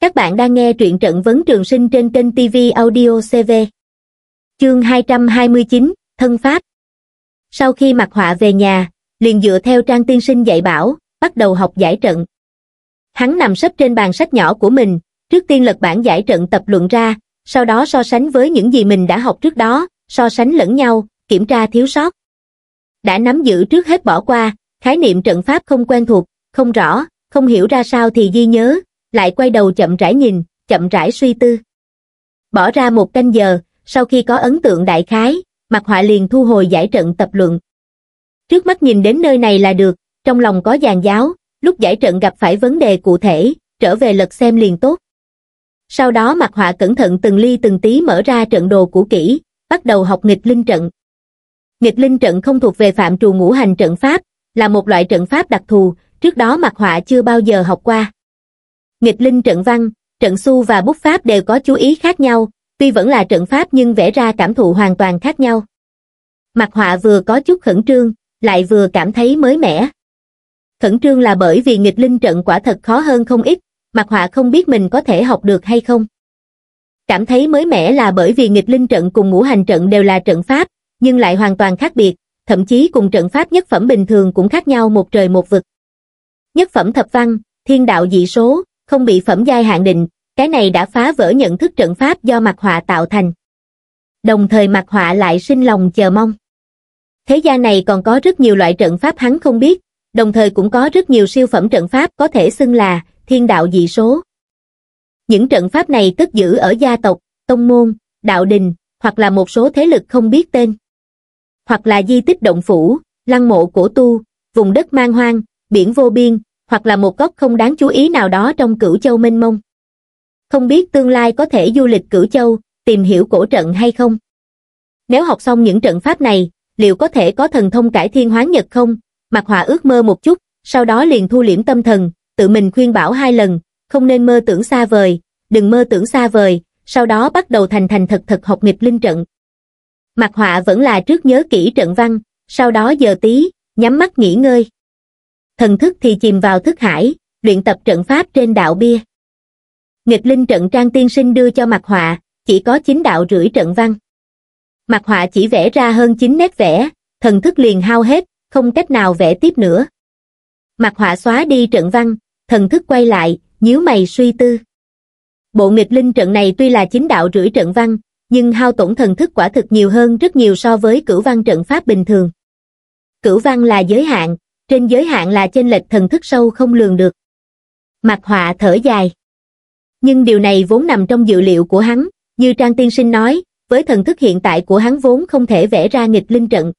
Các bạn đang nghe truyện trận vấn trường sinh trên kênh TV Audio CV. Chương 229, Thân Pháp Sau khi mặc họa về nhà, liền dựa theo trang tiên sinh dạy bảo, bắt đầu học giải trận. Hắn nằm sấp trên bàn sách nhỏ của mình, trước tiên lật bản giải trận tập luận ra, sau đó so sánh với những gì mình đã học trước đó, so sánh lẫn nhau, kiểm tra thiếu sót. Đã nắm giữ trước hết bỏ qua, khái niệm trận pháp không quen thuộc, không rõ, không hiểu ra sao thì ghi nhớ, lại quay đầu chậm rãi nhìn, chậm rãi suy tư. Bỏ ra một canh giờ, sau khi có ấn tượng đại khái, mặt họa liền thu hồi giải trận tập luận. Trước mắt nhìn đến nơi này là được, trong lòng có giàn giáo, lúc giải trận gặp phải vấn đề cụ thể, trở về lật xem liền tốt. Sau đó mặt họa cẩn thận từng ly từng tí mở ra trận đồ cũ kỹ, bắt đầu học nghịch linh trận. Nghịch linh trận không thuộc về phạm trù ngũ hành trận pháp, là một loại trận pháp đặc thù, trước đó mặt họa chưa bao giờ học qua nghịch linh trận văn, trận su và bút pháp đều có chú ý khác nhau, tuy vẫn là trận pháp nhưng vẽ ra cảm thụ hoàn toàn khác nhau. Mặt họa vừa có chút khẩn trương, lại vừa cảm thấy mới mẻ. Khẩn trương là bởi vì nghịch linh trận quả thật khó hơn không ít, mặt họa không biết mình có thể học được hay không. Cảm thấy mới mẻ là bởi vì nghịch linh trận cùng ngũ hành trận đều là trận pháp, nhưng lại hoàn toàn khác biệt, thậm chí cùng trận pháp nhất phẩm bình thường cũng khác nhau một trời một vực. Nhất phẩm thập văn, thiên đạo dị số, không bị phẩm giai hạn định, cái này đã phá vỡ nhận thức trận pháp do mặt họa tạo thành. Đồng thời mặt họa lại sinh lòng chờ mong. Thế gian này còn có rất nhiều loại trận pháp hắn không biết, đồng thời cũng có rất nhiều siêu phẩm trận pháp có thể xưng là thiên đạo dị số. Những trận pháp này cất giữ ở gia tộc, tông môn, đạo đình, hoặc là một số thế lực không biết tên. Hoặc là di tích động phủ, lăng mộ cổ tu, vùng đất mang hoang, biển vô biên, hoặc là một góc không đáng chú ý nào đó trong cửu châu mênh mông. Không biết tương lai có thể du lịch cửu châu, tìm hiểu cổ trận hay không? Nếu học xong những trận pháp này, liệu có thể có thần thông cải thiên hoán nhật không? Mặc họa ước mơ một chút, sau đó liền thu liễm tâm thần, tự mình khuyên bảo hai lần, không nên mơ tưởng xa vời, đừng mơ tưởng xa vời, sau đó bắt đầu thành thành thật thật học nghịch linh trận. Mặc họa vẫn là trước nhớ kỹ trận văn, sau đó giờ tí, nhắm mắt nghỉ ngơi thần thức thì chìm vào thức hải luyện tập trận pháp trên đạo bia nghịch linh trận trang tiên sinh đưa cho mặt họa chỉ có chín đạo rưỡi trận văn mặt họa chỉ vẽ ra hơn chín nét vẽ thần thức liền hao hết không cách nào vẽ tiếp nữa mặt họa xóa đi trận văn thần thức quay lại nhíu mày suy tư bộ nghịch linh trận này tuy là chín đạo rưỡi trận văn nhưng hao tổn thần thức quả thực nhiều hơn rất nhiều so với cửu văn trận pháp bình thường cửu văn là giới hạn trên giới hạn là trên lệch thần thức sâu không lường được mặt họa thở dài nhưng điều này vốn nằm trong dự liệu của hắn như trang tiên sinh nói với thần thức hiện tại của hắn vốn không thể vẽ ra nghịch linh trận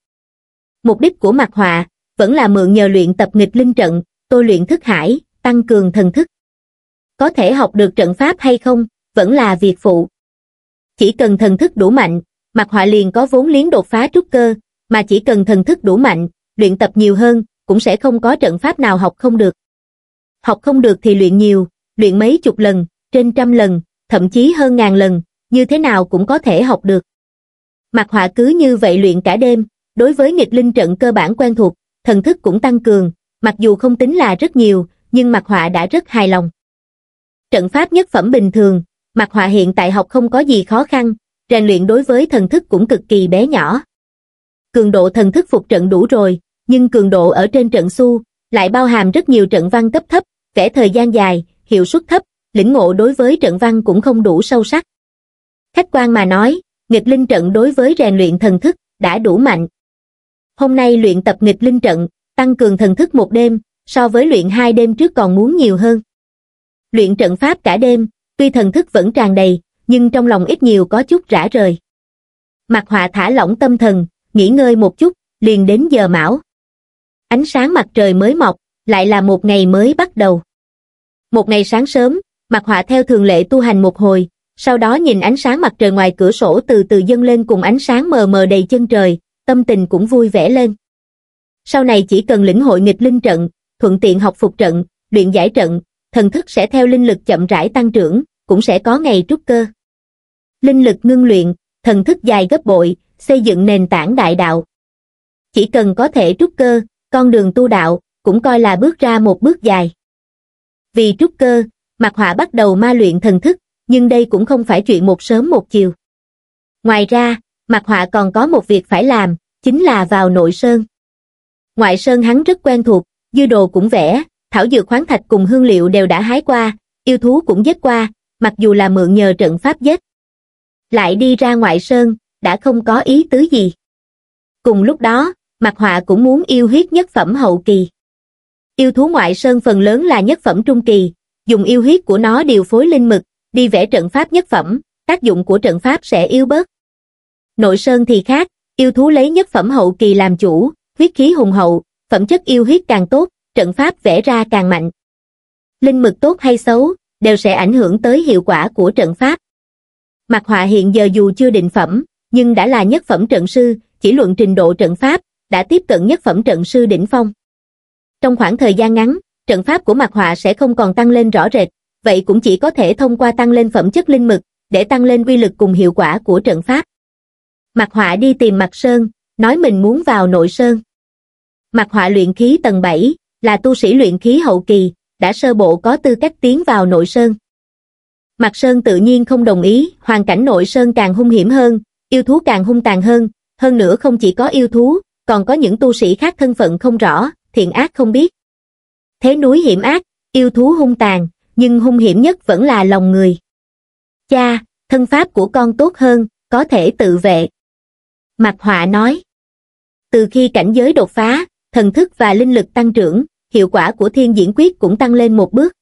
mục đích của mặt họa vẫn là mượn nhờ luyện tập nghịch linh trận tôi luyện thức hải tăng cường thần thức có thể học được trận pháp hay không vẫn là việc phụ chỉ cần thần thức đủ mạnh mặt họa liền có vốn liếng đột phá trúc cơ mà chỉ cần thần thức đủ mạnh luyện tập nhiều hơn cũng sẽ không có trận pháp nào học không được. Học không được thì luyện nhiều, luyện mấy chục lần, trên trăm lần, thậm chí hơn ngàn lần, như thế nào cũng có thể học được. Mặt họa cứ như vậy luyện cả đêm, đối với nghịch linh trận cơ bản quen thuộc, thần thức cũng tăng cường, mặc dù không tính là rất nhiều, nhưng mặt họa đã rất hài lòng. Trận pháp nhất phẩm bình thường, mặt họa hiện tại học không có gì khó khăn, rèn luyện đối với thần thức cũng cực kỳ bé nhỏ. Cường độ thần thức phục trận đủ rồi, nhưng cường độ ở trên trận su lại bao hàm rất nhiều trận văn cấp thấp, vẽ thời gian dài, hiệu suất thấp, lĩnh ngộ đối với trận văn cũng không đủ sâu sắc. Khách quan mà nói, nghịch linh trận đối với rèn luyện thần thức đã đủ mạnh. Hôm nay luyện tập nghịch linh trận, tăng cường thần thức một đêm, so với luyện hai đêm trước còn muốn nhiều hơn. Luyện trận pháp cả đêm, tuy thần thức vẫn tràn đầy, nhưng trong lòng ít nhiều có chút rã rời. Mặt họa thả lỏng tâm thần, nghỉ ngơi một chút, liền đến giờ mão ánh sáng mặt trời mới mọc lại là một ngày mới bắt đầu một ngày sáng sớm mặt họa theo thường lệ tu hành một hồi sau đó nhìn ánh sáng mặt trời ngoài cửa sổ từ từ dâng lên cùng ánh sáng mờ mờ đầy chân trời tâm tình cũng vui vẻ lên sau này chỉ cần lĩnh hội nghịch linh trận thuận tiện học phục trận luyện giải trận thần thức sẽ theo linh lực chậm rãi tăng trưởng cũng sẽ có ngày trúc cơ linh lực ngưng luyện thần thức dài gấp bội xây dựng nền tảng đại đạo chỉ cần có thể trúc cơ con đường tu đạo cũng coi là bước ra một bước dài. Vì trúc cơ, mặt Họa bắt đầu ma luyện thần thức, nhưng đây cũng không phải chuyện một sớm một chiều. Ngoài ra, mặt Họa còn có một việc phải làm, chính là vào nội sơn. Ngoại sơn hắn rất quen thuộc, dư đồ cũng vẽ, thảo dược khoáng thạch cùng hương liệu đều đã hái qua, yêu thú cũng giết qua, mặc dù là mượn nhờ trận pháp giết. Lại đi ra ngoại sơn, đã không có ý tứ gì. Cùng lúc đó, mặt họa cũng muốn yêu huyết nhất phẩm hậu kỳ. Yêu thú ngoại sơn phần lớn là nhất phẩm trung kỳ, dùng yêu huyết của nó điều phối linh mực, đi vẽ trận pháp nhất phẩm, tác dụng của trận pháp sẽ yếu bớt. Nội sơn thì khác, yêu thú lấy nhất phẩm hậu kỳ làm chủ, huyết khí hùng hậu, phẩm chất yêu huyết càng tốt, trận pháp vẽ ra càng mạnh. Linh mực tốt hay xấu, đều sẽ ảnh hưởng tới hiệu quả của trận pháp. Mặt họa hiện giờ dù chưa định phẩm, nhưng đã là nhất phẩm trận sư, chỉ luận trình độ trận pháp, đã tiếp cận nhất phẩm trận sư đỉnh phong. Trong khoảng thời gian ngắn, trận pháp của mặt họa sẽ không còn tăng lên rõ rệt, vậy cũng chỉ có thể thông qua tăng lên phẩm chất linh mực, để tăng lên quy lực cùng hiệu quả của trận pháp. Mặt họa đi tìm mặt sơn, nói mình muốn vào nội sơn. Mặt họa luyện khí tầng 7, là tu sĩ luyện khí hậu kỳ, đã sơ bộ có tư cách tiến vào nội sơn. Mặt sơn tự nhiên không đồng ý, hoàn cảnh nội sơn càng hung hiểm hơn, yêu thú càng hung tàn hơn, hơn nữa không chỉ có yêu thú, còn có những tu sĩ khác thân phận không rõ, thiện ác không biết. Thế núi hiểm ác, yêu thú hung tàn, nhưng hung hiểm nhất vẫn là lòng người. Cha, thân pháp của con tốt hơn, có thể tự vệ. Mặt họa nói. Từ khi cảnh giới đột phá, thần thức và linh lực tăng trưởng, hiệu quả của thiên diễn quyết cũng tăng lên một bước.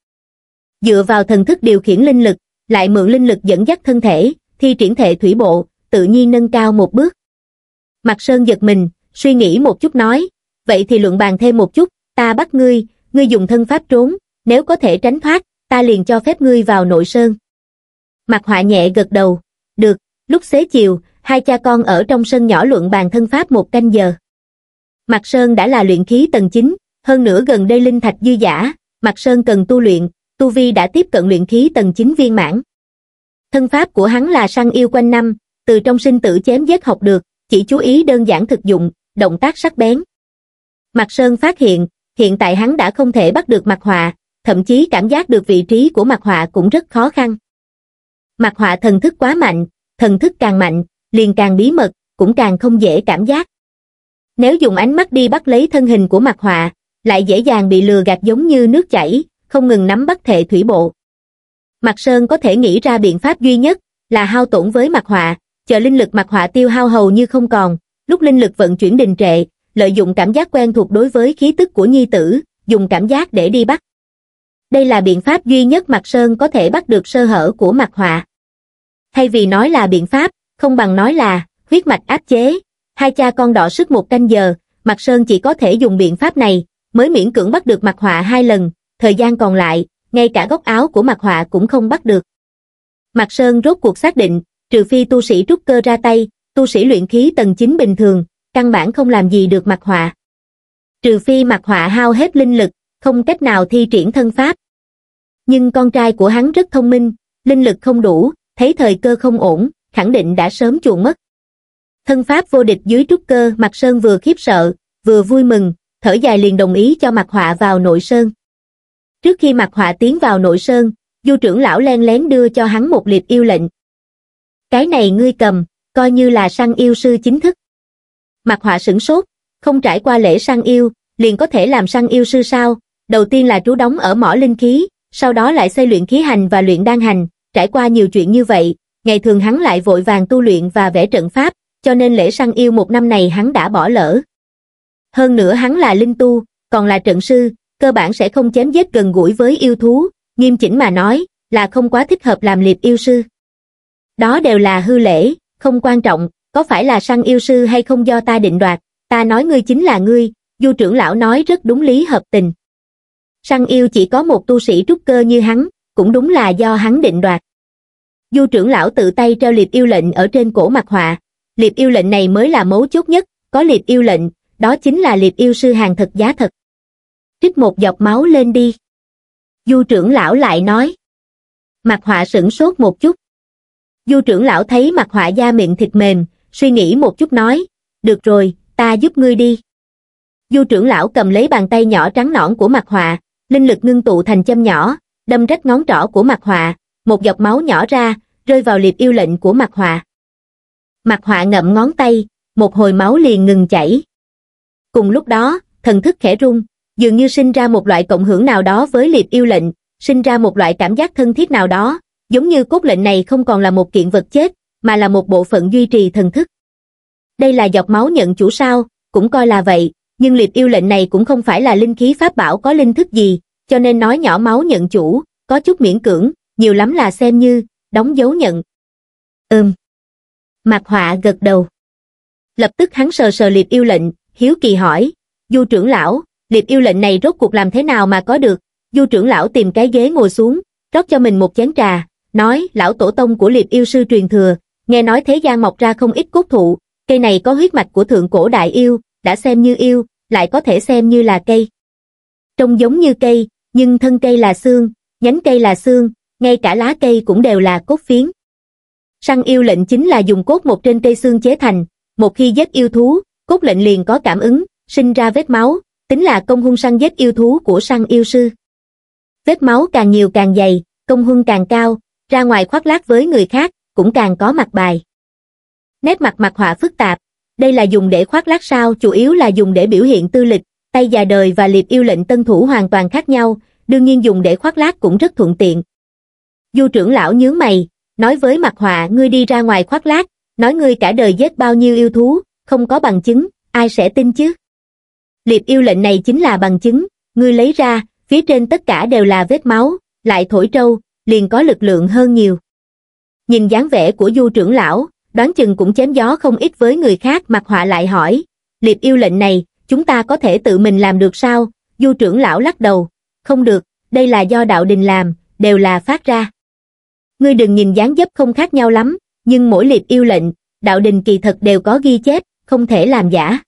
Dựa vào thần thức điều khiển linh lực, lại mượn linh lực dẫn dắt thân thể, thi triển thể thủy bộ, tự nhiên nâng cao một bước. Mặt sơn giật mình, suy nghĩ một chút nói, vậy thì luận bàn thêm một chút, ta bắt ngươi, ngươi dùng thân pháp trốn, nếu có thể tránh thoát, ta liền cho phép ngươi vào nội sơn. Mặt họa nhẹ gật đầu, được, lúc xế chiều, hai cha con ở trong sân nhỏ luận bàn thân pháp một canh giờ. Mặt sơn đã là luyện khí tầng 9, hơn nữa gần đây linh thạch dư giả, mặt sơn cần tu luyện, tu vi đã tiếp cận luyện khí tầng 9 viên mãn. Thân pháp của hắn là săn yêu quanh năm, từ trong sinh tử chém giết học được, chỉ chú ý đơn giản thực dụng, động tác sắc bén. Mặt Sơn phát hiện, hiện tại hắn đã không thể bắt được mặt họa, thậm chí cảm giác được vị trí của mặt họa cũng rất khó khăn. Mặt họa thần thức quá mạnh, thần thức càng mạnh, liền càng bí mật, cũng càng không dễ cảm giác. Nếu dùng ánh mắt đi bắt lấy thân hình của mặt họa, lại dễ dàng bị lừa gạt giống như nước chảy, không ngừng nắm bắt thể thủy bộ. Mặt Sơn có thể nghĩ ra biện pháp duy nhất là hao tổn với mặt họa, chờ linh lực mặt họa tiêu hao hầu như không còn, lúc linh lực vận chuyển đình trệ, lợi dụng cảm giác quen thuộc đối với khí tức của nhi tử, dùng cảm giác để đi bắt. Đây là biện pháp duy nhất mặt Sơn có thể bắt được sơ hở của mặt Họa. Thay vì nói là biện pháp, không bằng nói là huyết mạch áp chế, hai cha con đỏ sức một canh giờ, mặt Sơn chỉ có thể dùng biện pháp này, mới miễn cưỡng bắt được mặt Họa hai lần, thời gian còn lại, ngay cả góc áo của mặt Họa cũng không bắt được. mặt Sơn rốt cuộc xác định, trừ phi tu sĩ trúc cơ ra tay, tu sĩ luyện khí tầng 9 bình thường, căn bản không làm gì được mặt họa. Trừ phi mặt họa hao hết linh lực, không cách nào thi triển thân pháp. Nhưng con trai của hắn rất thông minh, linh lực không đủ, thấy thời cơ không ổn, khẳng định đã sớm chuồn mất. Thân pháp vô địch dưới trúc cơ mặt sơn vừa khiếp sợ, vừa vui mừng, thở dài liền đồng ý cho mặt họa vào nội sơn. Trước khi mặt họa tiến vào nội sơn, du trưởng lão len lén đưa cho hắn một liệp yêu lệnh. Cái này ngươi cầm, coi như là săn yêu sư chính thức. Mặt họa sửng sốt, không trải qua lễ săn yêu, liền có thể làm săn yêu sư sao, đầu tiên là trú đóng ở mỏ linh khí, sau đó lại xây luyện khí hành và luyện đan hành, trải qua nhiều chuyện như vậy, ngày thường hắn lại vội vàng tu luyện và vẽ trận pháp, cho nên lễ săn yêu một năm này hắn đã bỏ lỡ. Hơn nữa hắn là linh tu, còn là trận sư, cơ bản sẽ không chém giết gần gũi với yêu thú, nghiêm chỉnh mà nói, là không quá thích hợp làm liệp yêu sư. Đó đều là hư lễ, không quan trọng, có phải là săn yêu sư hay không do ta định đoạt, ta nói ngươi chính là ngươi, du trưởng lão nói rất đúng lý hợp tình. Săn yêu chỉ có một tu sĩ trúc cơ như hắn, cũng đúng là do hắn định đoạt. Du trưởng lão tự tay treo liệp yêu lệnh ở trên cổ mặt họa, liệp yêu lệnh này mới là mấu chốt nhất, có liệp yêu lệnh, đó chính là liệp yêu sư hàng thật giá thật. Trích một giọt máu lên đi. Du trưởng lão lại nói. Mặt họa sửng sốt một chút, Du trưởng lão thấy mặt họa gia miệng thịt mềm, suy nghĩ một chút nói, được rồi, ta giúp ngươi đi. Du trưởng lão cầm lấy bàn tay nhỏ trắng nõn của mặt họa, linh lực ngưng tụ thành châm nhỏ, đâm rách ngón trỏ của mặt họa, một giọt máu nhỏ ra, rơi vào liệp yêu lệnh của mặt họa. Mặt họa ngậm ngón tay, một hồi máu liền ngừng chảy. Cùng lúc đó, thần thức khẽ rung, dường như sinh ra một loại cộng hưởng nào đó với liệp yêu lệnh, sinh ra một loại cảm giác thân thiết nào đó, Giống như cốt lệnh này không còn là một kiện vật chết, mà là một bộ phận duy trì thần thức. Đây là giọt máu nhận chủ sao, cũng coi là vậy, nhưng liệt yêu lệnh này cũng không phải là linh khí pháp bảo có linh thức gì, cho nên nói nhỏ máu nhận chủ, có chút miễn cưỡng, nhiều lắm là xem như, đóng dấu nhận. Ừm. Mạc họa gật đầu. Lập tức hắn sờ sờ liệt yêu lệnh, hiếu kỳ hỏi, du trưởng lão, liệt yêu lệnh này rốt cuộc làm thế nào mà có được, du trưởng lão tìm cái ghế ngồi xuống, rót cho mình một chén trà, nói lão tổ tông của liệp yêu sư truyền thừa, nghe nói thế gian mọc ra không ít cốt thụ, cây này có huyết mạch của thượng cổ đại yêu, đã xem như yêu, lại có thể xem như là cây. Trông giống như cây, nhưng thân cây là xương, nhánh cây là xương, ngay cả lá cây cũng đều là cốt phiến. Săn yêu lệnh chính là dùng cốt một trên cây xương chế thành, một khi giết yêu thú, cốt lệnh liền có cảm ứng, sinh ra vết máu, tính là công hung săn giết yêu thú của săn yêu sư. Vết máu càng nhiều càng dày, công hung càng cao, ra ngoài khoác lác với người khác, cũng càng có mặt bài. Nét mặt mặt họa phức tạp, đây là dùng để khoác lác sao, chủ yếu là dùng để biểu hiện tư lịch, tay già đời và liệp yêu lệnh tân thủ hoàn toàn khác nhau, đương nhiên dùng để khoác lác cũng rất thuận tiện. Du trưởng lão nhướng mày, nói với mặt họa ngươi đi ra ngoài khoác lác, nói ngươi cả đời giết bao nhiêu yêu thú, không có bằng chứng, ai sẽ tin chứ? Liệp yêu lệnh này chính là bằng chứng, ngươi lấy ra, phía trên tất cả đều là vết máu, lại thổi trâu, liền có lực lượng hơn nhiều. Nhìn dáng vẻ của du trưởng lão, đoán chừng cũng chém gió không ít với người khác mặt họa lại hỏi, liệp yêu lệnh này, chúng ta có thể tự mình làm được sao? Du trưởng lão lắc đầu, không được, đây là do đạo đình làm, đều là phát ra. Ngươi đừng nhìn dáng dấp không khác nhau lắm, nhưng mỗi liệp yêu lệnh, đạo đình kỳ thật đều có ghi chép, không thể làm giả.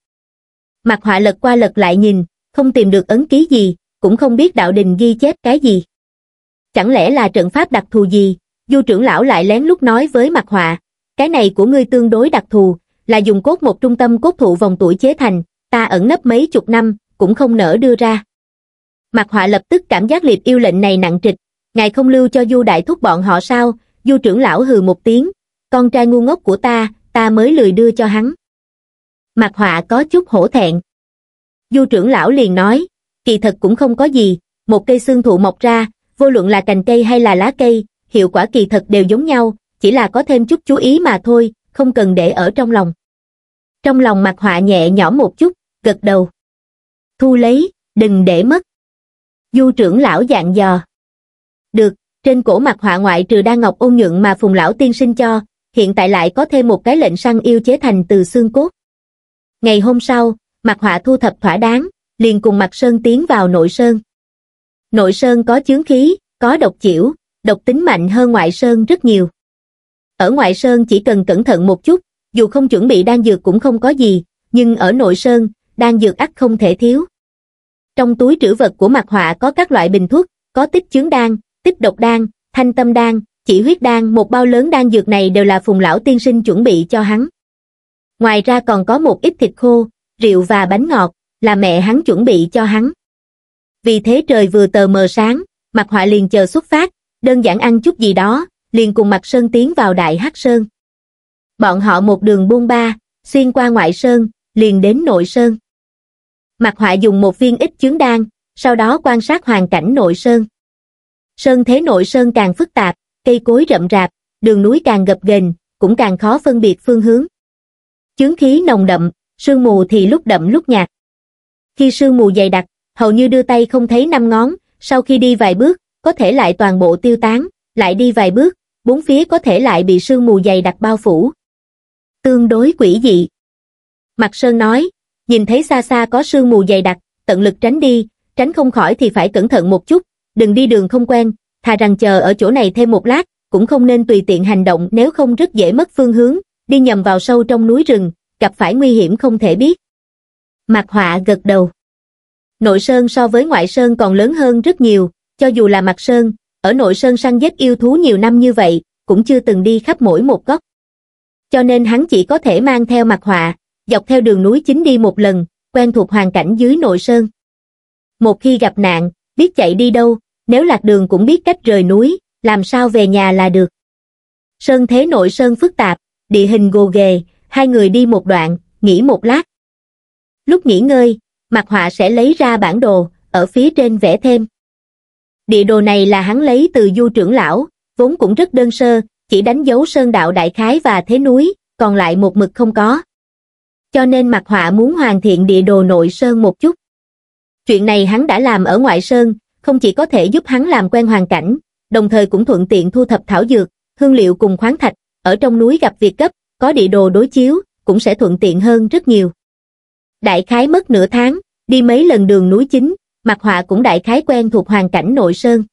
Mặt họa lật qua lật lại nhìn, không tìm được ấn ký gì, cũng không biết đạo đình ghi chép cái gì. Chẳng lẽ là trận pháp đặc thù gì? Du trưởng lão lại lén lút nói với mặt họa. Cái này của ngươi tương đối đặc thù, là dùng cốt một trung tâm cốt thụ vòng tuổi chế thành, ta ẩn nấp mấy chục năm, cũng không nỡ đưa ra. Mặt họa lập tức cảm giác liệp yêu lệnh này nặng trịch, ngài không lưu cho du đại thúc bọn họ sao, du trưởng lão hừ một tiếng, con trai ngu ngốc của ta, ta mới lười đưa cho hắn. Mặt họa có chút hổ thẹn. Du trưởng lão liền nói, kỳ thật cũng không có gì, một cây xương thụ mọc ra, vô luận là cành cây hay là lá cây hiệu quả kỳ thật đều giống nhau chỉ là có thêm chút chú ý mà thôi không cần để ở trong lòng trong lòng mặt họa nhẹ nhõm một chút gật đầu thu lấy đừng để mất du trưởng lão dạng dò được trên cổ mặt họa ngoại trừ đa ngọc ôn nhượng mà phùng lão tiên sinh cho hiện tại lại có thêm một cái lệnh săn yêu chế thành từ xương cốt ngày hôm sau mặt họa thu thập thỏa đáng liền cùng mặt sơn tiến vào nội sơn nội sơn có chướng khí, có độc chịu, độc tính mạnh hơn ngoại sơn rất nhiều. Ở ngoại sơn chỉ cần cẩn thận một chút, dù không chuẩn bị đan dược cũng không có gì, nhưng ở nội sơn, đan dược ắt không thể thiếu. Trong túi trữ vật của mặt họa có các loại bình thuốc, có tích chướng đan, tích độc đan, thanh tâm đan, chỉ huyết đan, một bao lớn đan dược này đều là phùng lão tiên sinh chuẩn bị cho hắn. Ngoài ra còn có một ít thịt khô, rượu và bánh ngọt, là mẹ hắn chuẩn bị cho hắn vì thế trời vừa tờ mờ sáng, Mạc Họa liền chờ xuất phát, đơn giản ăn chút gì đó, liền cùng Mạc Sơn tiến vào Đại Hắc Sơn. Bọn họ một đường buôn ba, xuyên qua ngoại sơn, liền đến nội sơn. Mạc Họa dùng một viên ít chướng đan, sau đó quan sát hoàn cảnh nội sơn. Sơn thế nội sơn càng phức tạp, cây cối rậm rạp, đường núi càng gập ghềnh, cũng càng khó phân biệt phương hướng. Chướng khí nồng đậm, sương mù thì lúc đậm lúc nhạt. Khi sương mù dày đặc, hầu như đưa tay không thấy năm ngón, sau khi đi vài bước, có thể lại toàn bộ tiêu tán, lại đi vài bước, bốn phía có thể lại bị sương mù dày đặc bao phủ. Tương đối quỷ dị. Mặt Sơn nói, nhìn thấy xa xa có sương mù dày đặc, tận lực tránh đi, tránh không khỏi thì phải cẩn thận một chút, đừng đi đường không quen, thà rằng chờ ở chỗ này thêm một lát, cũng không nên tùy tiện hành động nếu không rất dễ mất phương hướng, đi nhầm vào sâu trong núi rừng, gặp phải nguy hiểm không thể biết. mặt Họa gật đầu nội sơn so với ngoại sơn còn lớn hơn rất nhiều, cho dù là mặt sơn, ở nội sơn săn giết yêu thú nhiều năm như vậy, cũng chưa từng đi khắp mỗi một góc. Cho nên hắn chỉ có thể mang theo mặt họa, dọc theo đường núi chính đi một lần, quen thuộc hoàn cảnh dưới nội sơn. Một khi gặp nạn, biết chạy đi đâu, nếu lạc đường cũng biết cách rời núi, làm sao về nhà là được. Sơn thế nội sơn phức tạp, địa hình gồ ghề, hai người đi một đoạn, nghỉ một lát. Lúc nghỉ ngơi, mặt họa sẽ lấy ra bản đồ, ở phía trên vẽ thêm. Địa đồ này là hắn lấy từ du trưởng lão, vốn cũng rất đơn sơ, chỉ đánh dấu sơn đạo đại khái và thế núi, còn lại một mực không có. Cho nên mặt họa muốn hoàn thiện địa đồ nội sơn một chút. Chuyện này hắn đã làm ở ngoại sơn, không chỉ có thể giúp hắn làm quen hoàn cảnh, đồng thời cũng thuận tiện thu thập thảo dược, hương liệu cùng khoáng thạch, ở trong núi gặp việc cấp, có địa đồ đối chiếu, cũng sẽ thuận tiện hơn rất nhiều. Đại khái mất nửa tháng, đi mấy lần đường núi chính, mặt họa cũng đại khái quen thuộc hoàn cảnh nội sơn.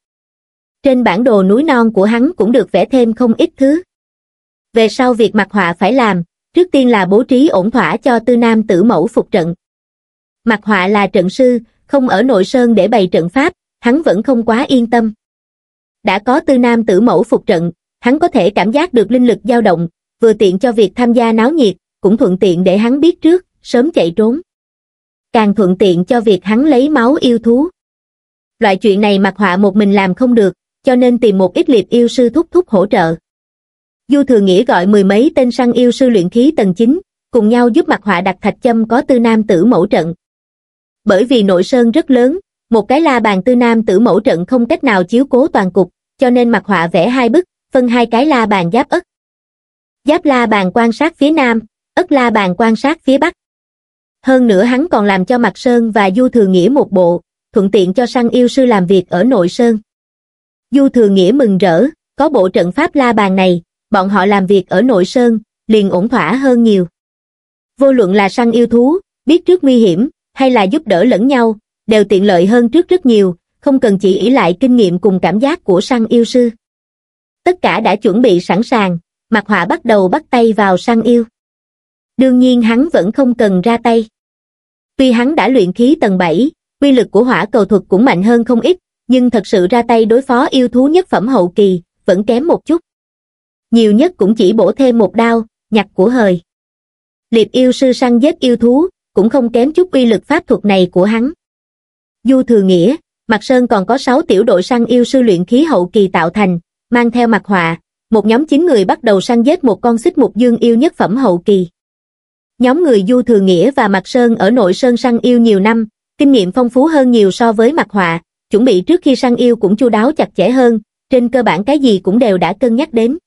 Trên bản đồ núi non của hắn cũng được vẽ thêm không ít thứ. Về sau việc mặt họa phải làm, trước tiên là bố trí ổn thỏa cho tư nam tử mẫu phục trận. Mặt họa là trận sư, không ở nội sơn để bày trận pháp, hắn vẫn không quá yên tâm. Đã có tư nam tử mẫu phục trận, hắn có thể cảm giác được linh lực dao động, vừa tiện cho việc tham gia náo nhiệt, cũng thuận tiện để hắn biết trước, sớm chạy trốn. Càng thuận tiện cho việc hắn lấy máu yêu thú. Loại chuyện này mặc họa một mình làm không được, cho nên tìm một ít liệt yêu sư thúc thúc hỗ trợ. Du Thừa Nghĩa gọi mười mấy tên săn yêu sư luyện khí tầng 9, cùng nhau giúp mặt họa đặt thạch châm có tư nam tử mẫu trận. Bởi vì nội sơn rất lớn, một cái la bàn tư nam tử mẫu trận không cách nào chiếu cố toàn cục, cho nên mặt họa vẽ hai bức, phân hai cái la bàn giáp ất. Giáp la bàn quan sát phía nam, ất la bàn quan sát phía bắc. Hơn nữa hắn còn làm cho Mạc Sơn và Du Thừa Nghĩa một bộ, thuận tiện cho săn yêu sư làm việc ở nội Sơn. Du Thừa Nghĩa mừng rỡ, có bộ trận pháp la bàn này, bọn họ làm việc ở nội Sơn, liền ổn thỏa hơn nhiều. Vô luận là săn yêu thú, biết trước nguy hiểm, hay là giúp đỡ lẫn nhau, đều tiện lợi hơn trước rất nhiều, không cần chỉ ý lại kinh nghiệm cùng cảm giác của săn yêu sư. Tất cả đã chuẩn bị sẵn sàng, mặt Họa bắt đầu bắt tay vào săn yêu. Đương nhiên hắn vẫn không cần ra tay. Tuy hắn đã luyện khí tầng 7, quy lực của hỏa cầu thuật cũng mạnh hơn không ít, nhưng thật sự ra tay đối phó yêu thú nhất phẩm hậu kỳ, vẫn kém một chút. Nhiều nhất cũng chỉ bổ thêm một đao, nhặt của hời. Liệp yêu sư săn giết yêu thú, cũng không kém chút uy lực pháp thuật này của hắn. Du Thừa Nghĩa, Mạc Sơn còn có 6 tiểu đội săn yêu sư luyện khí hậu kỳ tạo thành, mang theo mặt họa, một nhóm 9 người bắt đầu săn giết một con xích mục dương yêu nhất phẩm hậu kỳ. Nhóm người Du Thừa Nghĩa và Mạc Sơn ở nội Sơn săn yêu nhiều năm, kinh nghiệm phong phú hơn nhiều so với Mạc Họa, chuẩn bị trước khi săn yêu cũng chu đáo chặt chẽ hơn, trên cơ bản cái gì cũng đều đã cân nhắc đến.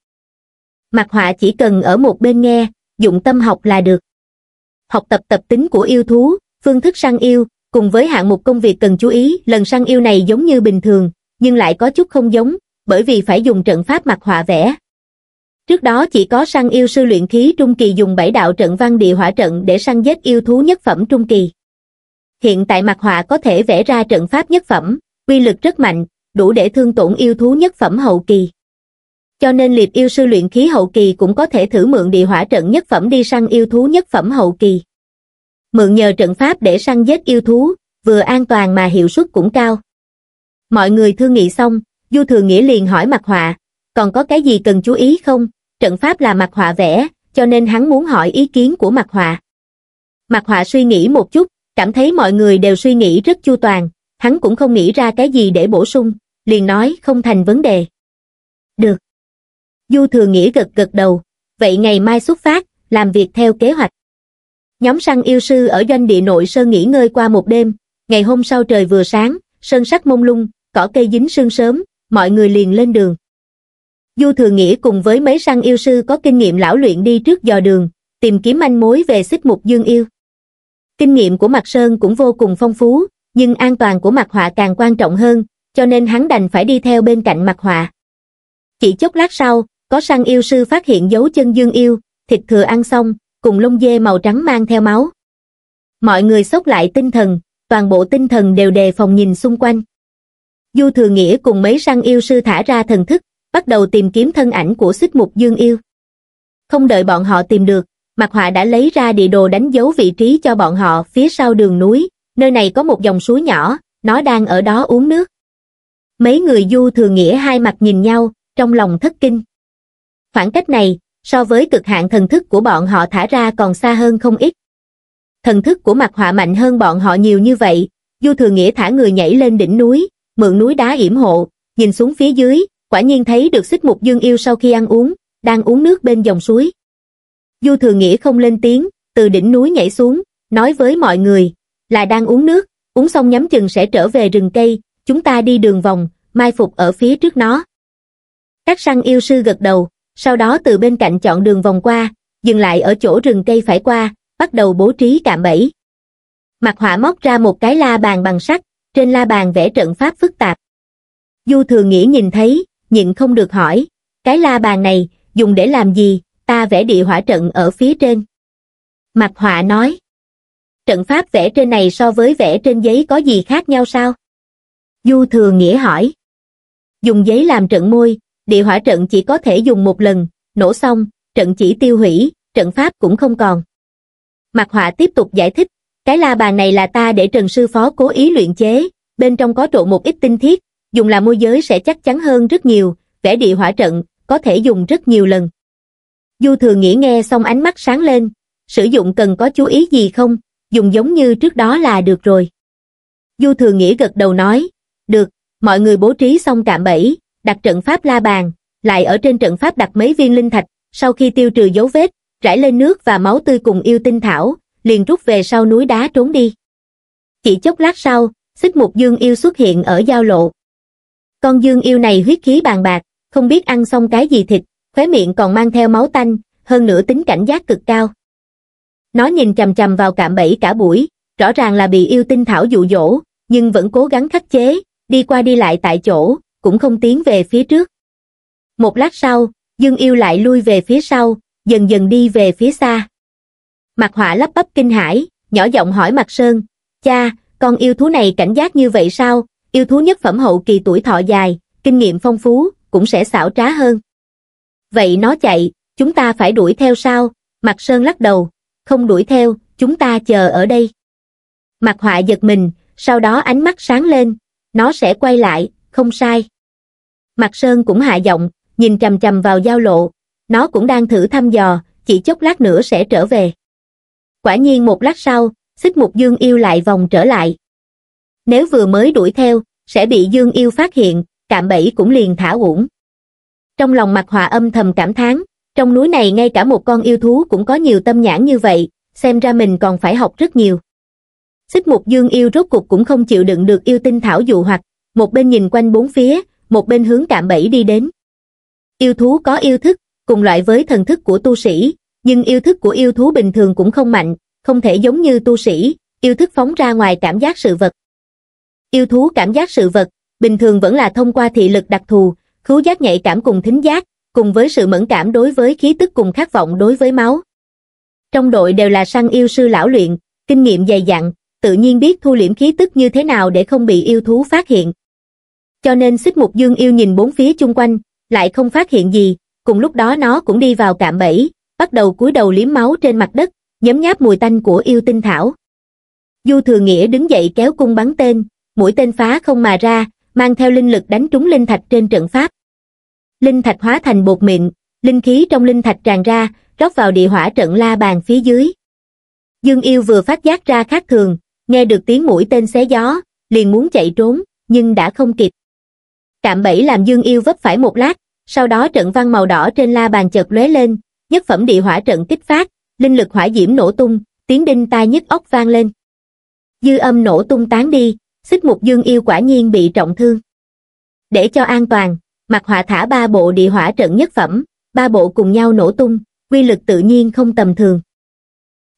Mạc Họa chỉ cần ở một bên nghe, dụng tâm học là được. Học tập tập tính của yêu thú, phương thức săn yêu, cùng với hạng mục công việc cần chú ý, lần săn yêu này giống như bình thường, nhưng lại có chút không giống, bởi vì phải dùng trận pháp Mạc Họa vẽ, Trước đó chỉ có săn yêu sư luyện khí trung kỳ dùng bảy đạo trận văn địa hỏa trận để săn giết yêu thú nhất phẩm trung kỳ. Hiện tại mặt họa có thể vẽ ra trận pháp nhất phẩm, uy lực rất mạnh, đủ để thương tổn yêu thú nhất phẩm hậu kỳ. Cho nên liệt yêu sư luyện khí hậu kỳ cũng có thể thử mượn địa hỏa trận nhất phẩm đi săn yêu thú nhất phẩm hậu kỳ. Mượn nhờ trận pháp để săn giết yêu thú, vừa an toàn mà hiệu suất cũng cao. Mọi người thương nghị xong, Du Thừa Nghĩa liền hỏi mặt họa, còn có cái gì cần chú ý không? trận pháp là mặt họa vẽ cho nên hắn muốn hỏi ý kiến của mặt họa mặt họa suy nghĩ một chút cảm thấy mọi người đều suy nghĩ rất chu toàn hắn cũng không nghĩ ra cái gì để bổ sung liền nói không thành vấn đề được du thừa nghĩa gật gật đầu vậy ngày mai xuất phát làm việc theo kế hoạch nhóm săn yêu sư ở doanh địa nội sơn nghỉ ngơi qua một đêm ngày hôm sau trời vừa sáng sơn sắc mông lung cỏ cây dính sương sớm mọi người liền lên đường Du Thừa Nghĩa cùng với mấy săn yêu sư có kinh nghiệm lão luyện đi trước dò đường, tìm kiếm manh mối về xích mục dương yêu. Kinh nghiệm của Mạc Sơn cũng vô cùng phong phú, nhưng an toàn của Mạc Họa càng quan trọng hơn, cho nên hắn đành phải đi theo bên cạnh Mạc Họa. Chỉ chốc lát sau, có săn yêu sư phát hiện dấu chân dương yêu, thịt thừa ăn xong, cùng lông dê màu trắng mang theo máu. Mọi người sốc lại tinh thần, toàn bộ tinh thần đều đề phòng nhìn xung quanh. Du Thừa Nghĩa cùng mấy săn yêu sư thả ra thần thức, bắt đầu tìm kiếm thân ảnh của xích mục dương yêu. Không đợi bọn họ tìm được, mặt Họa đã lấy ra địa đồ đánh dấu vị trí cho bọn họ phía sau đường núi, nơi này có một dòng suối nhỏ, nó đang ở đó uống nước. Mấy người du thừa nghĩa hai mặt nhìn nhau, trong lòng thất kinh. Khoảng cách này, so với cực hạn thần thức của bọn họ thả ra còn xa hơn không ít. Thần thức của mặt họa mạnh hơn bọn họ nhiều như vậy, du thừa nghĩa thả người nhảy lên đỉnh núi, mượn núi đá yểm hộ, nhìn xuống phía dưới, quả nhiên thấy được xích mục dương yêu sau khi ăn uống, đang uống nước bên dòng suối. Du Thừa Nghĩa không lên tiếng, từ đỉnh núi nhảy xuống, nói với mọi người, là đang uống nước, uống xong nhắm chừng sẽ trở về rừng cây, chúng ta đi đường vòng, mai phục ở phía trước nó. Các săn yêu sư gật đầu, sau đó từ bên cạnh chọn đường vòng qua, dừng lại ở chỗ rừng cây phải qua, bắt đầu bố trí cạm bẫy. Mặt họa móc ra một cái la bàn bằng sắt, trên la bàn vẽ trận pháp phức tạp. Du Thừa Nghĩa nhìn thấy, nhịn không được hỏi, cái la bàn này, dùng để làm gì, ta vẽ địa hỏa trận ở phía trên. Mặt họa nói, trận pháp vẽ trên này so với vẽ trên giấy có gì khác nhau sao? Du Thừa Nghĩa hỏi, dùng giấy làm trận môi, địa hỏa trận chỉ có thể dùng một lần, nổ xong, trận chỉ tiêu hủy, trận pháp cũng không còn. Mặt họa tiếp tục giải thích, cái la bàn này là ta để Trần Sư Phó cố ý luyện chế, bên trong có trộn một ít tinh thiết, dùng là môi giới sẽ chắc chắn hơn rất nhiều, vẽ địa hỏa trận, có thể dùng rất nhiều lần. Du thừa nghĩ nghe xong ánh mắt sáng lên, sử dụng cần có chú ý gì không, dùng giống như trước đó là được rồi. Du thừa nghĩ gật đầu nói, được, mọi người bố trí xong cạm bẫy, đặt trận pháp la bàn, lại ở trên trận pháp đặt mấy viên linh thạch, sau khi tiêu trừ dấu vết, rải lên nước và máu tươi cùng yêu tinh thảo, liền rút về sau núi đá trốn đi. Chỉ chốc lát sau, xích mục dương yêu xuất hiện ở giao lộ, con dương yêu này huyết khí bàn bạc, không biết ăn xong cái gì thịt, khóe miệng còn mang theo máu tanh, hơn nữa tính cảnh giác cực cao. Nó nhìn chầm chầm vào cạm bẫy cả buổi, rõ ràng là bị yêu tinh thảo dụ dỗ, nhưng vẫn cố gắng khắc chế, đi qua đi lại tại chỗ, cũng không tiến về phía trước. Một lát sau, Dương Yêu lại lui về phía sau, dần dần đi về phía xa. Mặt họa lắp bắp kinh hãi, nhỏ giọng hỏi Mặt Sơn, cha, con yêu thú này cảnh giác như vậy sao, Yêu thú nhất phẩm hậu kỳ tuổi thọ dài, kinh nghiệm phong phú, cũng sẽ xảo trá hơn. Vậy nó chạy, chúng ta phải đuổi theo sao? Mặt Sơn lắc đầu, không đuổi theo, chúng ta chờ ở đây. Mặt họa giật mình, sau đó ánh mắt sáng lên, nó sẽ quay lại, không sai. Mặt Sơn cũng hạ giọng, nhìn trầm trầm vào giao lộ, nó cũng đang thử thăm dò, chỉ chốc lát nữa sẽ trở về. Quả nhiên một lát sau, xích mục dương yêu lại vòng trở lại. Nếu vừa mới đuổi theo, sẽ bị Dương Yêu phát hiện, cạm bẫy cũng liền thả uổng. Trong lòng mặt hòa âm thầm cảm thán, trong núi này ngay cả một con yêu thú cũng có nhiều tâm nhãn như vậy, xem ra mình còn phải học rất nhiều. Xích mục Dương Yêu rốt cục cũng không chịu đựng được yêu tinh thảo dụ hoặc, một bên nhìn quanh bốn phía, một bên hướng cạm bẫy đi đến. Yêu thú có yêu thức, cùng loại với thần thức của tu sĩ, nhưng yêu thức của yêu thú bình thường cũng không mạnh, không thể giống như tu sĩ, yêu thức phóng ra ngoài cảm giác sự vật. Yêu thú cảm giác sự vật, bình thường vẫn là thông qua thị lực đặc thù, khứu giác nhạy cảm cùng thính giác, cùng với sự mẫn cảm đối với khí tức cùng khát vọng đối với máu. Trong đội đều là săn yêu sư lão luyện, kinh nghiệm dày dặn, tự nhiên biết thu liễm khí tức như thế nào để không bị yêu thú phát hiện. Cho nên xích mục dương yêu nhìn bốn phía chung quanh, lại không phát hiện gì, cùng lúc đó nó cũng đi vào cạm bẫy, bắt đầu cúi đầu liếm máu trên mặt đất, nhấm nháp mùi tanh của yêu tinh thảo. Du Thừa Nghĩa đứng dậy kéo cung bắn tên, mũi tên phá không mà ra, mang theo linh lực đánh trúng linh thạch trên trận pháp. Linh thạch hóa thành bột mịn, linh khí trong linh thạch tràn ra, rót vào địa hỏa trận la bàn phía dưới. Dương Yêu vừa phát giác ra khác thường, nghe được tiếng mũi tên xé gió, liền muốn chạy trốn, nhưng đã không kịp. Cạm bẫy làm Dương Yêu vấp phải một lát, sau đó trận văn màu đỏ trên la bàn chợt lóe lên, nhất phẩm địa hỏa trận kích phát, linh lực hỏa diễm nổ tung, tiếng đinh tai nhức óc vang lên. Dư âm nổ tung tán đi, xích mục dương yêu quả nhiên bị trọng thương. Để cho an toàn, mặt họa thả ba bộ địa hỏa trận nhất phẩm, ba bộ cùng nhau nổ tung, quy lực tự nhiên không tầm thường.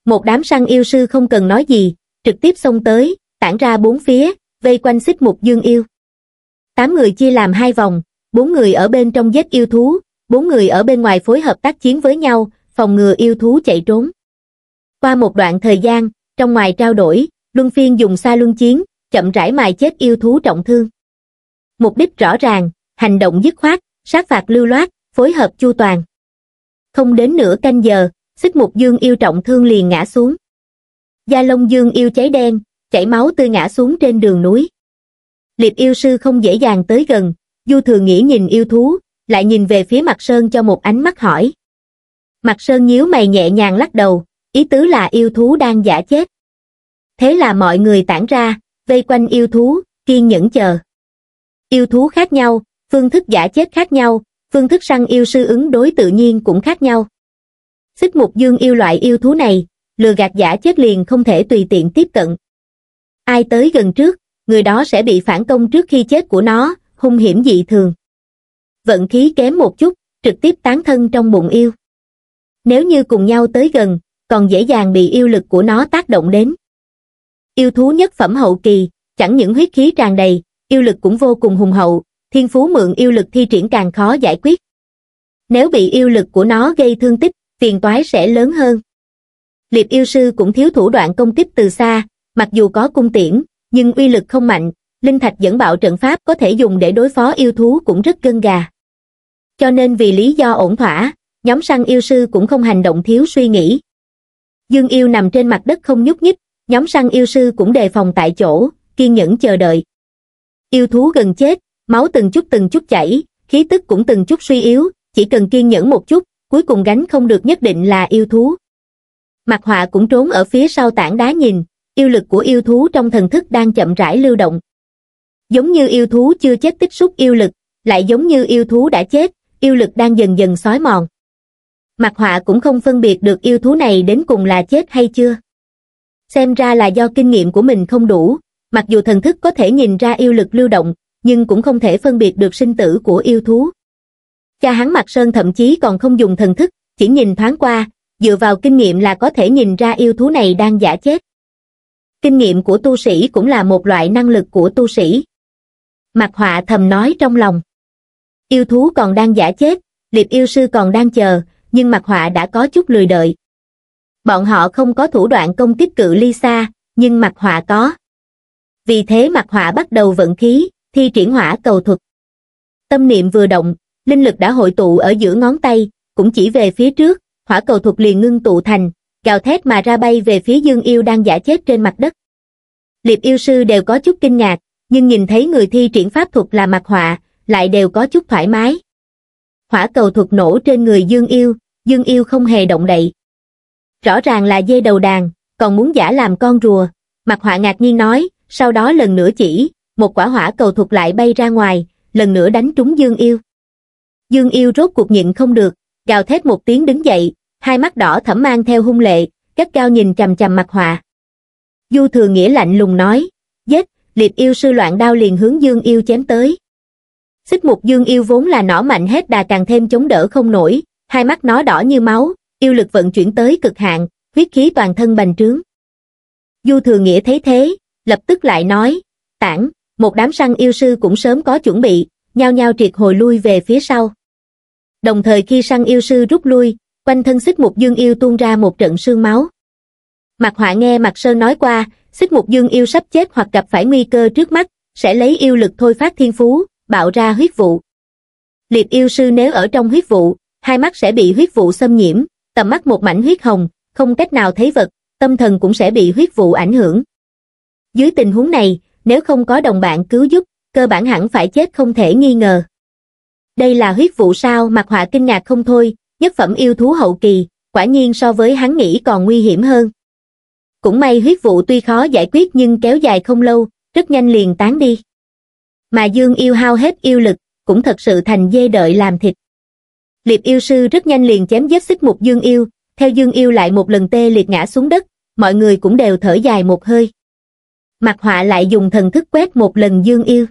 Một đám săn yêu sư không cần nói gì, trực tiếp xông tới, tản ra bốn phía, vây quanh xích mục dương yêu. Tám người chia làm hai vòng, bốn người ở bên trong giết yêu thú, bốn người ở bên ngoài phối hợp tác chiến với nhau, phòng ngừa yêu thú chạy trốn. Qua một đoạn thời gian, trong ngoài trao đổi, Luân Phiên dùng xa luân chiến, chậm rãi mài chết yêu thú trọng thương. Mục đích rõ ràng, hành động dứt khoát, sát phạt lưu loát, phối hợp chu toàn. Không đến nửa canh giờ, xích mục dương yêu trọng thương liền ngã xuống. Gia Long Dương yêu cháy đen, chảy máu tươi ngã xuống trên đường núi. Liệp yêu sư không dễ dàng tới gần, Du Thường Nghĩ nhìn yêu thú, lại nhìn về phía Mặt Sơn cho một ánh mắt hỏi. Mặt Sơn nhíu mày nhẹ nhàng lắc đầu, ý tứ là yêu thú đang giả chết. Thế là mọi người tản ra, vây quanh yêu thú kiên nhẫn chờ yêu thú khác nhau phương thức giả chết khác nhau phương thức săn yêu sư ứng đối tự nhiên cũng khác nhau xích mục dương yêu loại yêu thú này lừa gạt giả chết liền không thể tùy tiện tiếp cận ai tới gần trước người đó sẽ bị phản công trước khi chết của nó hung hiểm dị thường vận khí kém một chút trực tiếp tán thân trong bụng yêu nếu như cùng nhau tới gần còn dễ dàng bị yêu lực của nó tác động đến Yêu thú nhất phẩm hậu kỳ, chẳng những huyết khí tràn đầy, yêu lực cũng vô cùng hùng hậu, thiên phú mượn yêu lực thi triển càng khó giải quyết. Nếu bị yêu lực của nó gây thương tích, phiền toái sẽ lớn hơn. Liệp yêu sư cũng thiếu thủ đoạn công kích từ xa, mặc dù có cung tiễn, nhưng uy lực không mạnh, linh thạch dẫn bạo trận pháp có thể dùng để đối phó yêu thú cũng rất gân gà. Cho nên vì lý do ổn thỏa, nhóm săn yêu sư cũng không hành động thiếu suy nghĩ. Dương yêu nằm trên mặt đất không nhúc nhích, nhóm săn yêu sư cũng đề phòng tại chỗ, kiên nhẫn chờ đợi. Yêu thú gần chết, máu từng chút từng chút chảy, khí tức cũng từng chút suy yếu, chỉ cần kiên nhẫn một chút, cuối cùng gánh không được nhất định là yêu thú. Mặt họa cũng trốn ở phía sau tảng đá nhìn, yêu lực của yêu thú trong thần thức đang chậm rãi lưu động. Giống như yêu thú chưa chết tích xúc yêu lực, lại giống như yêu thú đã chết, yêu lực đang dần dần xói mòn. Mặt họa cũng không phân biệt được yêu thú này đến cùng là chết hay chưa xem ra là do kinh nghiệm của mình không đủ, mặc dù thần thức có thể nhìn ra yêu lực lưu động, nhưng cũng không thể phân biệt được sinh tử của yêu thú. Cha hắn Mạc Sơn thậm chí còn không dùng thần thức, chỉ nhìn thoáng qua, dựa vào kinh nghiệm là có thể nhìn ra yêu thú này đang giả chết. Kinh nghiệm của tu sĩ cũng là một loại năng lực của tu sĩ. Mạc Họa thầm nói trong lòng. Yêu thú còn đang giả chết, liệp yêu sư còn đang chờ, nhưng Mạc Họa đã có chút lười đợi, bọn họ không có thủ đoạn công kích cự ly xa, nhưng mặt họa có. Vì thế mặt họa bắt đầu vận khí, thi triển hỏa cầu thuật. Tâm niệm vừa động, linh lực đã hội tụ ở giữa ngón tay, cũng chỉ về phía trước, hỏa cầu thuật liền ngưng tụ thành, gào thét mà ra bay về phía dương yêu đang giả chết trên mặt đất. Liệp yêu sư đều có chút kinh ngạc, nhưng nhìn thấy người thi triển pháp thuật là mặt họa, lại đều có chút thoải mái. Hỏa cầu thuật nổ trên người dương yêu, dương yêu không hề động đậy, rõ ràng là dê đầu đàn, còn muốn giả làm con rùa. Mặt họa ngạc nhiên nói, sau đó lần nữa chỉ, một quả hỏa cầu thuộc lại bay ra ngoài, lần nữa đánh trúng Dương Yêu. Dương Yêu rốt cuộc nhịn không được, gào thét một tiếng đứng dậy, hai mắt đỏ thẫm mang theo hung lệ, cất cao nhìn chằm chằm mặt họa. Du thừa nghĩa lạnh lùng nói, giết, liệt yêu sư loạn đao liền hướng Dương Yêu chém tới. Xích mục Dương Yêu vốn là nỏ mạnh hết đà càng thêm chống đỡ không nổi, hai mắt nó đỏ như máu, yêu lực vận chuyển tới cực hạn, huyết khí toàn thân bành trướng. Du Thừa Nghĩa thấy thế, lập tức lại nói, tản, một đám săn yêu sư cũng sớm có chuẩn bị, nhao nhao triệt hồi lui về phía sau. Đồng thời khi săn yêu sư rút lui, quanh thân xích mục dương yêu tuôn ra một trận sương máu. Mặt họa nghe mặt sơn nói qua, xích mục dương yêu sắp chết hoặc gặp phải nguy cơ trước mắt, sẽ lấy yêu lực thôi phát thiên phú, bạo ra huyết vụ. Liệt yêu sư nếu ở trong huyết vụ, hai mắt sẽ bị huyết vụ xâm nhiễm, tầm mắt một mảnh huyết hồng, không cách nào thấy vật, tâm thần cũng sẽ bị huyết vụ ảnh hưởng. Dưới tình huống này, nếu không có đồng bạn cứu giúp, cơ bản hẳn phải chết không thể nghi ngờ. Đây là huyết vụ sao mặt họa kinh ngạc không thôi, nhất phẩm yêu thú hậu kỳ, quả nhiên so với hắn nghĩ còn nguy hiểm hơn. Cũng may huyết vụ tuy khó giải quyết nhưng kéo dài không lâu, rất nhanh liền tán đi. Mà Dương yêu hao hết yêu lực, cũng thật sự thành dê đợi làm thịt liệp yêu sư rất nhanh liền chém giết xích mục dương yêu, theo dương yêu lại một lần tê liệt ngã xuống đất, mọi người cũng đều thở dài một hơi. Mặt họa lại dùng thần thức quét một lần dương yêu.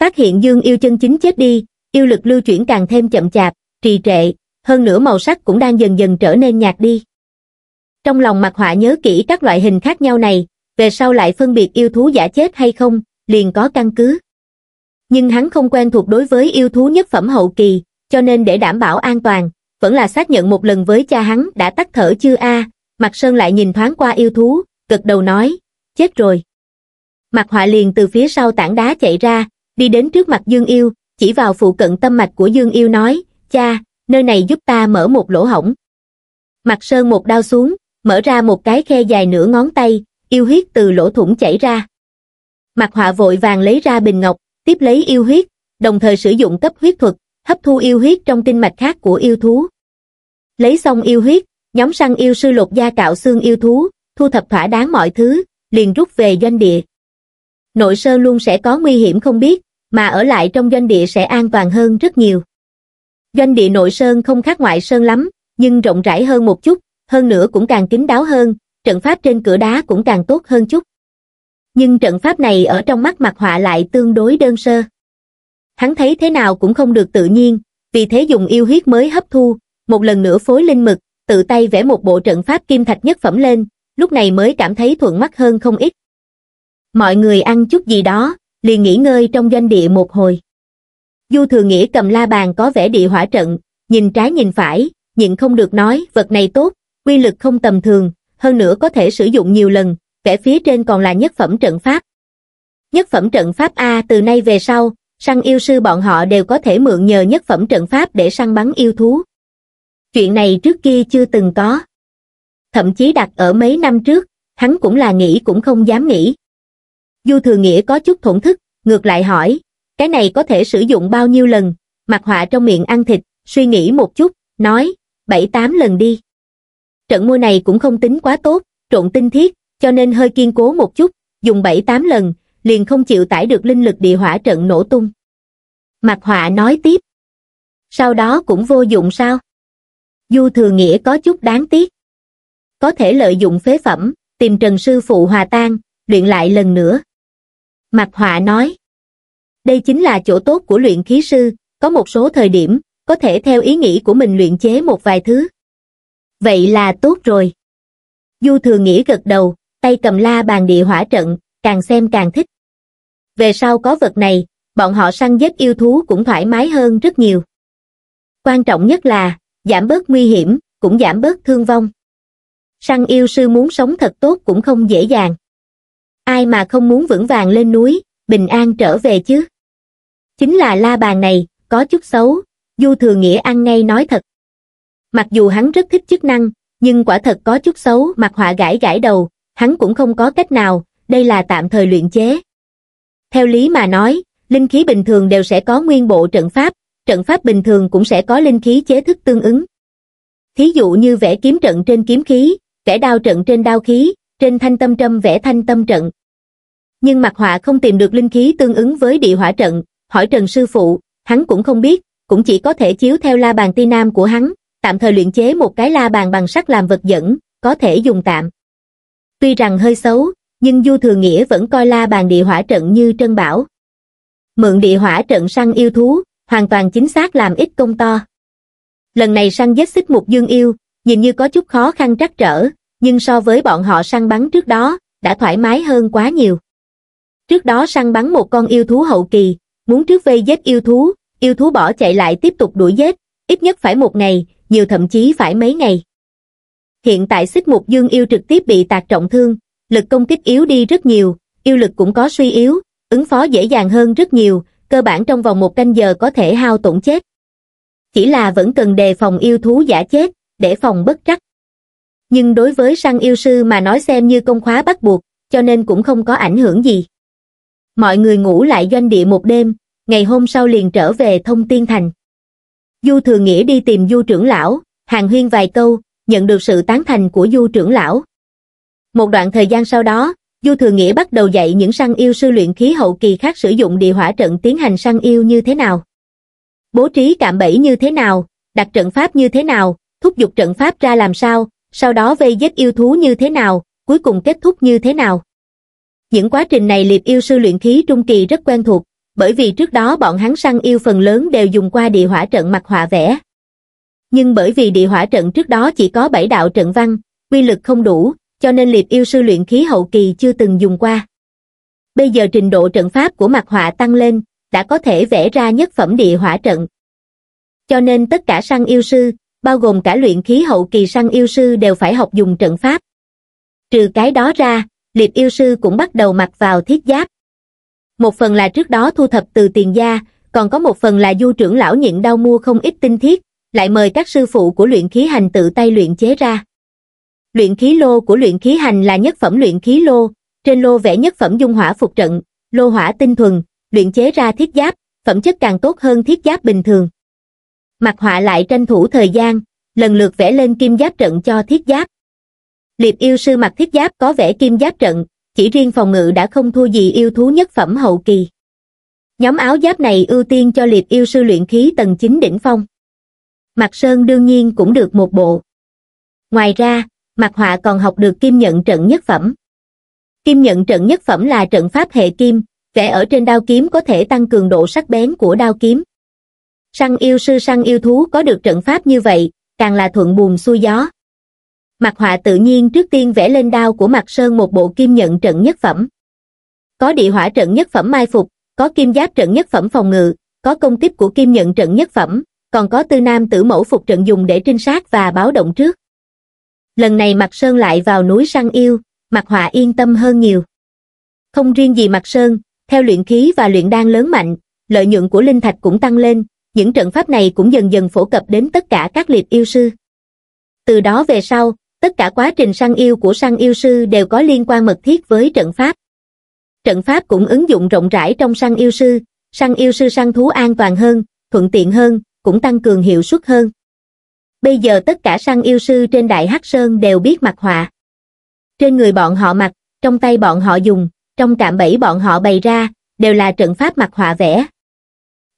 Phát hiện dương yêu chân chính chết đi, yêu lực lưu chuyển càng thêm chậm chạp, trì trệ, hơn nữa màu sắc cũng đang dần dần trở nên nhạt đi. Trong lòng mặt họa nhớ kỹ các loại hình khác nhau này, về sau lại phân biệt yêu thú giả chết hay không, liền có căn cứ. Nhưng hắn không quen thuộc đối với yêu thú nhất phẩm hậu kỳ, cho nên để đảm bảo an toàn, vẫn là xác nhận một lần với cha hắn đã tắt thở chưa a Mặt Sơn lại nhìn thoáng qua yêu thú, gật đầu nói, chết rồi. Mặt họa liền từ phía sau tảng đá chạy ra, đi đến trước mặt Dương Yêu, chỉ vào phụ cận tâm mạch của Dương Yêu nói, cha, nơi này giúp ta mở một lỗ hổng. Mặt Sơn một đao xuống, mở ra một cái khe dài nửa ngón tay, yêu huyết từ lỗ thủng chảy ra. Mặt họa vội vàng lấy ra bình ngọc, tiếp lấy yêu huyết, đồng thời sử dụng cấp huyết thuật, hấp thu yêu huyết trong tinh mạch khác của yêu thú. Lấy xong yêu huyết, nhóm săn yêu sư lột da cạo xương yêu thú, thu thập thỏa đáng mọi thứ, liền rút về doanh địa. Nội sơn luôn sẽ có nguy hiểm không biết, mà ở lại trong doanh địa sẽ an toàn hơn rất nhiều. Doanh địa nội sơn không khác ngoại sơn lắm, nhưng rộng rãi hơn một chút, hơn nữa cũng càng kín đáo hơn, trận pháp trên cửa đá cũng càng tốt hơn chút. Nhưng trận pháp này ở trong mắt mặt họa lại tương đối đơn sơ hắn thấy thế nào cũng không được tự nhiên, vì thế dùng yêu huyết mới hấp thu, một lần nữa phối linh mực, tự tay vẽ một bộ trận pháp kim thạch nhất phẩm lên, lúc này mới cảm thấy thuận mắt hơn không ít. Mọi người ăn chút gì đó, liền nghỉ ngơi trong doanh địa một hồi. Du Thừa Nghĩa cầm la bàn có vẻ địa hỏa trận, nhìn trái nhìn phải, nhịn không được nói vật này tốt, quy lực không tầm thường, hơn nữa có thể sử dụng nhiều lần, vẽ phía trên còn là nhất phẩm trận pháp. Nhất phẩm trận pháp A từ nay về sau, săn yêu sư bọn họ đều có thể mượn nhờ nhất phẩm trận pháp để săn bắn yêu thú. Chuyện này trước kia chưa từng có. Thậm chí đặt ở mấy năm trước, hắn cũng là nghĩ cũng không dám nghĩ. Du Thừa Nghĩa có chút thổn thức, ngược lại hỏi, cái này có thể sử dụng bao nhiêu lần, mặt họa trong miệng ăn thịt, suy nghĩ một chút, nói, bảy tám lần đi. Trận mua này cũng không tính quá tốt, trộn tinh thiết, cho nên hơi kiên cố một chút, dùng bảy tám lần, liền không chịu tải được linh lực địa hỏa trận nổ tung. Mặt họa nói tiếp. Sau đó cũng vô dụng sao? Du thừa nghĩa có chút đáng tiếc. Có thể lợi dụng phế phẩm, tìm trần sư phụ hòa tan, luyện lại lần nữa. Mặt họa nói. Đây chính là chỗ tốt của luyện khí sư, có một số thời điểm, có thể theo ý nghĩ của mình luyện chế một vài thứ. Vậy là tốt rồi. Du thừa nghĩa gật đầu, tay cầm la bàn địa hỏa trận, càng xem càng thích về sau có vật này, bọn họ săn giết yêu thú cũng thoải mái hơn rất nhiều. Quan trọng nhất là, giảm bớt nguy hiểm, cũng giảm bớt thương vong. Săn yêu sư muốn sống thật tốt cũng không dễ dàng. Ai mà không muốn vững vàng lên núi, bình an trở về chứ. Chính là la bàn này, có chút xấu, Du Thừa Nghĩa ăn ngay nói thật. Mặc dù hắn rất thích chức năng, nhưng quả thật có chút xấu mặt họa gãi gãi đầu, hắn cũng không có cách nào, đây là tạm thời luyện chế. Theo lý mà nói, linh khí bình thường đều sẽ có nguyên bộ trận pháp, trận pháp bình thường cũng sẽ có linh khí chế thức tương ứng. Thí dụ như vẽ kiếm trận trên kiếm khí, vẽ đao trận trên đao khí, trên thanh tâm trâm vẽ thanh tâm trận. Nhưng mặt họa không tìm được linh khí tương ứng với địa hỏa trận, hỏi Trần Sư Phụ, hắn cũng không biết, cũng chỉ có thể chiếu theo la bàn ti nam của hắn, tạm thời luyện chế một cái la bàn bằng sắt làm vật dẫn, có thể dùng tạm. Tuy rằng hơi xấu, nhưng du thừa nghĩa vẫn coi la bàn địa hỏa trận như trân bảo mượn địa hỏa trận săn yêu thú hoàn toàn chính xác làm ít công to lần này săn giết xích mục dương yêu nhìn như có chút khó khăn trắc trở nhưng so với bọn họ săn bắn trước đó đã thoải mái hơn quá nhiều trước đó săn bắn một con yêu thú hậu kỳ muốn trước vây giết yêu thú yêu thú bỏ chạy lại tiếp tục đuổi giết ít nhất phải một ngày nhiều thậm chí phải mấy ngày hiện tại xích mục dương yêu trực tiếp bị tạc trọng thương lực công kích yếu đi rất nhiều, yêu lực cũng có suy yếu, ứng phó dễ dàng hơn rất nhiều, cơ bản trong vòng một canh giờ có thể hao tổn chết. Chỉ là vẫn cần đề phòng yêu thú giả chết, để phòng bất trắc. Nhưng đối với săn yêu sư mà nói xem như công khóa bắt buộc, cho nên cũng không có ảnh hưởng gì. Mọi người ngủ lại doanh địa một đêm, ngày hôm sau liền trở về thông tiên thành. Du Thừa Nghĩa đi tìm Du trưởng lão, hàng huyên vài câu, nhận được sự tán thành của Du trưởng lão, một đoạn thời gian sau đó, Du Thừa Nghĩa bắt đầu dạy những săn yêu sư luyện khí hậu kỳ khác sử dụng địa hỏa trận tiến hành săn yêu như thế nào. Bố trí cạm bẫy như thế nào, đặt trận pháp như thế nào, thúc giục trận pháp ra làm sao, sau đó vây giết yêu thú như thế nào, cuối cùng kết thúc như thế nào. Những quá trình này liệp yêu sư luyện khí trung kỳ rất quen thuộc, bởi vì trước đó bọn hắn săn yêu phần lớn đều dùng qua địa hỏa trận mặt họa vẽ. Nhưng bởi vì địa hỏa trận trước đó chỉ có bảy đạo trận văn, quy lực không đủ, cho nên liệt yêu sư luyện khí hậu kỳ chưa từng dùng qua bây giờ trình độ trận pháp của mặt họa tăng lên đã có thể vẽ ra nhất phẩm địa hỏa trận cho nên tất cả săn yêu sư bao gồm cả luyện khí hậu kỳ săn yêu sư đều phải học dùng trận pháp trừ cái đó ra liệt yêu sư cũng bắt đầu mặc vào thiết giáp một phần là trước đó thu thập từ tiền gia còn có một phần là du trưởng lão nhịn đau mua không ít tinh thiết lại mời các sư phụ của luyện khí hành tự tay luyện chế ra luyện khí lô của luyện khí hành là nhất phẩm luyện khí lô, trên lô vẽ nhất phẩm dung hỏa phục trận, lô hỏa tinh thuần, luyện chế ra thiết giáp, phẩm chất càng tốt hơn thiết giáp bình thường. Mặt họa lại tranh thủ thời gian, lần lượt vẽ lên kim giáp trận cho thiết giáp. Liệp yêu sư mặc thiết giáp có vẽ kim giáp trận, chỉ riêng phòng ngự đã không thua gì yêu thú nhất phẩm hậu kỳ. Nhóm áo giáp này ưu tiên cho liệp yêu sư luyện khí tầng 9 đỉnh phong. Mặt sơn đương nhiên cũng được một bộ. Ngoài ra, Mặt họa còn học được kim nhận trận nhất phẩm. Kim nhận trận nhất phẩm là trận pháp hệ kim, vẽ ở trên đao kiếm có thể tăng cường độ sắc bén của đao kiếm. Săn yêu sư săn yêu thú có được trận pháp như vậy, càng là thuận buồm xuôi gió. Mặt họa tự nhiên trước tiên vẽ lên đao của mặt sơn một bộ kim nhận trận nhất phẩm. Có địa hỏa trận nhất phẩm mai phục, có kim giáp trận nhất phẩm phòng ngự, có công tiếp của kim nhận trận nhất phẩm, còn có tư nam tử mẫu phục trận dùng để trinh sát và báo động trước lần này Mạc Sơn lại vào núi săn yêu, Mạc Họa yên tâm hơn nhiều. Không riêng gì Mạc Sơn, theo luyện khí và luyện đan lớn mạnh, lợi nhuận của linh thạch cũng tăng lên, những trận pháp này cũng dần dần phổ cập đến tất cả các liệt yêu sư. Từ đó về sau, tất cả quá trình săn yêu của săn yêu sư đều có liên quan mật thiết với trận pháp. Trận pháp cũng ứng dụng rộng rãi trong săn yêu sư, săn yêu sư săn thú an toàn hơn, thuận tiện hơn, cũng tăng cường hiệu suất hơn bây giờ tất cả săn yêu sư trên đại hắc sơn đều biết mặt họa trên người bọn họ mặc trong tay bọn họ dùng trong cạm bẫy bọn họ bày ra đều là trận pháp mặt họa vẽ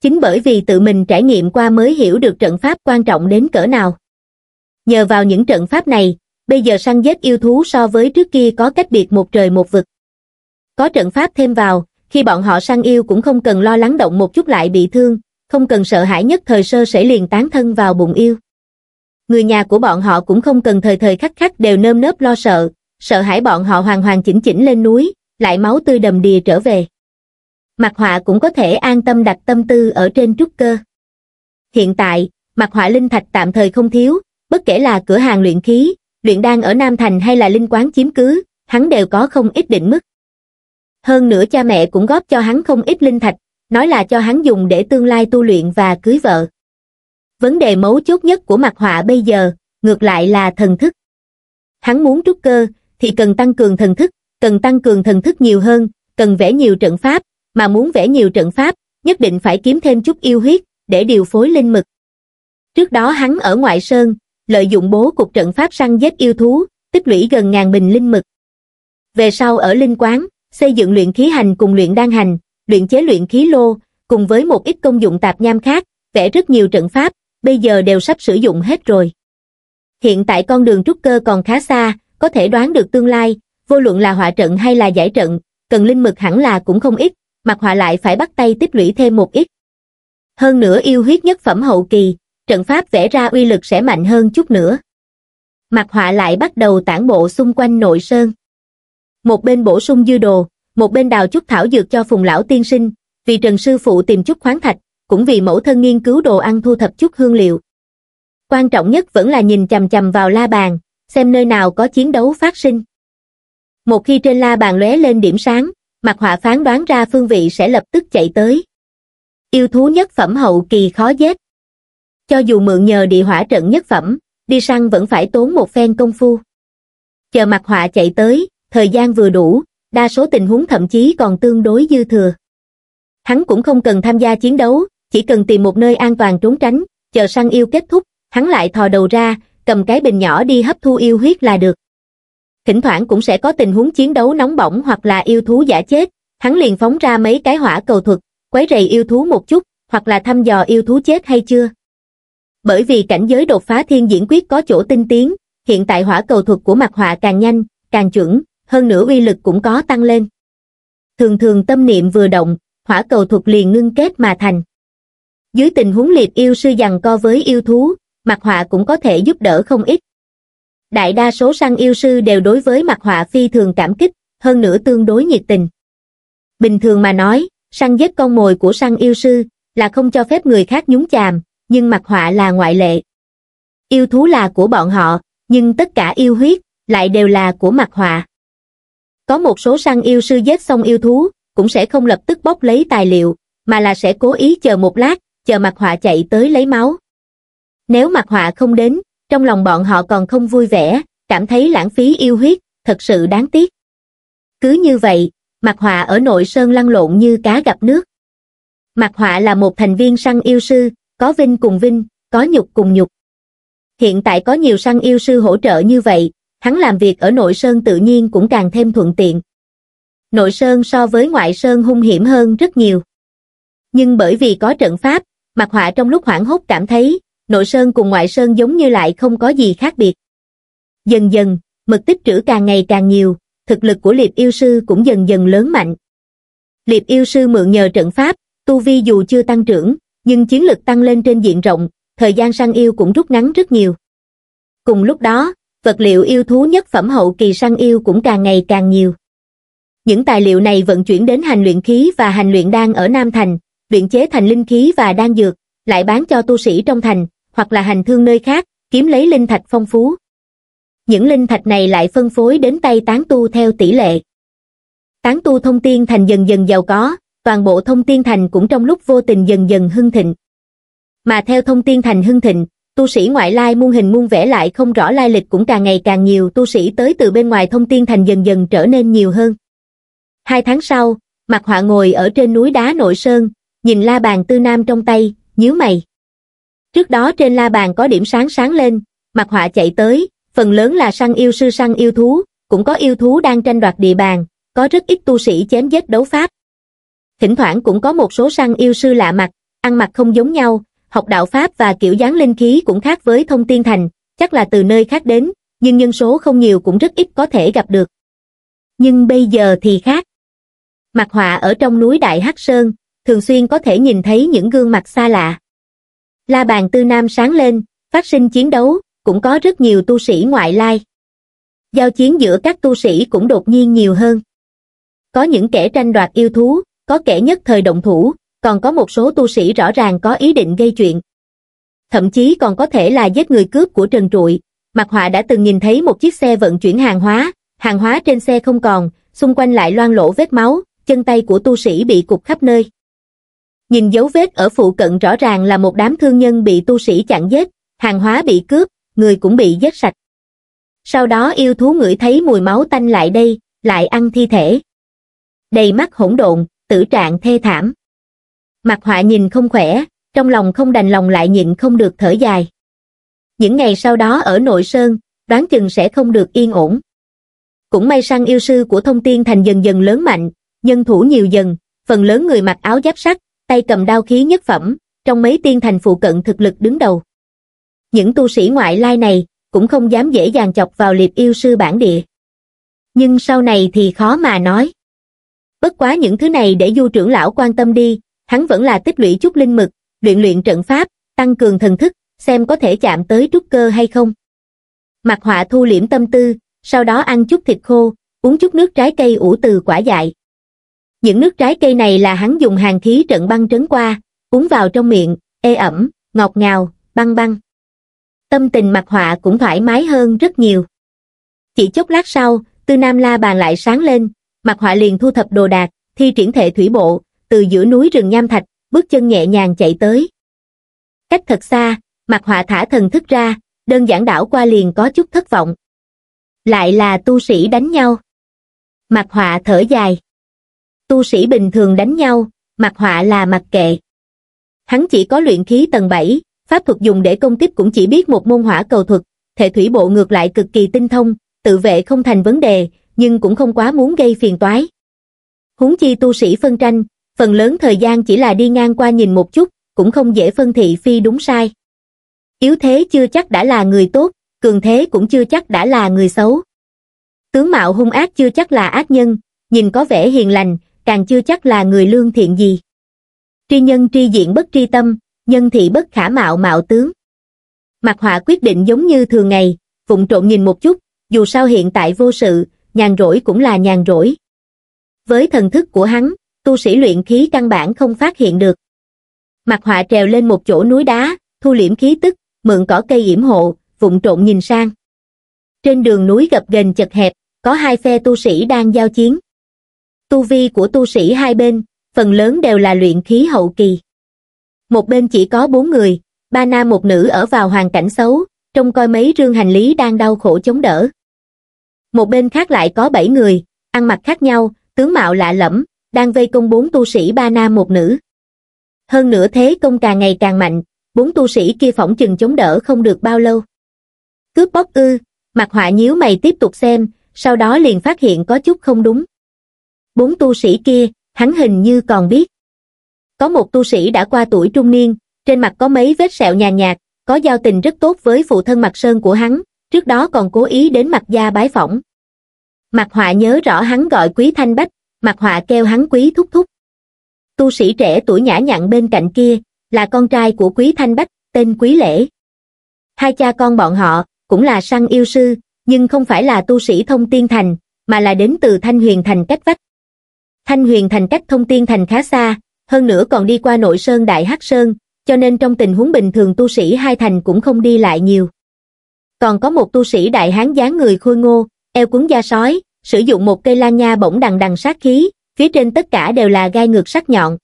chính bởi vì tự mình trải nghiệm qua mới hiểu được trận pháp quan trọng đến cỡ nào nhờ vào những trận pháp này bây giờ săn giết yêu thú so với trước kia có cách biệt một trời một vực có trận pháp thêm vào khi bọn họ săn yêu cũng không cần lo lắng động một chút lại bị thương không cần sợ hãi nhất thời sơ sẽ liền tán thân vào bụng yêu Người nhà của bọn họ cũng không cần thời thời khắc khắc đều nơm nớp lo sợ, sợ hãi bọn họ hoàn hoàn chỉnh chỉnh lên núi, lại máu tươi đầm đìa trở về. Mặt họa cũng có thể an tâm đặt tâm tư ở trên trúc cơ. Hiện tại, mặt họa linh thạch tạm thời không thiếu, bất kể là cửa hàng luyện khí, luyện đan ở Nam Thành hay là linh quán chiếm cứ, hắn đều có không ít định mức. Hơn nữa cha mẹ cũng góp cho hắn không ít linh thạch, nói là cho hắn dùng để tương lai tu luyện và cưới vợ vấn đề mấu chốt nhất của mặt họa bây giờ ngược lại là thần thức hắn muốn trúc cơ thì cần tăng cường thần thức cần tăng cường thần thức nhiều hơn cần vẽ nhiều trận pháp mà muốn vẽ nhiều trận pháp nhất định phải kiếm thêm chút yêu huyết để điều phối linh mực trước đó hắn ở ngoại sơn lợi dụng bố cục trận pháp săn giết yêu thú tích lũy gần ngàn bình linh mực về sau ở linh quán xây dựng luyện khí hành cùng luyện đan hành luyện chế luyện khí lô cùng với một ít công dụng tạp nham khác vẽ rất nhiều trận pháp bây giờ đều sắp sử dụng hết rồi. Hiện tại con đường trúc cơ còn khá xa, có thể đoán được tương lai, vô luận là họa trận hay là giải trận, cần linh mực hẳn là cũng không ít, mặt họa lại phải bắt tay tích lũy thêm một ít. Hơn nữa yêu huyết nhất phẩm hậu kỳ, trận pháp vẽ ra uy lực sẽ mạnh hơn chút nữa. Mặt họa lại bắt đầu tản bộ xung quanh nội sơn. Một bên bổ sung dư đồ, một bên đào chút thảo dược cho phùng lão tiên sinh, vì trần sư phụ tìm chút khoáng thạch, cũng vì mẫu thân nghiên cứu đồ ăn thu thập chút hương liệu. Quan trọng nhất vẫn là nhìn chầm chầm vào la bàn, xem nơi nào có chiến đấu phát sinh. Một khi trên la bàn lóe lên điểm sáng, mặt họa phán đoán ra phương vị sẽ lập tức chạy tới. Yêu thú nhất phẩm hậu kỳ khó giết. Cho dù mượn nhờ địa hỏa trận nhất phẩm, đi săn vẫn phải tốn một phen công phu. Chờ mặt họa chạy tới, thời gian vừa đủ, đa số tình huống thậm chí còn tương đối dư thừa. Hắn cũng không cần tham gia chiến đấu, chỉ cần tìm một nơi an toàn trốn tránh, chờ săn yêu kết thúc, hắn lại thò đầu ra, cầm cái bình nhỏ đi hấp thu yêu huyết là được. Thỉnh thoảng cũng sẽ có tình huống chiến đấu nóng bỏng hoặc là yêu thú giả chết, hắn liền phóng ra mấy cái hỏa cầu thuật, quấy rầy yêu thú một chút, hoặc là thăm dò yêu thú chết hay chưa. Bởi vì cảnh giới đột phá thiên diễn quyết có chỗ tinh tiến, hiện tại hỏa cầu thuật của mặt họa càng nhanh, càng chuẩn, hơn nữa uy lực cũng có tăng lên. Thường thường tâm niệm vừa động, hỏa cầu thuật liền ngưng kết mà thành dưới tình huống liệt yêu sư giằng co với yêu thú mặt họa cũng có thể giúp đỡ không ít đại đa số săn yêu sư đều đối với mặt họa phi thường cảm kích hơn nữa tương đối nhiệt tình bình thường mà nói săn giết con mồi của săn yêu sư là không cho phép người khác nhúng chàm nhưng mặt họa là ngoại lệ yêu thú là của bọn họ nhưng tất cả yêu huyết lại đều là của mặt họa có một số săn yêu sư giết xong yêu thú cũng sẽ không lập tức bóc lấy tài liệu mà là sẽ cố ý chờ một lát chờ mặt họa chạy tới lấy máu. Nếu mặt họa không đến, trong lòng bọn họ còn không vui vẻ, cảm thấy lãng phí yêu huyết, thật sự đáng tiếc. Cứ như vậy, mặt họa ở nội sơn lăn lộn như cá gặp nước. Mặt họa là một thành viên săn yêu sư, có vinh cùng vinh, có nhục cùng nhục. Hiện tại có nhiều săn yêu sư hỗ trợ như vậy, hắn làm việc ở nội sơn tự nhiên cũng càng thêm thuận tiện. Nội sơn so với ngoại sơn hung hiểm hơn rất nhiều. Nhưng bởi vì có trận pháp, Mặt họa trong lúc hoảng hốt cảm thấy, nội sơn cùng ngoại sơn giống như lại không có gì khác biệt. Dần dần, mực tích trữ càng ngày càng nhiều, thực lực của liệp yêu sư cũng dần dần lớn mạnh. Liệp yêu sư mượn nhờ trận pháp, tu vi dù chưa tăng trưởng, nhưng chiến lực tăng lên trên diện rộng, thời gian săn yêu cũng rút ngắn rất nhiều. Cùng lúc đó, vật liệu yêu thú nhất phẩm hậu kỳ săn yêu cũng càng ngày càng nhiều. Những tài liệu này vận chuyển đến hành luyện khí và hành luyện đan ở Nam Thành, luyện chế thành linh khí và đan dược, lại bán cho tu sĩ trong thành, hoặc là hành thương nơi khác, kiếm lấy linh thạch phong phú. Những linh thạch này lại phân phối đến tay tán tu theo tỷ lệ. Tán tu thông tiên thành dần dần giàu có, toàn bộ thông tiên thành cũng trong lúc vô tình dần dần hưng thịnh. Mà theo thông tiên thành hưng thịnh, tu sĩ ngoại lai muôn hình muôn vẻ lại không rõ lai lịch cũng càng ngày càng nhiều tu sĩ tới từ bên ngoài thông tiên thành dần dần trở nên nhiều hơn. Hai tháng sau, mặt Họa ngồi ở trên núi đá nội sơn, nhìn la bàn tư nam trong tay nhíu mày trước đó trên la bàn có điểm sáng sáng lên mặt họa chạy tới phần lớn là săn yêu sư săn yêu thú cũng có yêu thú đang tranh đoạt địa bàn có rất ít tu sĩ chém giết đấu pháp thỉnh thoảng cũng có một số săn yêu sư lạ mặt ăn mặc không giống nhau học đạo pháp và kiểu dáng linh khí cũng khác với thông tiên thành chắc là từ nơi khác đến nhưng nhân số không nhiều cũng rất ít có thể gặp được nhưng bây giờ thì khác mặt họa ở trong núi đại hắc sơn thường xuyên có thể nhìn thấy những gương mặt xa lạ. La bàn tư nam sáng lên, phát sinh chiến đấu, cũng có rất nhiều tu sĩ ngoại lai. Giao chiến giữa các tu sĩ cũng đột nhiên nhiều hơn. Có những kẻ tranh đoạt yêu thú, có kẻ nhất thời động thủ, còn có một số tu sĩ rõ ràng có ý định gây chuyện. Thậm chí còn có thể là giết người cướp của Trần Trụi. Mặt họa đã từng nhìn thấy một chiếc xe vận chuyển hàng hóa, hàng hóa trên xe không còn, xung quanh lại loang lỗ vết máu, chân tay của tu sĩ bị cục khắp nơi. Nhìn dấu vết ở phụ cận rõ ràng là một đám thương nhân bị tu sĩ chặn giết, hàng hóa bị cướp, người cũng bị giết sạch. Sau đó yêu thú ngửi thấy mùi máu tanh lại đây, lại ăn thi thể. Đầy mắt hỗn độn, tử trạng thê thảm. Mặt họa nhìn không khỏe, trong lòng không đành lòng lại nhịn không được thở dài. Những ngày sau đó ở nội sơn, đoán chừng sẽ không được yên ổn. Cũng may sang yêu sư của thông tiên thành dần dần lớn mạnh, nhân thủ nhiều dần, phần lớn người mặc áo giáp sắt, tay cầm đao khí nhất phẩm, trong mấy tiên thành phụ cận thực lực đứng đầu. Những tu sĩ ngoại lai này cũng không dám dễ dàng chọc vào liệp yêu sư bản địa. Nhưng sau này thì khó mà nói. Bất quá những thứ này để du trưởng lão quan tâm đi, hắn vẫn là tích lũy chút linh mực, luyện luyện trận pháp, tăng cường thần thức, xem có thể chạm tới trúc cơ hay không. Mặt họa thu liễm tâm tư, sau đó ăn chút thịt khô, uống chút nước trái cây ủ từ quả dại những nước trái cây này là hắn dùng hàng khí trận băng trấn qua uống vào trong miệng ê ẩm ngọt ngào băng băng tâm tình mặt họa cũng thoải mái hơn rất nhiều chỉ chốc lát sau tư nam la bàn lại sáng lên mặt họa liền thu thập đồ đạc thi triển thể thủy bộ từ giữa núi rừng nham thạch bước chân nhẹ nhàng chạy tới cách thật xa mặt họa thả thần thức ra đơn giản đảo qua liền có chút thất vọng lại là tu sĩ đánh nhau mặt họa thở dài tu sĩ bình thường đánh nhau, mặt họa là mặt kệ. Hắn chỉ có luyện khí tầng 7, pháp thuật dùng để công kích cũng chỉ biết một môn hỏa cầu thuật, thể thủy bộ ngược lại cực kỳ tinh thông, tự vệ không thành vấn đề, nhưng cũng không quá muốn gây phiền toái. Húng chi tu sĩ phân tranh, phần lớn thời gian chỉ là đi ngang qua nhìn một chút, cũng không dễ phân thị phi đúng sai. Yếu thế chưa chắc đã là người tốt, cường thế cũng chưa chắc đã là người xấu. Tướng mạo hung ác chưa chắc là ác nhân, nhìn có vẻ hiền lành, càng chưa chắc là người lương thiện gì. Tri nhân tri diện bất tri tâm, nhân thị bất khả mạo mạo tướng. Mặt họa quyết định giống như thường ngày, vụng trộn nhìn một chút, dù sao hiện tại vô sự, nhàn rỗi cũng là nhàn rỗi. Với thần thức của hắn, tu sĩ luyện khí căn bản không phát hiện được. Mặt họa trèo lên một chỗ núi đá, thu liễm khí tức, mượn cỏ cây yểm hộ, vụng trộn nhìn sang. Trên đường núi gập ghềnh chật hẹp, có hai phe tu sĩ đang giao chiến tu vi của tu sĩ hai bên, phần lớn đều là luyện khí hậu kỳ. Một bên chỉ có bốn người, ba nam một nữ ở vào hoàn cảnh xấu, trông coi mấy rương hành lý đang đau khổ chống đỡ. Một bên khác lại có bảy người, ăn mặc khác nhau, tướng mạo lạ lẫm, đang vây công bốn tu sĩ ba nam một nữ. Hơn nữa thế công càng ngày càng mạnh, bốn tu sĩ kia phỏng chừng chống đỡ không được bao lâu. Cướp bóc ư, mặt họa nhíu mày tiếp tục xem, sau đó liền phát hiện có chút không đúng bốn tu sĩ kia, hắn hình như còn biết. Có một tu sĩ đã qua tuổi trung niên, trên mặt có mấy vết sẹo nhàn nhạt, có giao tình rất tốt với phụ thân mặt Sơn của hắn, trước đó còn cố ý đến mặt Gia bái phỏng. mặt Họa nhớ rõ hắn gọi Quý Thanh Bách, mặt Họa kêu hắn Quý Thúc Thúc. Tu sĩ trẻ tuổi nhã nhặn bên cạnh kia, là con trai của Quý Thanh Bách, tên Quý Lễ. Hai cha con bọn họ, cũng là săn yêu sư, nhưng không phải là tu sĩ thông tiên thành, mà là đến từ Thanh Huyền Thành cách vách thanh huyền thành cách thông tiên thành khá xa hơn nữa còn đi qua nội sơn đại hắc sơn cho nên trong tình huống bình thường tu sĩ hai thành cũng không đi lại nhiều còn có một tu sĩ đại hán dáng người khôi ngô eo cuốn da sói sử dụng một cây lan nha bổng đằng đằng sát khí phía trên tất cả đều là gai ngược sắc nhọn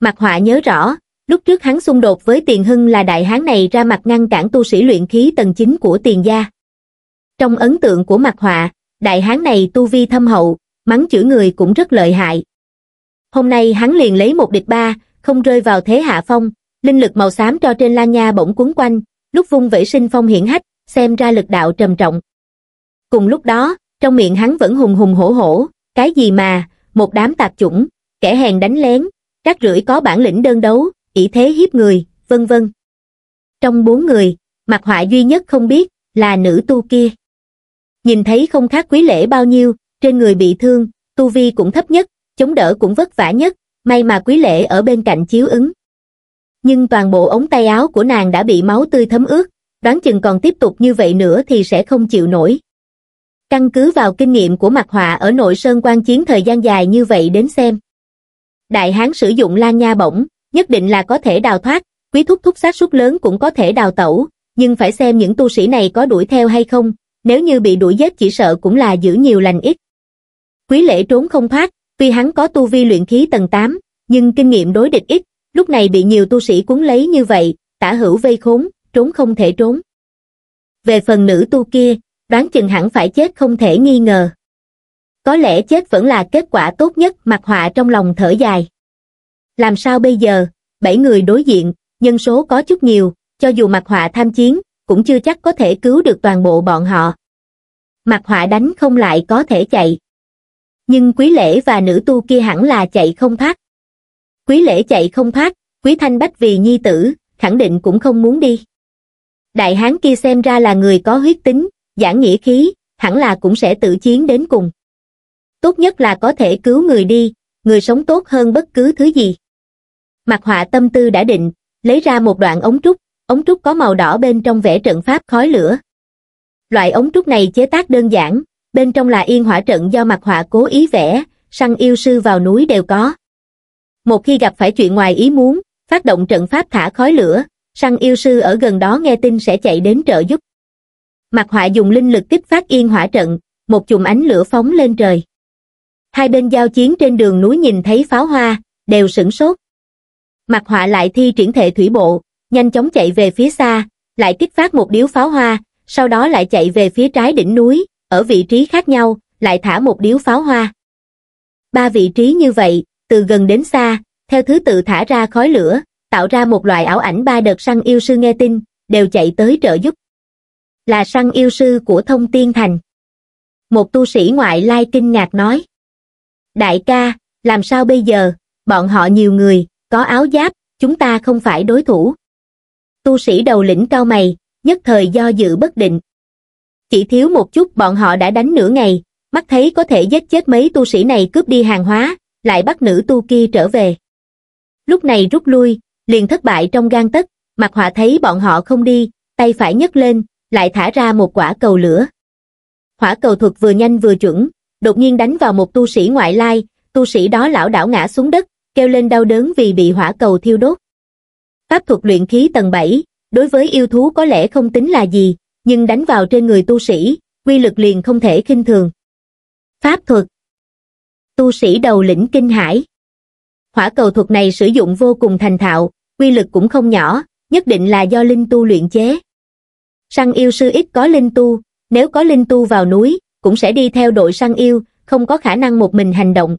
mặt họa nhớ rõ lúc trước hắn xung đột với tiền hưng là đại hán này ra mặt ngăn cản tu sĩ luyện khí tầng chính của tiền gia trong ấn tượng của mặt họa đại hán này tu vi thâm hậu mắng chửi người cũng rất lợi hại. Hôm nay hắn liền lấy một địch ba, không rơi vào thế hạ phong, linh lực màu xám cho trên lan nha bỗng cuốn quanh, lúc vung vẩy sinh phong hiển hách, xem ra lực đạo trầm trọng. Cùng lúc đó, trong miệng hắn vẫn hùng hùng hổ hổ, cái gì mà, một đám tạp chủng, kẻ hèn đánh lén, các rưỡi có bản lĩnh đơn đấu, ý thế hiếp người, vân vân. Trong bốn người, mặt họa duy nhất không biết là nữ tu kia. Nhìn thấy không khác quý lễ bao nhiêu, trên người bị thương, tu vi cũng thấp nhất, chống đỡ cũng vất vả nhất, may mà quý lệ ở bên cạnh chiếu ứng. Nhưng toàn bộ ống tay áo của nàng đã bị máu tươi thấm ướt, đoán chừng còn tiếp tục như vậy nữa thì sẽ không chịu nổi. Căn cứ vào kinh nghiệm của mặt họa ở nội sơn quan chiến thời gian dài như vậy đến xem. Đại hán sử dụng lan nha bổng, nhất định là có thể đào thoát, quý thúc thúc sát sút lớn cũng có thể đào tẩu, nhưng phải xem những tu sĩ này có đuổi theo hay không, nếu như bị đuổi giết chỉ sợ cũng là giữ nhiều lành ít. Quý lễ trốn không thoát, vì hắn có tu vi luyện khí tầng 8, nhưng kinh nghiệm đối địch ít, lúc này bị nhiều tu sĩ cuốn lấy như vậy, tả hữu vây khốn, trốn không thể trốn. Về phần nữ tu kia, đoán chừng hẳn phải chết không thể nghi ngờ. Có lẽ chết vẫn là kết quả tốt nhất mặt họa trong lòng thở dài. Làm sao bây giờ, bảy người đối diện, nhân số có chút nhiều, cho dù mặt họa tham chiến, cũng chưa chắc có thể cứu được toàn bộ bọn họ. Mặt họa đánh không lại có thể chạy nhưng quý lễ và nữ tu kia hẳn là chạy không thoát. Quý lễ chạy không thoát, quý thanh bách vì nhi tử, khẳng định cũng không muốn đi. Đại hán kia xem ra là người có huyết tính, giảng nghĩa khí, hẳn là cũng sẽ tự chiến đến cùng. Tốt nhất là có thể cứu người đi, người sống tốt hơn bất cứ thứ gì. Mặt họa tâm tư đã định, lấy ra một đoạn ống trúc, ống trúc có màu đỏ bên trong vẽ trận pháp khói lửa. Loại ống trúc này chế tác đơn giản, bên trong là yên hỏa trận do mặt họa cố ý vẽ, săn yêu sư vào núi đều có. Một khi gặp phải chuyện ngoài ý muốn, phát động trận pháp thả khói lửa, săn yêu sư ở gần đó nghe tin sẽ chạy đến trợ giúp. Mặt họa dùng linh lực kích phát yên hỏa trận, một chùm ánh lửa phóng lên trời. Hai bên giao chiến trên đường núi nhìn thấy pháo hoa, đều sửng sốt. Mặt họa lại thi triển thể thủy bộ, nhanh chóng chạy về phía xa, lại kích phát một điếu pháo hoa, sau đó lại chạy về phía trái đỉnh núi, ở vị trí khác nhau, lại thả một điếu pháo hoa. Ba vị trí như vậy, từ gần đến xa, theo thứ tự thả ra khói lửa, tạo ra một loại ảo ảnh ba đợt săn yêu sư nghe tin, đều chạy tới trợ giúp. Là săn yêu sư của thông tiên thành. Một tu sĩ ngoại lai kinh ngạc nói. Đại ca, làm sao bây giờ, bọn họ nhiều người, có áo giáp, chúng ta không phải đối thủ. Tu sĩ đầu lĩnh cao mày, nhất thời do dự bất định. Chỉ thiếu một chút bọn họ đã đánh nửa ngày, mắt thấy có thể giết chết mấy tu sĩ này cướp đi hàng hóa, lại bắt nữ tu kia trở về. Lúc này rút lui, liền thất bại trong gan tất, mặt họa thấy bọn họ không đi, tay phải nhấc lên, lại thả ra một quả cầu lửa. Hỏa cầu thuật vừa nhanh vừa chuẩn, đột nhiên đánh vào một tu sĩ ngoại lai, tu sĩ đó lão đảo ngã xuống đất, kêu lên đau đớn vì bị hỏa cầu thiêu đốt. Pháp thuật luyện khí tầng 7, đối với yêu thú có lẽ không tính là gì, nhưng đánh vào trên người tu sĩ, quy lực liền không thể khinh thường. Pháp thuật Tu sĩ đầu lĩnh kinh hải Hỏa cầu thuật này sử dụng vô cùng thành thạo, quy lực cũng không nhỏ, nhất định là do linh tu luyện chế. Săn yêu sư ít có linh tu, nếu có linh tu vào núi, cũng sẽ đi theo đội săn yêu, không có khả năng một mình hành động.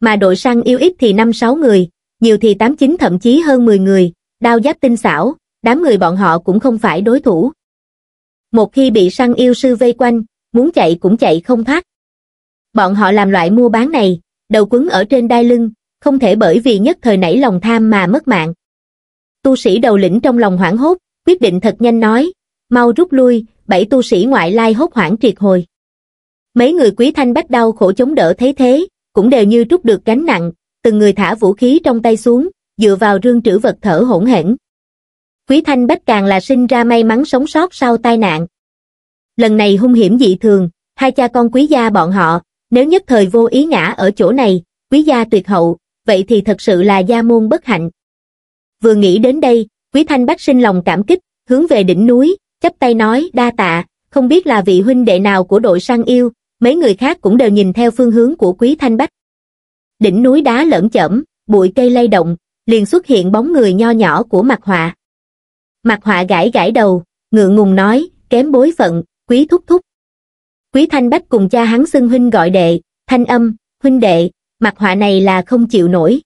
Mà đội săn yêu ít thì 5-6 người, nhiều thì 8-9 thậm chí hơn 10 người, đao giáp tinh xảo, đám người bọn họ cũng không phải đối thủ một khi bị săn yêu sư vây quanh, muốn chạy cũng chạy không thoát. Bọn họ làm loại mua bán này, đầu quấn ở trên đai lưng, không thể bởi vì nhất thời nảy lòng tham mà mất mạng. Tu sĩ đầu lĩnh trong lòng hoảng hốt, quyết định thật nhanh nói, mau rút lui, bảy tu sĩ ngoại lai hốt hoảng triệt hồi. Mấy người quý thanh bắt đau khổ chống đỡ thế thế, cũng đều như trút được gánh nặng, từng người thả vũ khí trong tay xuống, dựa vào rương trữ vật thở hỗn hển quý thanh bách càng là sinh ra may mắn sống sót sau tai nạn lần này hung hiểm dị thường hai cha con quý gia bọn họ nếu nhất thời vô ý ngã ở chỗ này quý gia tuyệt hậu vậy thì thật sự là gia môn bất hạnh vừa nghĩ đến đây quý thanh bách sinh lòng cảm kích hướng về đỉnh núi chắp tay nói đa tạ không biết là vị huynh đệ nào của đội săn yêu mấy người khác cũng đều nhìn theo phương hướng của quý thanh bách đỉnh núi đá lởm chởm bụi cây lay động liền xuất hiện bóng người nho nhỏ của mặt họa Mặt họa gãi gãi đầu, ngượng ngùng nói, kém bối phận, quý thúc thúc. Quý Thanh Bách cùng cha hắn xưng huynh gọi đệ, thanh âm, huynh đệ, mặt họa này là không chịu nổi.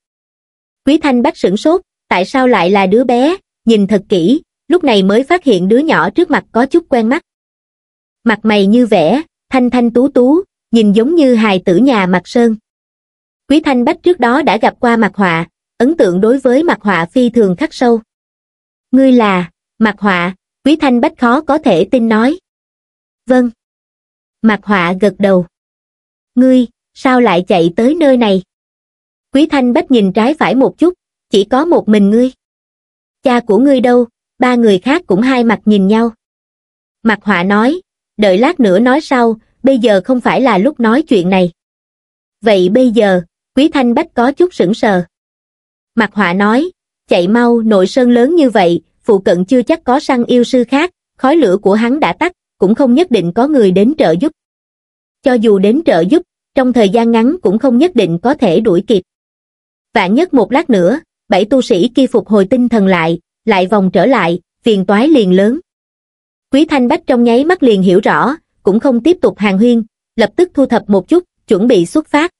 Quý Thanh Bách sửng sốt, tại sao lại là đứa bé, nhìn thật kỹ, lúc này mới phát hiện đứa nhỏ trước mặt có chút quen mắt. Mặt mày như vẽ, thanh thanh tú tú, nhìn giống như hài tử nhà mặt sơn. Quý Thanh Bách trước đó đã gặp qua mặt họa, ấn tượng đối với mặt họa phi thường khắc sâu ngươi là mạc họa quý thanh bách khó có thể tin nói vâng mạc họa gật đầu ngươi sao lại chạy tới nơi này quý thanh bách nhìn trái phải một chút chỉ có một mình ngươi cha của ngươi đâu ba người khác cũng hai mặt nhìn nhau mạc họa nói đợi lát nữa nói sau bây giờ không phải là lúc nói chuyện này vậy bây giờ quý thanh bách có chút sững sờ mạc họa nói chạy mau nội sơn lớn như vậy, phụ cận chưa chắc có săn yêu sư khác, khói lửa của hắn đã tắt, cũng không nhất định có người đến trợ giúp. Cho dù đến trợ giúp, trong thời gian ngắn cũng không nhất định có thể đuổi kịp. Vạn nhất một lát nữa, bảy tu sĩ kia phục hồi tinh thần lại, lại vòng trở lại, phiền toái liền lớn. Quý Thanh Bách trong nháy mắt liền hiểu rõ, cũng không tiếp tục hàng huyên, lập tức thu thập một chút, chuẩn bị xuất phát.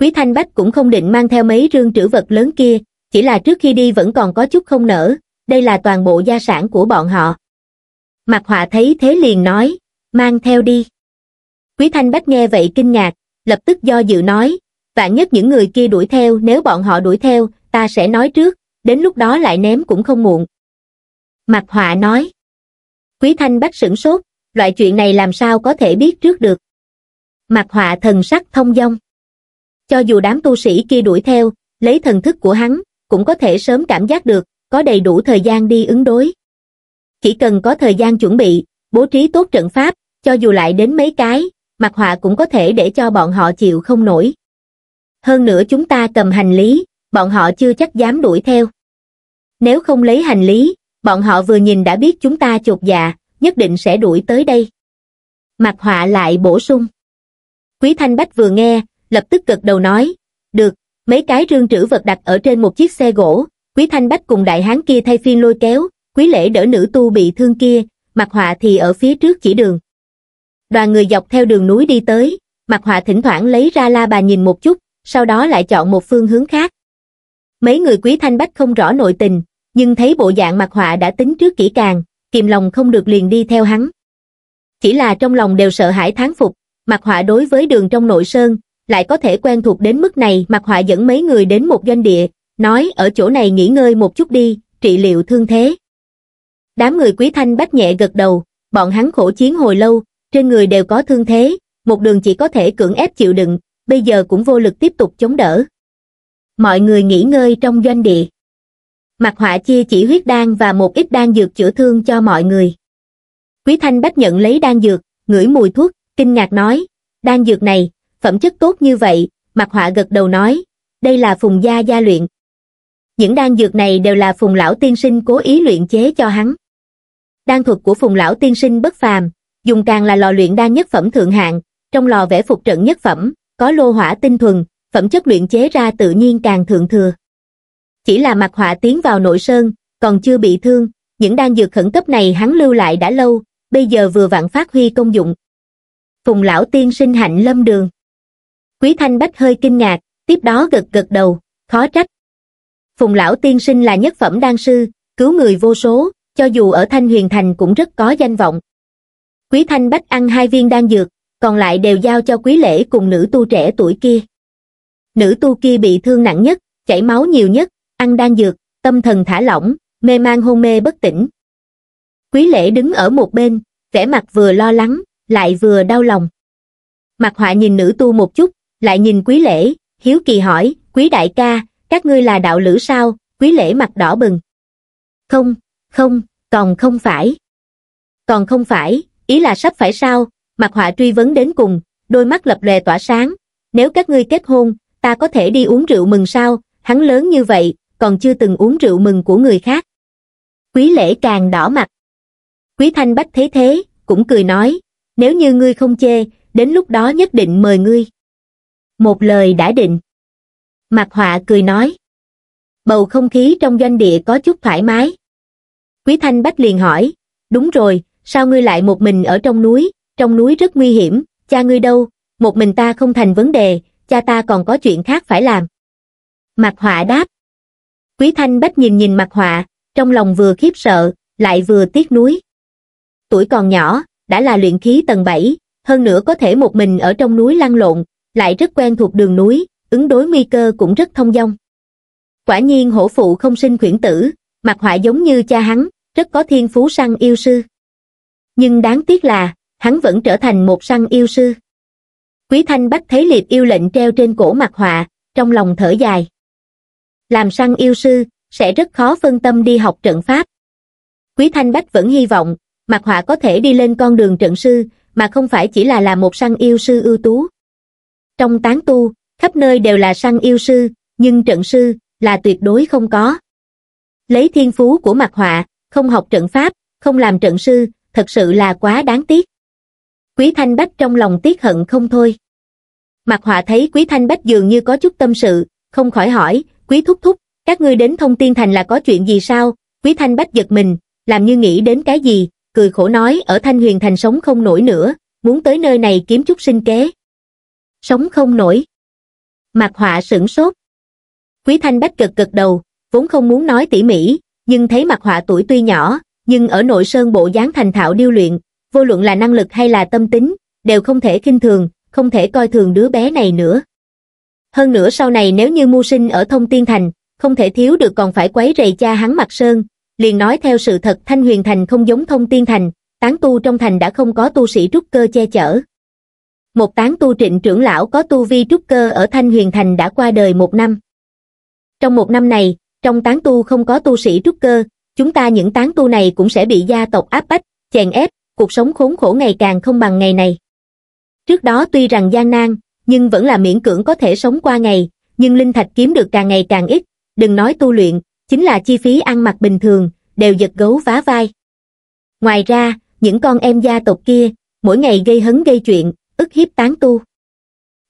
Quý Thanh Bách cũng không định mang theo mấy rương trữ vật lớn kia, chỉ là trước khi đi vẫn còn có chút không nở, đây là toàn bộ gia sản của bọn họ. Mặt họa thấy thế liền nói, mang theo đi. Quý Thanh Bách nghe vậy kinh ngạc, lập tức do dự nói, vạn nhất những người kia đuổi theo nếu bọn họ đuổi theo, ta sẽ nói trước, đến lúc đó lại ném cũng không muộn. Mặt họa nói, Quý Thanh Bách sửng sốt, loại chuyện này làm sao có thể biết trước được. Mặt họa thần sắc thông dong. Cho dù đám tu sĩ kia đuổi theo, lấy thần thức của hắn, cũng có thể sớm cảm giác được, có đầy đủ thời gian đi ứng đối. Chỉ cần có thời gian chuẩn bị, bố trí tốt trận pháp, cho dù lại đến mấy cái, mặt họa cũng có thể để cho bọn họ chịu không nổi. Hơn nữa chúng ta cầm hành lý, bọn họ chưa chắc dám đuổi theo. Nếu không lấy hành lý, bọn họ vừa nhìn đã biết chúng ta chột dạ, nhất định sẽ đuổi tới đây. Mặt họa lại bổ sung. Quý Thanh Bách vừa nghe, lập tức gật đầu nói, được, mấy cái rương trữ vật đặt ở trên một chiếc xe gỗ, quý thanh bách cùng đại hán kia thay phiên lôi kéo, quý lễ đỡ nữ tu bị thương kia, mặt họa thì ở phía trước chỉ đường. Đoàn người dọc theo đường núi đi tới, mặt họa thỉnh thoảng lấy ra la bà nhìn một chút, sau đó lại chọn một phương hướng khác. Mấy người quý thanh bách không rõ nội tình, nhưng thấy bộ dạng mặt họa đã tính trước kỹ càng, kìm lòng không được liền đi theo hắn. Chỉ là trong lòng đều sợ hãi thán phục, mặt họa đối với đường trong nội sơn, lại có thể quen thuộc đến mức này mặt họa dẫn mấy người đến một doanh địa, nói ở chỗ này nghỉ ngơi một chút đi, trị liệu thương thế. Đám người quý thanh bách nhẹ gật đầu, bọn hắn khổ chiến hồi lâu, trên người đều có thương thế, một đường chỉ có thể cưỡng ép chịu đựng, bây giờ cũng vô lực tiếp tục chống đỡ. Mọi người nghỉ ngơi trong doanh địa. Mặt họa chia chỉ huyết đan và một ít đan dược chữa thương cho mọi người. Quý Thanh Bách nhận lấy đan dược, ngửi mùi thuốc, kinh ngạc nói, đan dược này, phẩm chất tốt như vậy, mặt họa gật đầu nói, đây là phùng gia gia luyện. Những đan dược này đều là phùng lão tiên sinh cố ý luyện chế cho hắn. Đan thuật của phùng lão tiên sinh bất phàm, dùng càng là lò luyện đan nhất phẩm thượng hạng, trong lò vẽ phục trận nhất phẩm, có lô hỏa tinh thuần, phẩm chất luyện chế ra tự nhiên càng thượng thừa. Chỉ là mặt họa tiến vào nội sơn, còn chưa bị thương, những đan dược khẩn cấp này hắn lưu lại đã lâu, bây giờ vừa vặn phát huy công dụng. Phùng lão tiên sinh hạnh lâm đường quý thanh bách hơi kinh ngạc tiếp đó gật gật đầu khó trách phùng lão tiên sinh là nhất phẩm đan sư cứu người vô số cho dù ở thanh huyền thành cũng rất có danh vọng quý thanh bách ăn hai viên đan dược còn lại đều giao cho quý lễ cùng nữ tu trẻ tuổi kia nữ tu kia bị thương nặng nhất chảy máu nhiều nhất ăn đan dược tâm thần thả lỏng mê mang hôn mê bất tỉnh quý lễ đứng ở một bên vẻ mặt vừa lo lắng lại vừa đau lòng mặt họa nhìn nữ tu một chút lại nhìn quý lễ hiếu kỳ hỏi quý đại ca các ngươi là đạo lữ sao quý lễ mặt đỏ bừng không không còn không phải còn không phải ý là sắp phải sao mặt họa truy vấn đến cùng đôi mắt lập lòe tỏa sáng nếu các ngươi kết hôn ta có thể đi uống rượu mừng sao hắn lớn như vậy còn chưa từng uống rượu mừng của người khác quý lễ càng đỏ mặt quý thanh bách thế thế cũng cười nói nếu như ngươi không chê đến lúc đó nhất định mời ngươi một lời đã định. Mặt họa cười nói. Bầu không khí trong doanh địa có chút thoải mái. Quý Thanh Bách liền hỏi, đúng rồi, sao ngươi lại một mình ở trong núi, trong núi rất nguy hiểm, cha ngươi đâu, một mình ta không thành vấn đề, cha ta còn có chuyện khác phải làm. Mặt họa đáp. Quý Thanh Bách nhìn nhìn mặt họa, trong lòng vừa khiếp sợ, lại vừa tiếc nuối. Tuổi còn nhỏ, đã là luyện khí tầng 7, hơn nữa có thể một mình ở trong núi lăn lộn, lại rất quen thuộc đường núi, ứng đối nguy cơ cũng rất thông dong. Quả nhiên hổ phụ không sinh khuyển tử, mặt họa giống như cha hắn, rất có thiên phú săn yêu sư. Nhưng đáng tiếc là, hắn vẫn trở thành một săn yêu sư. Quý Thanh Bách thấy liệt yêu lệnh treo trên cổ mặt họa, trong lòng thở dài. Làm săn yêu sư, sẽ rất khó phân tâm đi học trận pháp. Quý Thanh Bách vẫn hy vọng, mặt họa có thể đi lên con đường trận sư, mà không phải chỉ là là một săn yêu sư ưu tú trong tán tu khắp nơi đều là săn yêu sư nhưng trận sư là tuyệt đối không có lấy thiên phú của mặt họa không học trận pháp không làm trận sư thật sự là quá đáng tiếc quý thanh bách trong lòng tiếc hận không thôi mặt họa thấy quý thanh bách dường như có chút tâm sự không khỏi hỏi quý thúc thúc các ngươi đến thông tiên thành là có chuyện gì sao quý thanh bách giật mình làm như nghĩ đến cái gì cười khổ nói ở thanh huyền thành sống không nổi nữa muốn tới nơi này kiếm chút sinh kế sống không nổi. mặt họa sửng sốt. Quý Thanh Bách cực cực đầu, vốn không muốn nói tỉ mỉ, nhưng thấy mặt họa tuổi tuy nhỏ, nhưng ở nội sơn bộ dáng thành thạo điêu luyện, vô luận là năng lực hay là tâm tính, đều không thể kinh thường, không thể coi thường đứa bé này nữa. Hơn nữa sau này nếu như mưu sinh ở thông tiên thành, không thể thiếu được còn phải quấy rầy cha hắn mặt Sơn, liền nói theo sự thật Thanh Huyền Thành không giống thông tiên thành, tán tu trong thành đã không có tu sĩ trúc cơ che chở một tán tu trịnh trưởng lão có tu vi trúc cơ ở Thanh Huyền Thành đã qua đời một năm. Trong một năm này, trong tán tu không có tu sĩ trúc cơ, chúng ta những tán tu này cũng sẽ bị gia tộc áp bách, chèn ép, cuộc sống khốn khổ ngày càng không bằng ngày này. Trước đó tuy rằng gian nan, nhưng vẫn là miễn cưỡng có thể sống qua ngày, nhưng linh thạch kiếm được càng ngày càng ít, đừng nói tu luyện, chính là chi phí ăn mặc bình thường, đều giật gấu vá vai. Ngoài ra, những con em gia tộc kia, mỗi ngày gây hấn gây chuyện, ức hiếp tán tu.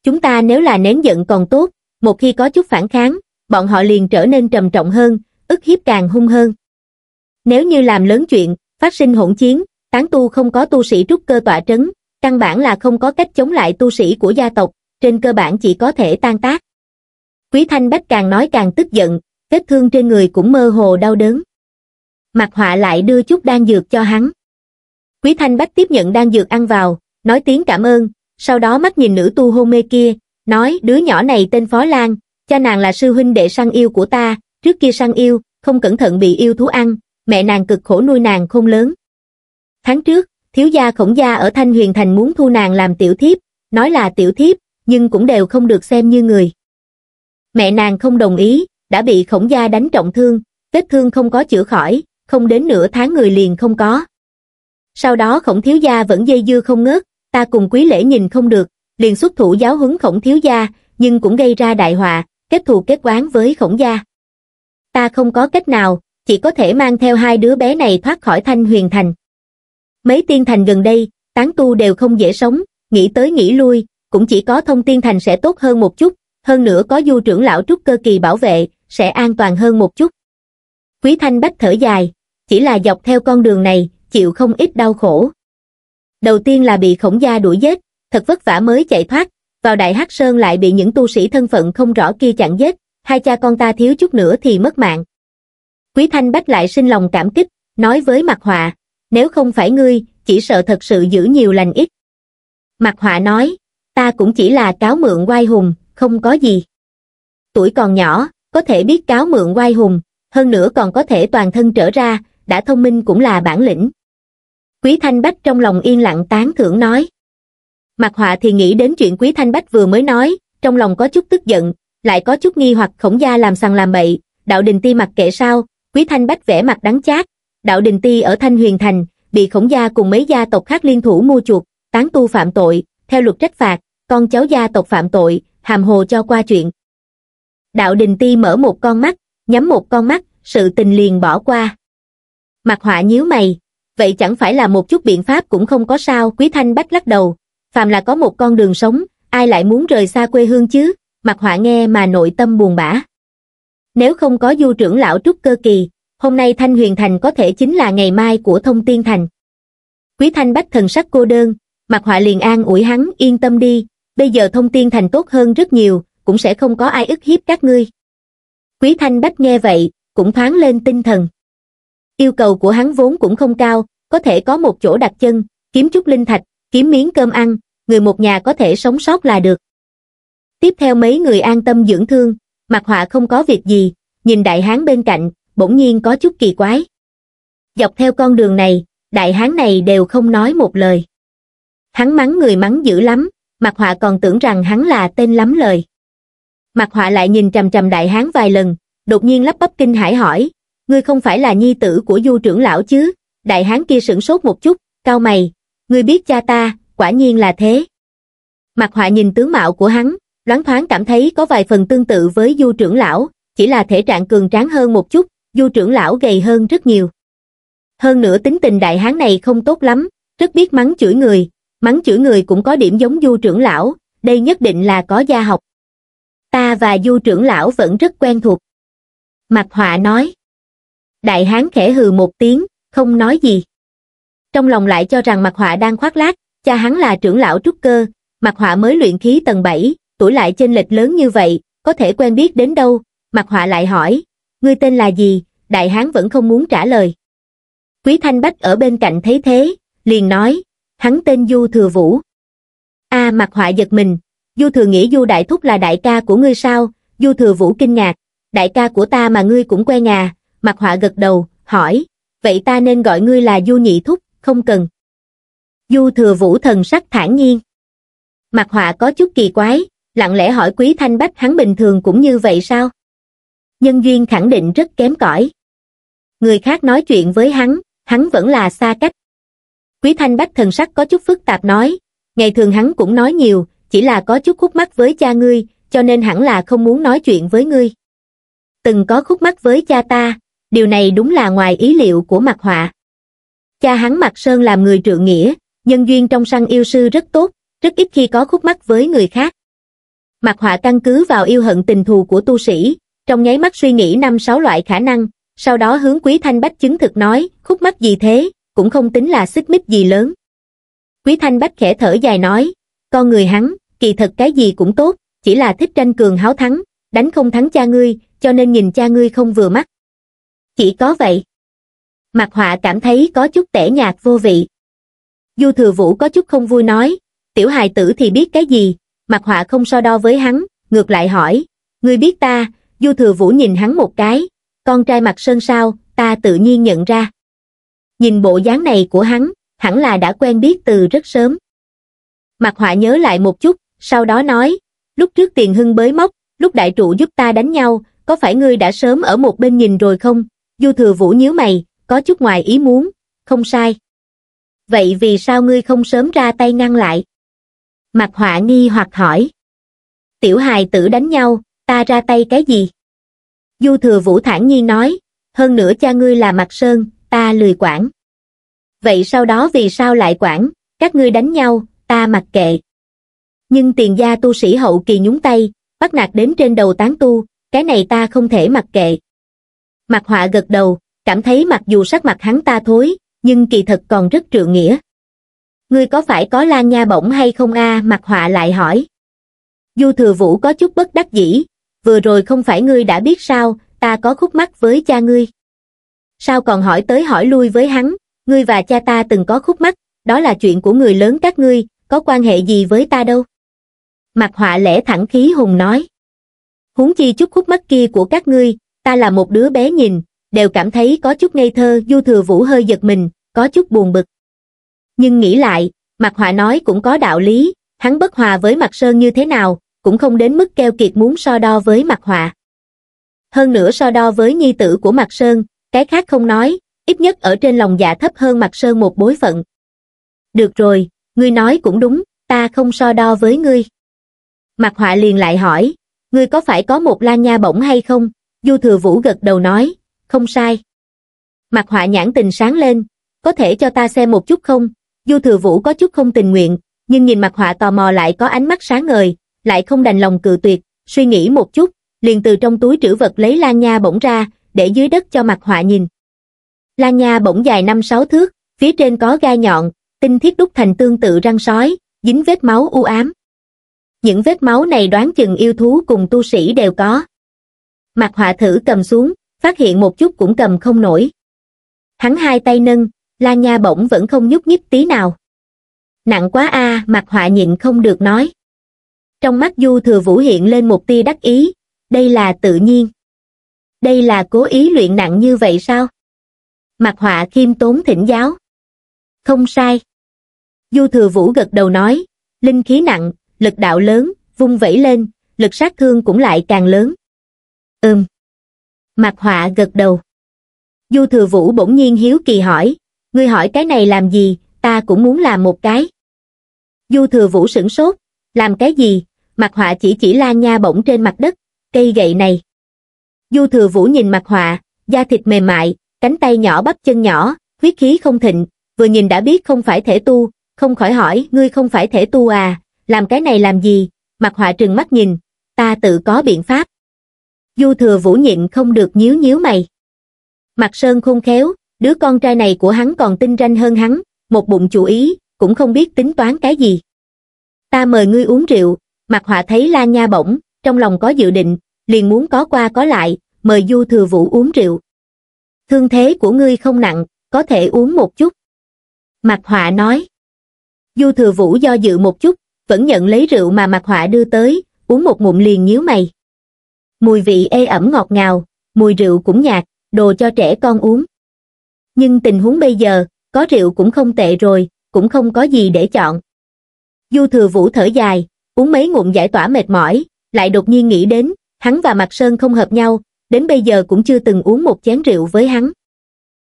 Chúng ta nếu là nén giận còn tốt, một khi có chút phản kháng, bọn họ liền trở nên trầm trọng hơn, ức hiếp càng hung hơn. Nếu như làm lớn chuyện, phát sinh hỗn chiến, tán tu không có tu sĩ trúc cơ tỏa trấn, căn bản là không có cách chống lại tu sĩ của gia tộc, trên cơ bản chỉ có thể tan tác. Quý Thanh Bách càng nói càng tức giận, vết thương trên người cũng mơ hồ đau đớn. Mặt họa lại đưa chút đan dược cho hắn. Quý Thanh Bách tiếp nhận đan dược ăn vào, nói tiếng cảm ơn, sau đó mắt nhìn nữ tu hôn mê kia, nói đứa nhỏ này tên Phó Lan, cha nàng là sư huynh đệ săn yêu của ta, trước kia săn yêu, không cẩn thận bị yêu thú ăn, mẹ nàng cực khổ nuôi nàng không lớn. Tháng trước, thiếu gia khổng gia ở Thanh Huyền Thành muốn thu nàng làm tiểu thiếp, nói là tiểu thiếp, nhưng cũng đều không được xem như người. Mẹ nàng không đồng ý, đã bị khổng gia đánh trọng thương, vết thương không có chữa khỏi, không đến nửa tháng người liền không có. Sau đó khổng thiếu gia vẫn dây dưa không ngớt, ta cùng quý lễ nhìn không được, liền xuất thủ giáo huấn khổng thiếu gia, nhưng cũng gây ra đại họa, kết thù kết oán với khổng gia. Ta không có cách nào, chỉ có thể mang theo hai đứa bé này thoát khỏi thanh huyền thành. Mấy tiên thành gần đây, tán tu đều không dễ sống, nghĩ tới nghĩ lui, cũng chỉ có thông tiên thành sẽ tốt hơn một chút, hơn nữa có du trưởng lão trúc cơ kỳ bảo vệ, sẽ an toàn hơn một chút. Quý Thanh Bách thở dài, chỉ là dọc theo con đường này, chịu không ít đau khổ đầu tiên là bị khổng gia đuổi giết, thật vất vả mới chạy thoát, vào đại hắc sơn lại bị những tu sĩ thân phận không rõ kia chặn giết, hai cha con ta thiếu chút nữa thì mất mạng. Quý Thanh Bách lại sinh lòng cảm kích, nói với mặt Họa, nếu không phải ngươi, chỉ sợ thật sự giữ nhiều lành ít. mặt Họa nói, ta cũng chỉ là cáo mượn oai hùng, không có gì. Tuổi còn nhỏ, có thể biết cáo mượn oai hùng, hơn nữa còn có thể toàn thân trở ra, đã thông minh cũng là bản lĩnh quý thanh bách trong lòng yên lặng tán thưởng nói mặt họa thì nghĩ đến chuyện quý thanh bách vừa mới nói trong lòng có chút tức giận lại có chút nghi hoặc khổng gia làm sằng làm bậy đạo đình ti mặc kệ sao quý thanh bách vẽ mặt đắng chát đạo đình ti ở thanh huyền thành bị khổng gia cùng mấy gia tộc khác liên thủ mua chuộc tán tu phạm tội theo luật trách phạt con cháu gia tộc phạm tội hàm hồ cho qua chuyện đạo đình ti mở một con mắt nhắm một con mắt sự tình liền bỏ qua mặt họa nhíu mày vậy chẳng phải là một chút biện pháp cũng không có sao, Quý Thanh Bách lắc đầu, phàm là có một con đường sống, ai lại muốn rời xa quê hương chứ, mặt họa nghe mà nội tâm buồn bã. Nếu không có du trưởng lão trúc cơ kỳ, hôm nay Thanh Huyền Thành có thể chính là ngày mai của Thông Tiên Thành. Quý Thanh Bách thần sắc cô đơn, mặt họa liền an ủi hắn yên tâm đi, bây giờ Thông Tiên Thành tốt hơn rất nhiều, cũng sẽ không có ai ức hiếp các ngươi. Quý Thanh Bách nghe vậy, cũng thoáng lên tinh thần yêu cầu của hắn vốn cũng không cao có thể có một chỗ đặt chân kiếm chút linh thạch kiếm miếng cơm ăn người một nhà có thể sống sót là được tiếp theo mấy người an tâm dưỡng thương mặt họa không có việc gì nhìn đại hán bên cạnh bỗng nhiên có chút kỳ quái dọc theo con đường này đại hán này đều không nói một lời hắn mắng người mắng dữ lắm mặt họa còn tưởng rằng hắn là tên lắm lời mặt họa lại nhìn trầm trầm đại hán vài lần đột nhiên lắp bắp kinh hãi hỏi ngươi không phải là nhi tử của du trưởng lão chứ, đại hán kia sửng sốt một chút, cao mày, ngươi biết cha ta, quả nhiên là thế. Mặt họa nhìn tướng mạo của hắn, đoán thoáng cảm thấy có vài phần tương tự với du trưởng lão, chỉ là thể trạng cường tráng hơn một chút, du trưởng lão gầy hơn rất nhiều. Hơn nữa tính tình đại hán này không tốt lắm, rất biết mắng chửi người, mắng chửi người cũng có điểm giống du trưởng lão, đây nhất định là có gia học. Ta và du trưởng lão vẫn rất quen thuộc. Mặt họa nói. Đại hán khẽ hừ một tiếng, không nói gì. Trong lòng lại cho rằng mặt họa đang khoác lác, cha hắn là trưởng lão trúc cơ, mặt họa mới luyện khí tầng 7, tuổi lại trên lệch lớn như vậy, có thể quen biết đến đâu, mặt họa lại hỏi, ngươi tên là gì, đại hán vẫn không muốn trả lời. Quý Thanh Bách ở bên cạnh thấy thế, liền nói, hắn tên Du Thừa Vũ. a à, mặt họa giật mình, Du Thừa nghĩ Du Đại Thúc là đại ca của ngươi sao, Du Thừa Vũ kinh ngạc, đại ca của ta mà ngươi cũng quen à, Mặt họa gật đầu, hỏi, vậy ta nên gọi ngươi là Du Nhị Thúc, không cần. Du Thừa Vũ thần sắc thản nhiên. Mặt họa có chút kỳ quái, lặng lẽ hỏi Quý Thanh Bách hắn bình thường cũng như vậy sao? Nhân duyên khẳng định rất kém cỏi. Người khác nói chuyện với hắn, hắn vẫn là xa cách. Quý Thanh Bách thần sắc có chút phức tạp nói, ngày thường hắn cũng nói nhiều, chỉ là có chút khúc mắc với cha ngươi, cho nên hẳn là không muốn nói chuyện với ngươi. Từng có khúc mắc với cha ta, điều này đúng là ngoài ý liệu của mặt họa cha hắn mặt sơn làm người trượng nghĩa nhân duyên trong săn yêu sư rất tốt rất ít khi có khúc mắc với người khác mặt họa căn cứ vào yêu hận tình thù của tu sĩ trong nháy mắt suy nghĩ năm sáu loại khả năng sau đó hướng quý thanh bách chứng thực nói khúc mắc gì thế cũng không tính là xích mít gì lớn quý thanh bách khẽ thở dài nói con người hắn kỳ thật cái gì cũng tốt chỉ là thích tranh cường háo thắng đánh không thắng cha ngươi cho nên nhìn cha ngươi không vừa mắt chỉ có vậy. Mặt họa cảm thấy có chút tẻ nhạt vô vị. Du thừa vũ có chút không vui nói, tiểu hài tử thì biết cái gì, mặt họa không so đo với hắn, ngược lại hỏi, ngươi biết ta, du thừa vũ nhìn hắn một cái, con trai mặt sơn sao, ta tự nhiên nhận ra. Nhìn bộ dáng này của hắn, hẳn là đã quen biết từ rất sớm. Mặt họa nhớ lại một chút, sau đó nói, lúc trước tiền hưng bới móc, lúc đại trụ giúp ta đánh nhau, có phải ngươi đã sớm ở một bên nhìn rồi không? Du thừa vũ nhíu mày, có chút ngoài ý muốn, không sai. Vậy vì sao ngươi không sớm ra tay ngăn lại? Mặt họa nghi hoặc hỏi. Tiểu hài tử đánh nhau, ta ra tay cái gì? Du thừa vũ thản nhiên nói, hơn nữa cha ngươi là mặt sơn, ta lười quản. Vậy sau đó vì sao lại quản, các ngươi đánh nhau, ta mặc kệ. Nhưng tiền gia tu sĩ hậu kỳ nhúng tay, bắt nạt đến trên đầu tán tu, cái này ta không thể mặc kệ mặt Họa gật đầu, cảm thấy mặc dù sắc mặt hắn ta thối, nhưng kỳ thật còn rất trượng nghĩa. Ngươi có phải có lan nha bổng hay không a? À? Mạc Họa lại hỏi. Du Thừa Vũ có chút bất đắc dĩ, vừa rồi không phải ngươi đã biết sao, ta có khúc mắt với cha ngươi. Sao còn hỏi tới hỏi lui với hắn, ngươi và cha ta từng có khúc mắt, đó là chuyện của người lớn các ngươi, có quan hệ gì với ta đâu. mặt Họa lẽ thẳng khí hùng nói. Huống chi chút khúc mắt kia của các ngươi, ta là một đứa bé nhìn, đều cảm thấy có chút ngây thơ Du Thừa Vũ hơi giật mình, có chút buồn bực. Nhưng nghĩ lại, mặt Họa nói cũng có đạo lý, hắn bất hòa với mặt Sơn như thế nào, cũng không đến mức keo kiệt muốn so đo với mặt Họa. Hơn nữa so đo với nhi tử của mặt Sơn, cái khác không nói, ít nhất ở trên lòng dạ thấp hơn mặt Sơn một bối phận. Được rồi, ngươi nói cũng đúng, ta không so đo với ngươi. mặt Họa liền lại hỏi, ngươi có phải có một la nha bổng hay không? Du Thừa Vũ gật đầu nói, không sai. Mặt họa nhãn tình sáng lên, có thể cho ta xem một chút không? Du Thừa Vũ có chút không tình nguyện, nhưng nhìn mặt họa tò mò lại có ánh mắt sáng ngời, lại không đành lòng cự tuyệt, suy nghĩ một chút, liền từ trong túi trữ vật lấy Lan Nha bổng ra, để dưới đất cho mặt họa nhìn. Lan Nha bổng dài 5-6 thước, phía trên có gai nhọn, tinh thiết đúc thành tương tự răng sói, dính vết máu u ám. Những vết máu này đoán chừng yêu thú cùng tu sĩ đều có. Mặt họa thử cầm xuống, phát hiện một chút cũng cầm không nổi. Hắn hai tay nâng, la Nha bỗng vẫn không nhúc nhích tí nào. Nặng quá a, à, mặt họa nhịn không được nói. Trong mắt Du Thừa Vũ hiện lên một tia đắc ý, đây là tự nhiên. Đây là cố ý luyện nặng như vậy sao? Mặt họa khiêm tốn thỉnh giáo. Không sai. Du Thừa Vũ gật đầu nói, linh khí nặng, lực đạo lớn, vung vẩy lên, lực sát thương cũng lại càng lớn. Ừm. mặt họa gật đầu. Du thừa vũ bỗng nhiên hiếu kỳ hỏi, ngươi hỏi cái này làm gì, ta cũng muốn làm một cái. Du thừa vũ sửng sốt, làm cái gì, Mặt họa chỉ chỉ la nha bổng trên mặt đất, cây gậy này. Du thừa vũ nhìn mặt họa, da thịt mềm mại, cánh tay nhỏ bắp chân nhỏ, huyết khí không thịnh, vừa nhìn đã biết không phải thể tu, không khỏi hỏi, ngươi không phải thể tu à, làm cái này làm gì, Mặt họa trừng mắt nhìn, ta tự có biện pháp. Du thừa vũ nhịn không được nhíu nhíu mày. Mặt Sơn khôn khéo, đứa con trai này của hắn còn tinh ranh hơn hắn, một bụng chủ ý, cũng không biết tính toán cái gì. Ta mời ngươi uống rượu, mặt họa thấy la nha bổng, trong lòng có dự định, liền muốn có qua có lại, mời Du thừa vũ uống rượu. Thương thế của ngươi không nặng, có thể uống một chút. Mặt Họa nói. Du Thừa Vũ do dự một chút, vẫn nhận lấy rượu mà mặt Họa đưa tới, uống một ngụm liền nhíu mày mùi vị ê ẩm ngọt ngào, mùi rượu cũng nhạt, đồ cho trẻ con uống. Nhưng tình huống bây giờ, có rượu cũng không tệ rồi, cũng không có gì để chọn. Du thừa vũ thở dài, uống mấy ngụm giải tỏa mệt mỏi, lại đột nhiên nghĩ đến, hắn và Mạc Sơn không hợp nhau, đến bây giờ cũng chưa từng uống một chén rượu với hắn.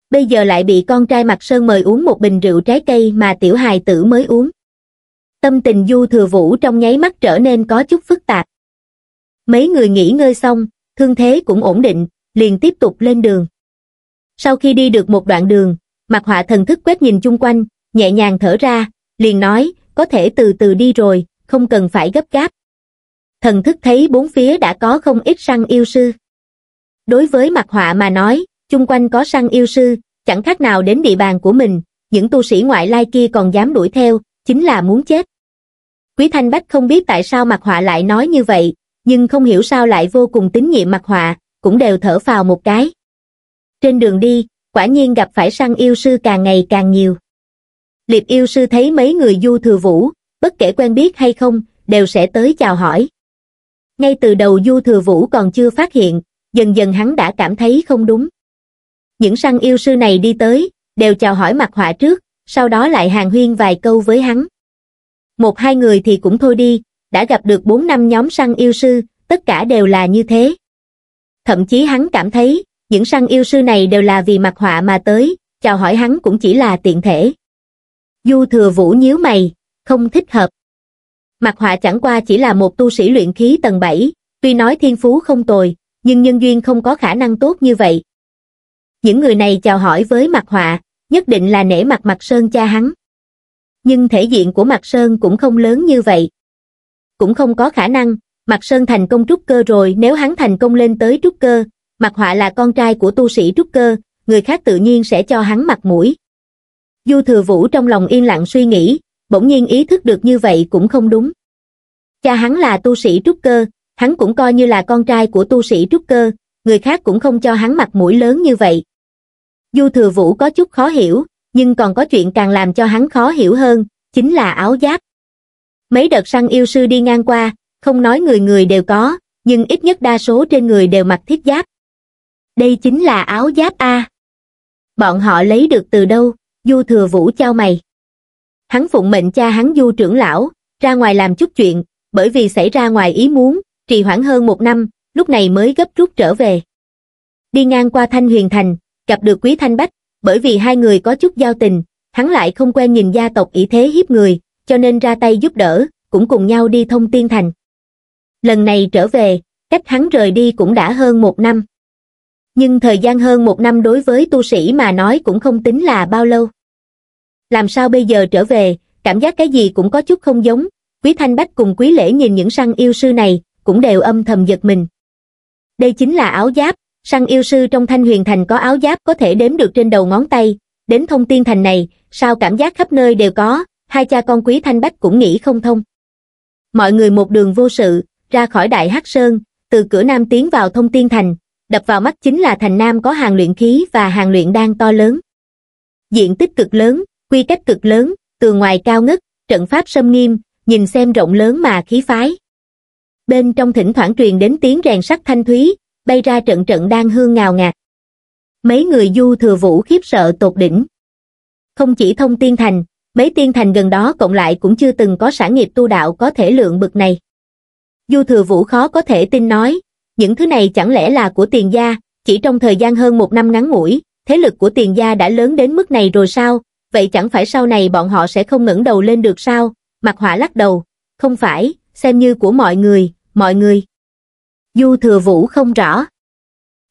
Bây giờ lại bị con trai Mạc Sơn mời uống một bình rượu trái cây mà tiểu hài tử mới uống. Tâm tình du thừa vũ trong nháy mắt trở nên có chút phức tạp. Mấy người nghỉ ngơi xong, thương thế cũng ổn định, liền tiếp tục lên đường. Sau khi đi được một đoạn đường, mặt họa thần thức quét nhìn chung quanh, nhẹ nhàng thở ra, liền nói, có thể từ từ đi rồi, không cần phải gấp gáp. Thần thức thấy bốn phía đã có không ít săn yêu sư. Đối với mặt họa mà nói, chung quanh có săn yêu sư, chẳng khác nào đến địa bàn của mình, những tu sĩ ngoại lai kia còn dám đuổi theo, chính là muốn chết. Quý Thanh Bách không biết tại sao mặt họa lại nói như vậy, nhưng không hiểu sao lại vô cùng tín nhiệm mặt họa cũng đều thở phào một cái trên đường đi quả nhiên gặp phải săn yêu sư càng ngày càng nhiều liệp yêu sư thấy mấy người du thừa vũ bất kể quen biết hay không đều sẽ tới chào hỏi ngay từ đầu du thừa vũ còn chưa phát hiện dần dần hắn đã cảm thấy không đúng những săn yêu sư này đi tới đều chào hỏi mặt họa trước sau đó lại hàng huyên vài câu với hắn một hai người thì cũng thôi đi đã gặp được bốn năm nhóm săn yêu sư, tất cả đều là như thế. Thậm chí hắn cảm thấy, những săn yêu sư này đều là vì mặt họa mà tới, chào hỏi hắn cũng chỉ là tiện thể. Du thừa vũ nhíu mày, không thích hợp. Mặt họa chẳng qua chỉ là một tu sĩ luyện khí tầng 7, tuy nói thiên phú không tồi, nhưng nhân duyên không có khả năng tốt như vậy. Những người này chào hỏi với mặt họa, nhất định là nể mặt mặt sơn cha hắn. Nhưng thể diện của mặt sơn cũng không lớn như vậy cũng không có khả năng, mặt Sơn thành công trúc cơ rồi nếu hắn thành công lên tới trúc cơ, mặt Họa là con trai của tu sĩ trúc cơ, người khác tự nhiên sẽ cho hắn mặt mũi. Du Thừa Vũ trong lòng yên lặng suy nghĩ, bỗng nhiên ý thức được như vậy cũng không đúng. Cha hắn là tu sĩ trúc cơ, hắn cũng coi như là con trai của tu sĩ trúc cơ, người khác cũng không cho hắn mặt mũi lớn như vậy. Du Thừa Vũ có chút khó hiểu, nhưng còn có chuyện càng làm cho hắn khó hiểu hơn, chính là áo giáp mấy đợt săn yêu sư đi ngang qua không nói người người đều có nhưng ít nhất đa số trên người đều mặc thiết giáp đây chính là áo giáp a bọn họ lấy được từ đâu du thừa vũ trao mày hắn phụng mệnh cha hắn du trưởng lão ra ngoài làm chút chuyện bởi vì xảy ra ngoài ý muốn trì hoãn hơn một năm lúc này mới gấp rút trở về đi ngang qua thanh huyền thành gặp được quý thanh bách bởi vì hai người có chút giao tình hắn lại không quen nhìn gia tộc ý thế hiếp người cho nên ra tay giúp đỡ cũng cùng nhau đi thông tiên thành lần này trở về cách hắn rời đi cũng đã hơn một năm nhưng thời gian hơn một năm đối với tu sĩ mà nói cũng không tính là bao lâu làm sao bây giờ trở về cảm giác cái gì cũng có chút không giống quý thanh bách cùng quý lễ nhìn những săn yêu sư này cũng đều âm thầm giật mình đây chính là áo giáp săn yêu sư trong thanh huyền thành có áo giáp có thể đếm được trên đầu ngón tay đến thông tiên thành này sao cảm giác khắp nơi đều có hai cha con quý thanh bách cũng nghĩ không thông mọi người một đường vô sự ra khỏi đại hắc sơn từ cửa nam tiến vào thông tiên thành đập vào mắt chính là thành nam có hàng luyện khí và hàng luyện đan to lớn diện tích cực lớn quy cách cực lớn từ ngoài cao ngất trận pháp sâm nghiêm nhìn xem rộng lớn mà khí phái bên trong thỉnh thoảng truyền đến tiếng rèn sắt thanh thúy bay ra trận trận đan hương ngào ngạt mấy người du thừa vũ khiếp sợ tột đỉnh không chỉ thông tiên thành mấy tiên thành gần đó cộng lại cũng chưa từng có sản nghiệp tu đạo có thể lượng bực này. Du thừa vũ khó có thể tin nói, những thứ này chẳng lẽ là của tiền gia, chỉ trong thời gian hơn một năm ngắn ngủi, thế lực của tiền gia đã lớn đến mức này rồi sao, vậy chẳng phải sau này bọn họ sẽ không ngẩng đầu lên được sao, mặt hỏa lắc đầu, không phải, xem như của mọi người, mọi người. Du thừa vũ không rõ.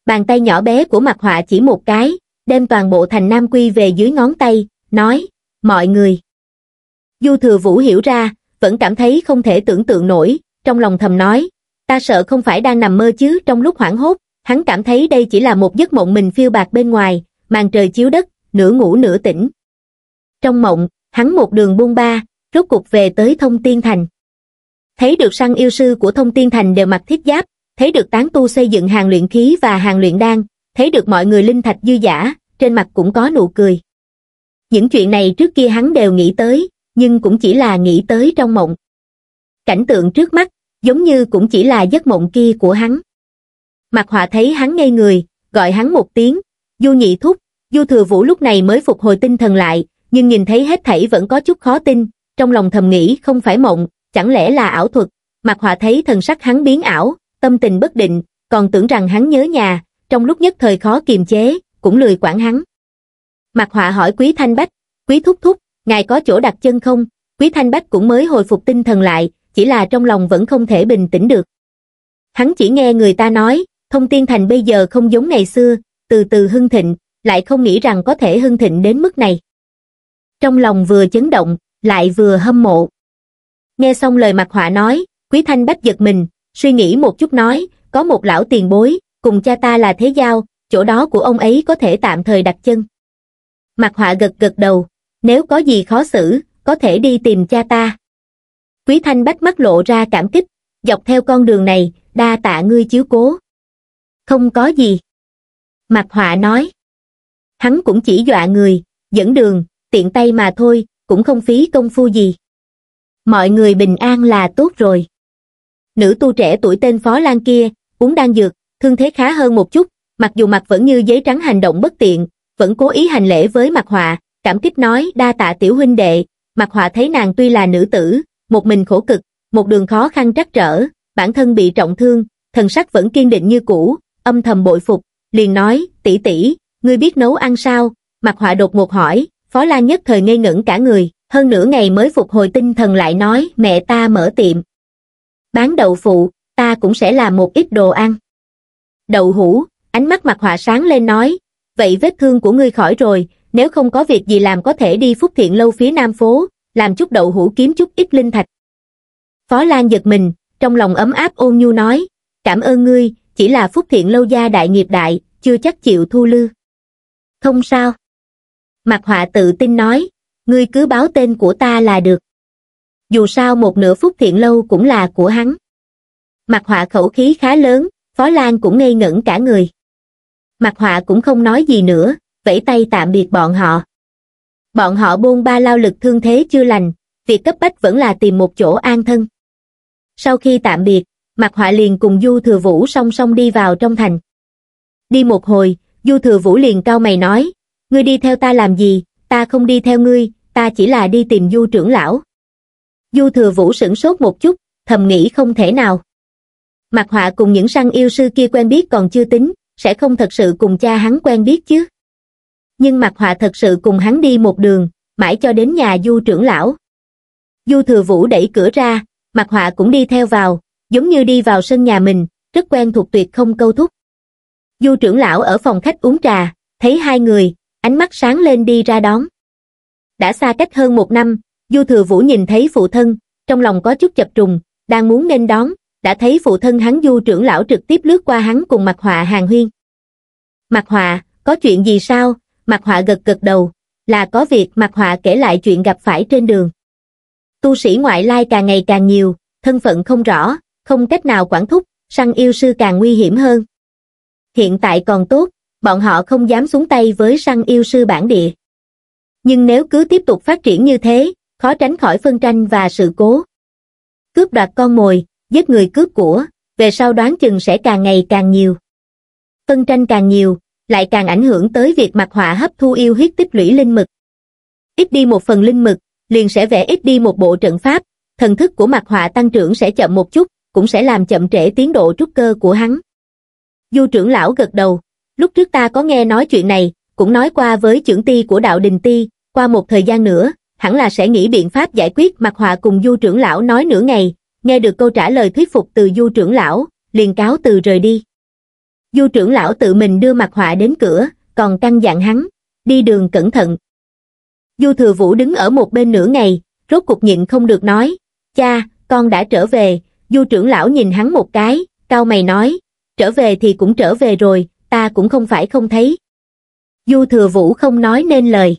Bàn tay nhỏ bé của mặt họa chỉ một cái, đem toàn bộ thành Nam Quy về dưới ngón tay, nói, mọi người. Du thừa vũ hiểu ra, vẫn cảm thấy không thể tưởng tượng nổi, trong lòng thầm nói, ta sợ không phải đang nằm mơ chứ trong lúc hoảng hốt, hắn cảm thấy đây chỉ là một giấc mộng mình phiêu bạc bên ngoài, màn trời chiếu đất, nửa ngủ nửa tỉnh. Trong mộng, hắn một đường buông ba, rốt cục về tới thông tiên thành. Thấy được săn yêu sư của thông tiên thành đều mặc thiết giáp, thấy được tán tu xây dựng hàng luyện khí và hàng luyện đan, thấy được mọi người linh thạch dư giả, trên mặt cũng có nụ cười những chuyện này trước kia hắn đều nghĩ tới nhưng cũng chỉ là nghĩ tới trong mộng cảnh tượng trước mắt giống như cũng chỉ là giấc mộng kia của hắn mặt họa thấy hắn ngây người gọi hắn một tiếng du nhị thúc du thừa vũ lúc này mới phục hồi tinh thần lại nhưng nhìn thấy hết thảy vẫn có chút khó tin trong lòng thầm nghĩ không phải mộng chẳng lẽ là ảo thuật mặt họa thấy thần sắc hắn biến ảo tâm tình bất định còn tưởng rằng hắn nhớ nhà trong lúc nhất thời khó kiềm chế cũng lười quản hắn Mặt họa hỏi Quý Thanh Bách, Quý Thúc Thúc, ngài có chỗ đặt chân không? Quý Thanh Bách cũng mới hồi phục tinh thần lại, chỉ là trong lòng vẫn không thể bình tĩnh được. Hắn chỉ nghe người ta nói, thông tiên thành bây giờ không giống ngày xưa, từ từ hưng thịnh, lại không nghĩ rằng có thể hưng thịnh đến mức này. Trong lòng vừa chấn động, lại vừa hâm mộ. Nghe xong lời mặt họa nói, Quý Thanh Bách giật mình, suy nghĩ một chút nói, có một lão tiền bối, cùng cha ta là thế giao, chỗ đó của ông ấy có thể tạm thời đặt chân. Mạc Họa gật gật đầu, nếu có gì khó xử, có thể đi tìm cha ta. Quý Thanh Bách mắt lộ ra cảm kích, dọc theo con đường này, đa tạ ngươi chiếu cố. Không có gì. Mạc Họa nói. Hắn cũng chỉ dọa người, dẫn đường, tiện tay mà thôi, cũng không phí công phu gì. Mọi người bình an là tốt rồi. Nữ tu trẻ tuổi tên Phó Lan kia, uống đang dược, thương thế khá hơn một chút, mặc dù mặt vẫn như giấy trắng hành động bất tiện, vẫn cố ý hành lễ với mặt họa cảm kích nói đa tạ tiểu huynh đệ mặt họa thấy nàng tuy là nữ tử một mình khổ cực một đường khó khăn trắc trở bản thân bị trọng thương thần sắc vẫn kiên định như cũ âm thầm bội phục liền nói tỷ tỷ ngươi biết nấu ăn sao mặt họa đột ngột hỏi phó la nhất thời ngây ngẩn cả người hơn nửa ngày mới phục hồi tinh thần lại nói mẹ ta mở tiệm bán đậu phụ ta cũng sẽ làm một ít đồ ăn đậu hũ ánh mắt mặt họa sáng lên nói vậy vết thương của ngươi khỏi rồi, nếu không có việc gì làm có thể đi phúc thiện lâu phía nam phố, làm chút đậu hũ kiếm chút ít linh thạch. Phó Lan giật mình, trong lòng ấm áp ôn nhu nói, cảm ơn ngươi, chỉ là phúc thiện lâu gia đại nghiệp đại, chưa chắc chịu thu lư. Không sao. Mặt họa tự tin nói, ngươi cứ báo tên của ta là được. Dù sao một nửa phúc thiện lâu cũng là của hắn. Mặt họa khẩu khí khá lớn, Phó Lan cũng ngây ngẩn cả người mặt họa cũng không nói gì nữa vẫy tay tạm biệt bọn họ bọn họ bôn ba lao lực thương thế chưa lành việc cấp bách vẫn là tìm một chỗ an thân sau khi tạm biệt mặt họa liền cùng du thừa vũ song song đi vào trong thành đi một hồi du thừa vũ liền cao mày nói ngươi đi theo ta làm gì ta không đi theo ngươi ta chỉ là đi tìm du trưởng lão du thừa vũ sửng sốt một chút thầm nghĩ không thể nào mặt họa cùng những săn yêu sư kia quen biết còn chưa tính sẽ không thật sự cùng cha hắn quen biết chứ nhưng mặt họa thật sự cùng hắn đi một đường mãi cho đến nhà du trưởng lão du thừa vũ đẩy cửa ra mặt họa cũng đi theo vào giống như đi vào sân nhà mình rất quen thuộc tuyệt không câu thúc du trưởng lão ở phòng khách uống trà thấy hai người ánh mắt sáng lên đi ra đón đã xa cách hơn một năm du thừa vũ nhìn thấy phụ thân trong lòng có chút chập trùng đang muốn nên đón đã thấy phụ thân hắn du trưởng lão trực tiếp lướt qua hắn cùng mặt họa hàng huyên. Mặt họa, có chuyện gì sao? Mặt họa gật gật đầu, là có việc mặt họa kể lại chuyện gặp phải trên đường. Tu sĩ ngoại lai càng ngày càng nhiều, thân phận không rõ, không cách nào quản thúc, săn yêu sư càng nguy hiểm hơn. Hiện tại còn tốt, bọn họ không dám xuống tay với săn yêu sư bản địa. Nhưng nếu cứ tiếp tục phát triển như thế, khó tránh khỏi phân tranh và sự cố. Cướp đoạt con mồi, giết người cướp của, về sau đoán chừng sẽ càng ngày càng nhiều. Phân tranh càng nhiều, lại càng ảnh hưởng tới việc mặt họa hấp thu yêu huyết tích lũy linh mực. Ít đi một phần linh mực, liền sẽ vẽ ít đi một bộ trận pháp, thần thức của mặt họa tăng trưởng sẽ chậm một chút, cũng sẽ làm chậm trễ tiến độ trúc cơ của hắn. Du trưởng lão gật đầu, lúc trước ta có nghe nói chuyện này, cũng nói qua với trưởng ti của đạo đình ti, qua một thời gian nữa, hẳn là sẽ nghĩ biện pháp giải quyết mặt họa cùng du trưởng lão nói nửa ngày, nghe được câu trả lời thuyết phục từ du trưởng lão, liền cáo từ rời đi. Du trưởng lão tự mình đưa mặt họa đến cửa, còn căn dặn hắn, đi đường cẩn thận. Du thừa vũ đứng ở một bên nửa ngày, rốt cục nhịn không được nói, cha, con đã trở về, du trưởng lão nhìn hắn một cái, cao mày nói, trở về thì cũng trở về rồi, ta cũng không phải không thấy. Du thừa vũ không nói nên lời.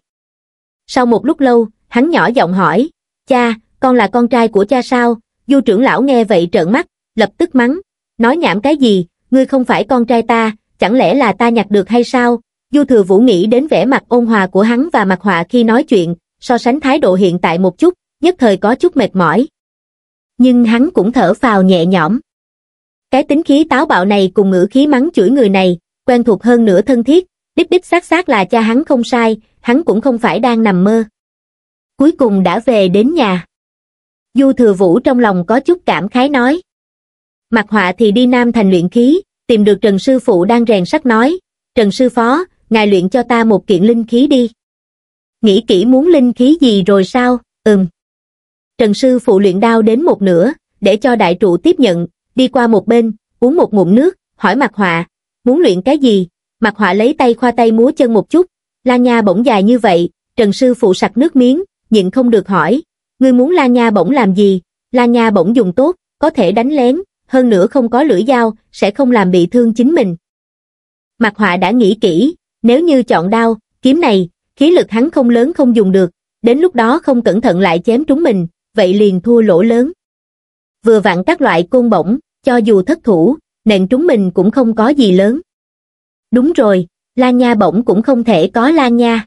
Sau một lúc lâu, hắn nhỏ giọng hỏi, cha, con là con trai của cha sao, Du trưởng lão nghe vậy trợn mắt, lập tức mắng, nói nhảm cái gì, ngươi không phải con trai ta, chẳng lẽ là ta nhặt được hay sao? Du thừa vũ nghĩ đến vẻ mặt ôn hòa của hắn và mặt họa khi nói chuyện, so sánh thái độ hiện tại một chút, nhất thời có chút mệt mỏi. Nhưng hắn cũng thở phào nhẹ nhõm. Cái tính khí táo bạo này cùng ngữ khí mắng chửi người này, quen thuộc hơn nửa thân thiết, đích đích xác xác là cha hắn không sai, hắn cũng không phải đang nằm mơ. Cuối cùng đã về đến nhà du thừa vũ trong lòng có chút cảm khái nói mặt họa thì đi nam thành luyện khí tìm được trần sư phụ đang rèn sắt nói trần sư phó ngài luyện cho ta một kiện linh khí đi nghĩ kỹ muốn linh khí gì rồi sao ừm trần sư phụ luyện đao đến một nửa để cho đại trụ tiếp nhận đi qua một bên uống một ngụm nước hỏi mặt họa muốn luyện cái gì mặt họa lấy tay khoa tay múa chân một chút la nha bỗng dài như vậy trần sư phụ sặc nước miếng nhịn không được hỏi Ngươi muốn La Nha bổng làm gì? La Nha bổng dùng tốt, có thể đánh lén, hơn nữa không có lưỡi dao, sẽ không làm bị thương chính mình. Mạc Họa đã nghĩ kỹ, nếu như chọn đao, kiếm này, khí lực hắn không lớn không dùng được, đến lúc đó không cẩn thận lại chém trúng mình, vậy liền thua lỗ lớn. Vừa vặn các loại côn bổng, cho dù thất thủ, nện trúng mình cũng không có gì lớn. Đúng rồi, La Nha bổng cũng không thể có La Nha.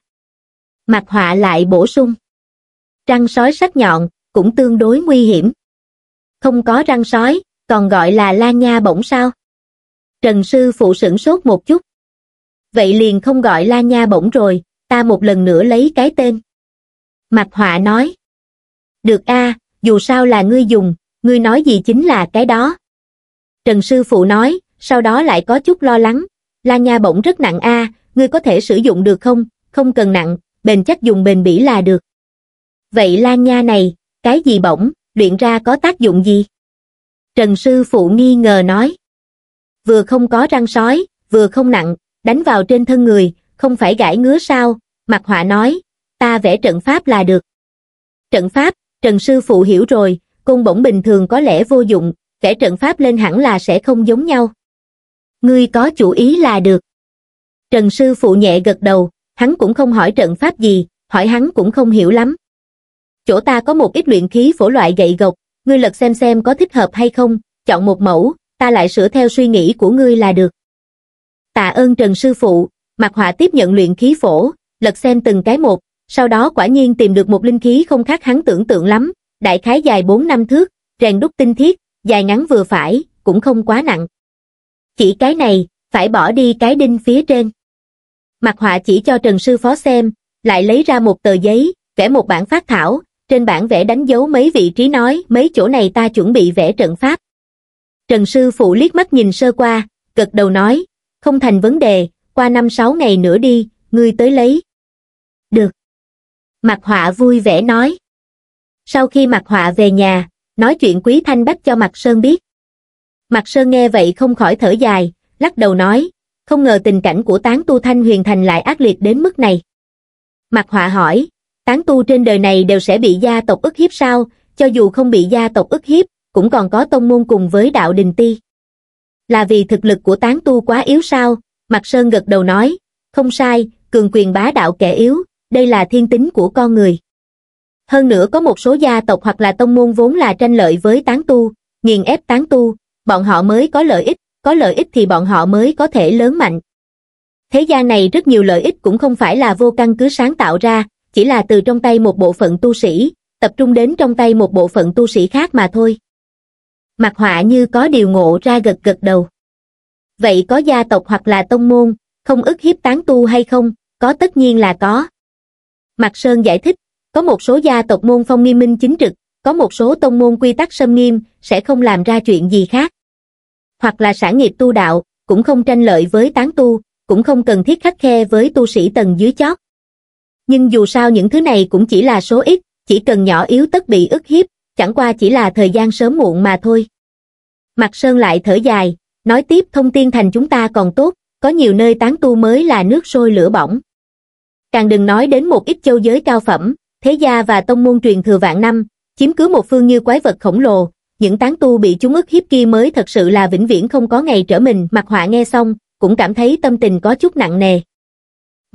Mạc Họa lại bổ sung. Răng sói sắc nhọn, cũng tương đối nguy hiểm. Không có răng sói, còn gọi là la nha bổng sao? Trần sư phụ sửng sốt một chút. Vậy liền không gọi la nha bổng rồi, ta một lần nữa lấy cái tên. Mạch họa nói. Được a, dù sao là ngươi dùng, ngươi nói gì chính là cái đó. Trần sư phụ nói, sau đó lại có chút lo lắng. La nha bổng rất nặng a, ngươi có thể sử dụng được không? Không cần nặng, bền chắc dùng bền bỉ là được. Vậy Lan Nha này, cái gì bổng, luyện ra có tác dụng gì? Trần Sư Phụ nghi ngờ nói. Vừa không có răng sói, vừa không nặng, đánh vào trên thân người, không phải gãi ngứa sao, mặt Họa nói, ta vẽ trận pháp là được. Trận pháp, Trần Sư Phụ hiểu rồi, cung bổng bình thường có lẽ vô dụng, vẽ trận pháp lên hẳn là sẽ không giống nhau. Ngươi có chủ ý là được. Trần Sư Phụ nhẹ gật đầu, hắn cũng không hỏi trận pháp gì, hỏi hắn cũng không hiểu lắm chỗ ta có một ít luyện khí phổ loại gậy gộc, ngươi lật xem xem có thích hợp hay không, chọn một mẫu, ta lại sửa theo suy nghĩ của ngươi là được. Tạ ơn Trần Sư Phụ, mặt Họa tiếp nhận luyện khí phổ, lật xem từng cái một, sau đó quả nhiên tìm được một linh khí không khác hắn tưởng tượng lắm, đại khái dài 4 năm thước, rèn đúc tinh thiết, dài ngắn vừa phải, cũng không quá nặng. Chỉ cái này, phải bỏ đi cái đinh phía trên. mặt Họa chỉ cho Trần Sư Phó xem, lại lấy ra một tờ giấy, vẽ một bản phát thảo, trên bản vẽ đánh dấu mấy vị trí nói mấy chỗ này ta chuẩn bị vẽ trận pháp. Trần Sư Phụ liếc mắt nhìn sơ qua, gật đầu nói, không thành vấn đề, qua năm sáu ngày nữa đi, ngươi tới lấy. Được. Mặt họa vui vẻ nói. Sau khi mặt họa về nhà, nói chuyện Quý Thanh Bách cho Mặt Sơn biết. Mặt Sơn nghe vậy không khỏi thở dài, lắc đầu nói, không ngờ tình cảnh của tán tu Thanh Huyền Thành lại ác liệt đến mức này. Mặt họa hỏi, tán tu trên đời này đều sẽ bị gia tộc ức hiếp sao cho dù không bị gia tộc ức hiếp cũng còn có tông môn cùng với đạo đình ti là vì thực lực của tán tu quá yếu sao mặt sơn gật đầu nói không sai cường quyền bá đạo kẻ yếu đây là thiên tính của con người hơn nữa có một số gia tộc hoặc là tông môn vốn là tranh lợi với tán tu nghiền ép tán tu bọn họ mới có lợi ích có lợi ích thì bọn họ mới có thể lớn mạnh thế gian này rất nhiều lợi ích cũng không phải là vô căn cứ sáng tạo ra chỉ là từ trong tay một bộ phận tu sĩ, tập trung đến trong tay một bộ phận tu sĩ khác mà thôi. Mặt họa như có điều ngộ ra gật gật đầu. Vậy có gia tộc hoặc là tông môn, không ức hiếp tán tu hay không, có tất nhiên là có. Mặt Sơn giải thích, có một số gia tộc môn phong nghiêm minh chính trực, có một số tông môn quy tắc xâm nghiêm, sẽ không làm ra chuyện gì khác. Hoặc là sản nghiệp tu đạo, cũng không tranh lợi với tán tu, cũng không cần thiết khắc khe với tu sĩ tầng dưới chót. Nhưng dù sao những thứ này cũng chỉ là số ít, chỉ cần nhỏ yếu tất bị ức hiếp, chẳng qua chỉ là thời gian sớm muộn mà thôi. Mặt Sơn lại thở dài, nói tiếp thông tiên thành chúng ta còn tốt, có nhiều nơi tán tu mới là nước sôi lửa bỏng. Càng đừng nói đến một ít châu giới cao phẩm, thế gia và tông môn truyền thừa vạn năm, chiếm cứ một phương như quái vật khổng lồ, những tán tu bị chúng ức hiếp kia mới thật sự là vĩnh viễn không có ngày trở mình. Mặt họa nghe xong, cũng cảm thấy tâm tình có chút nặng nề.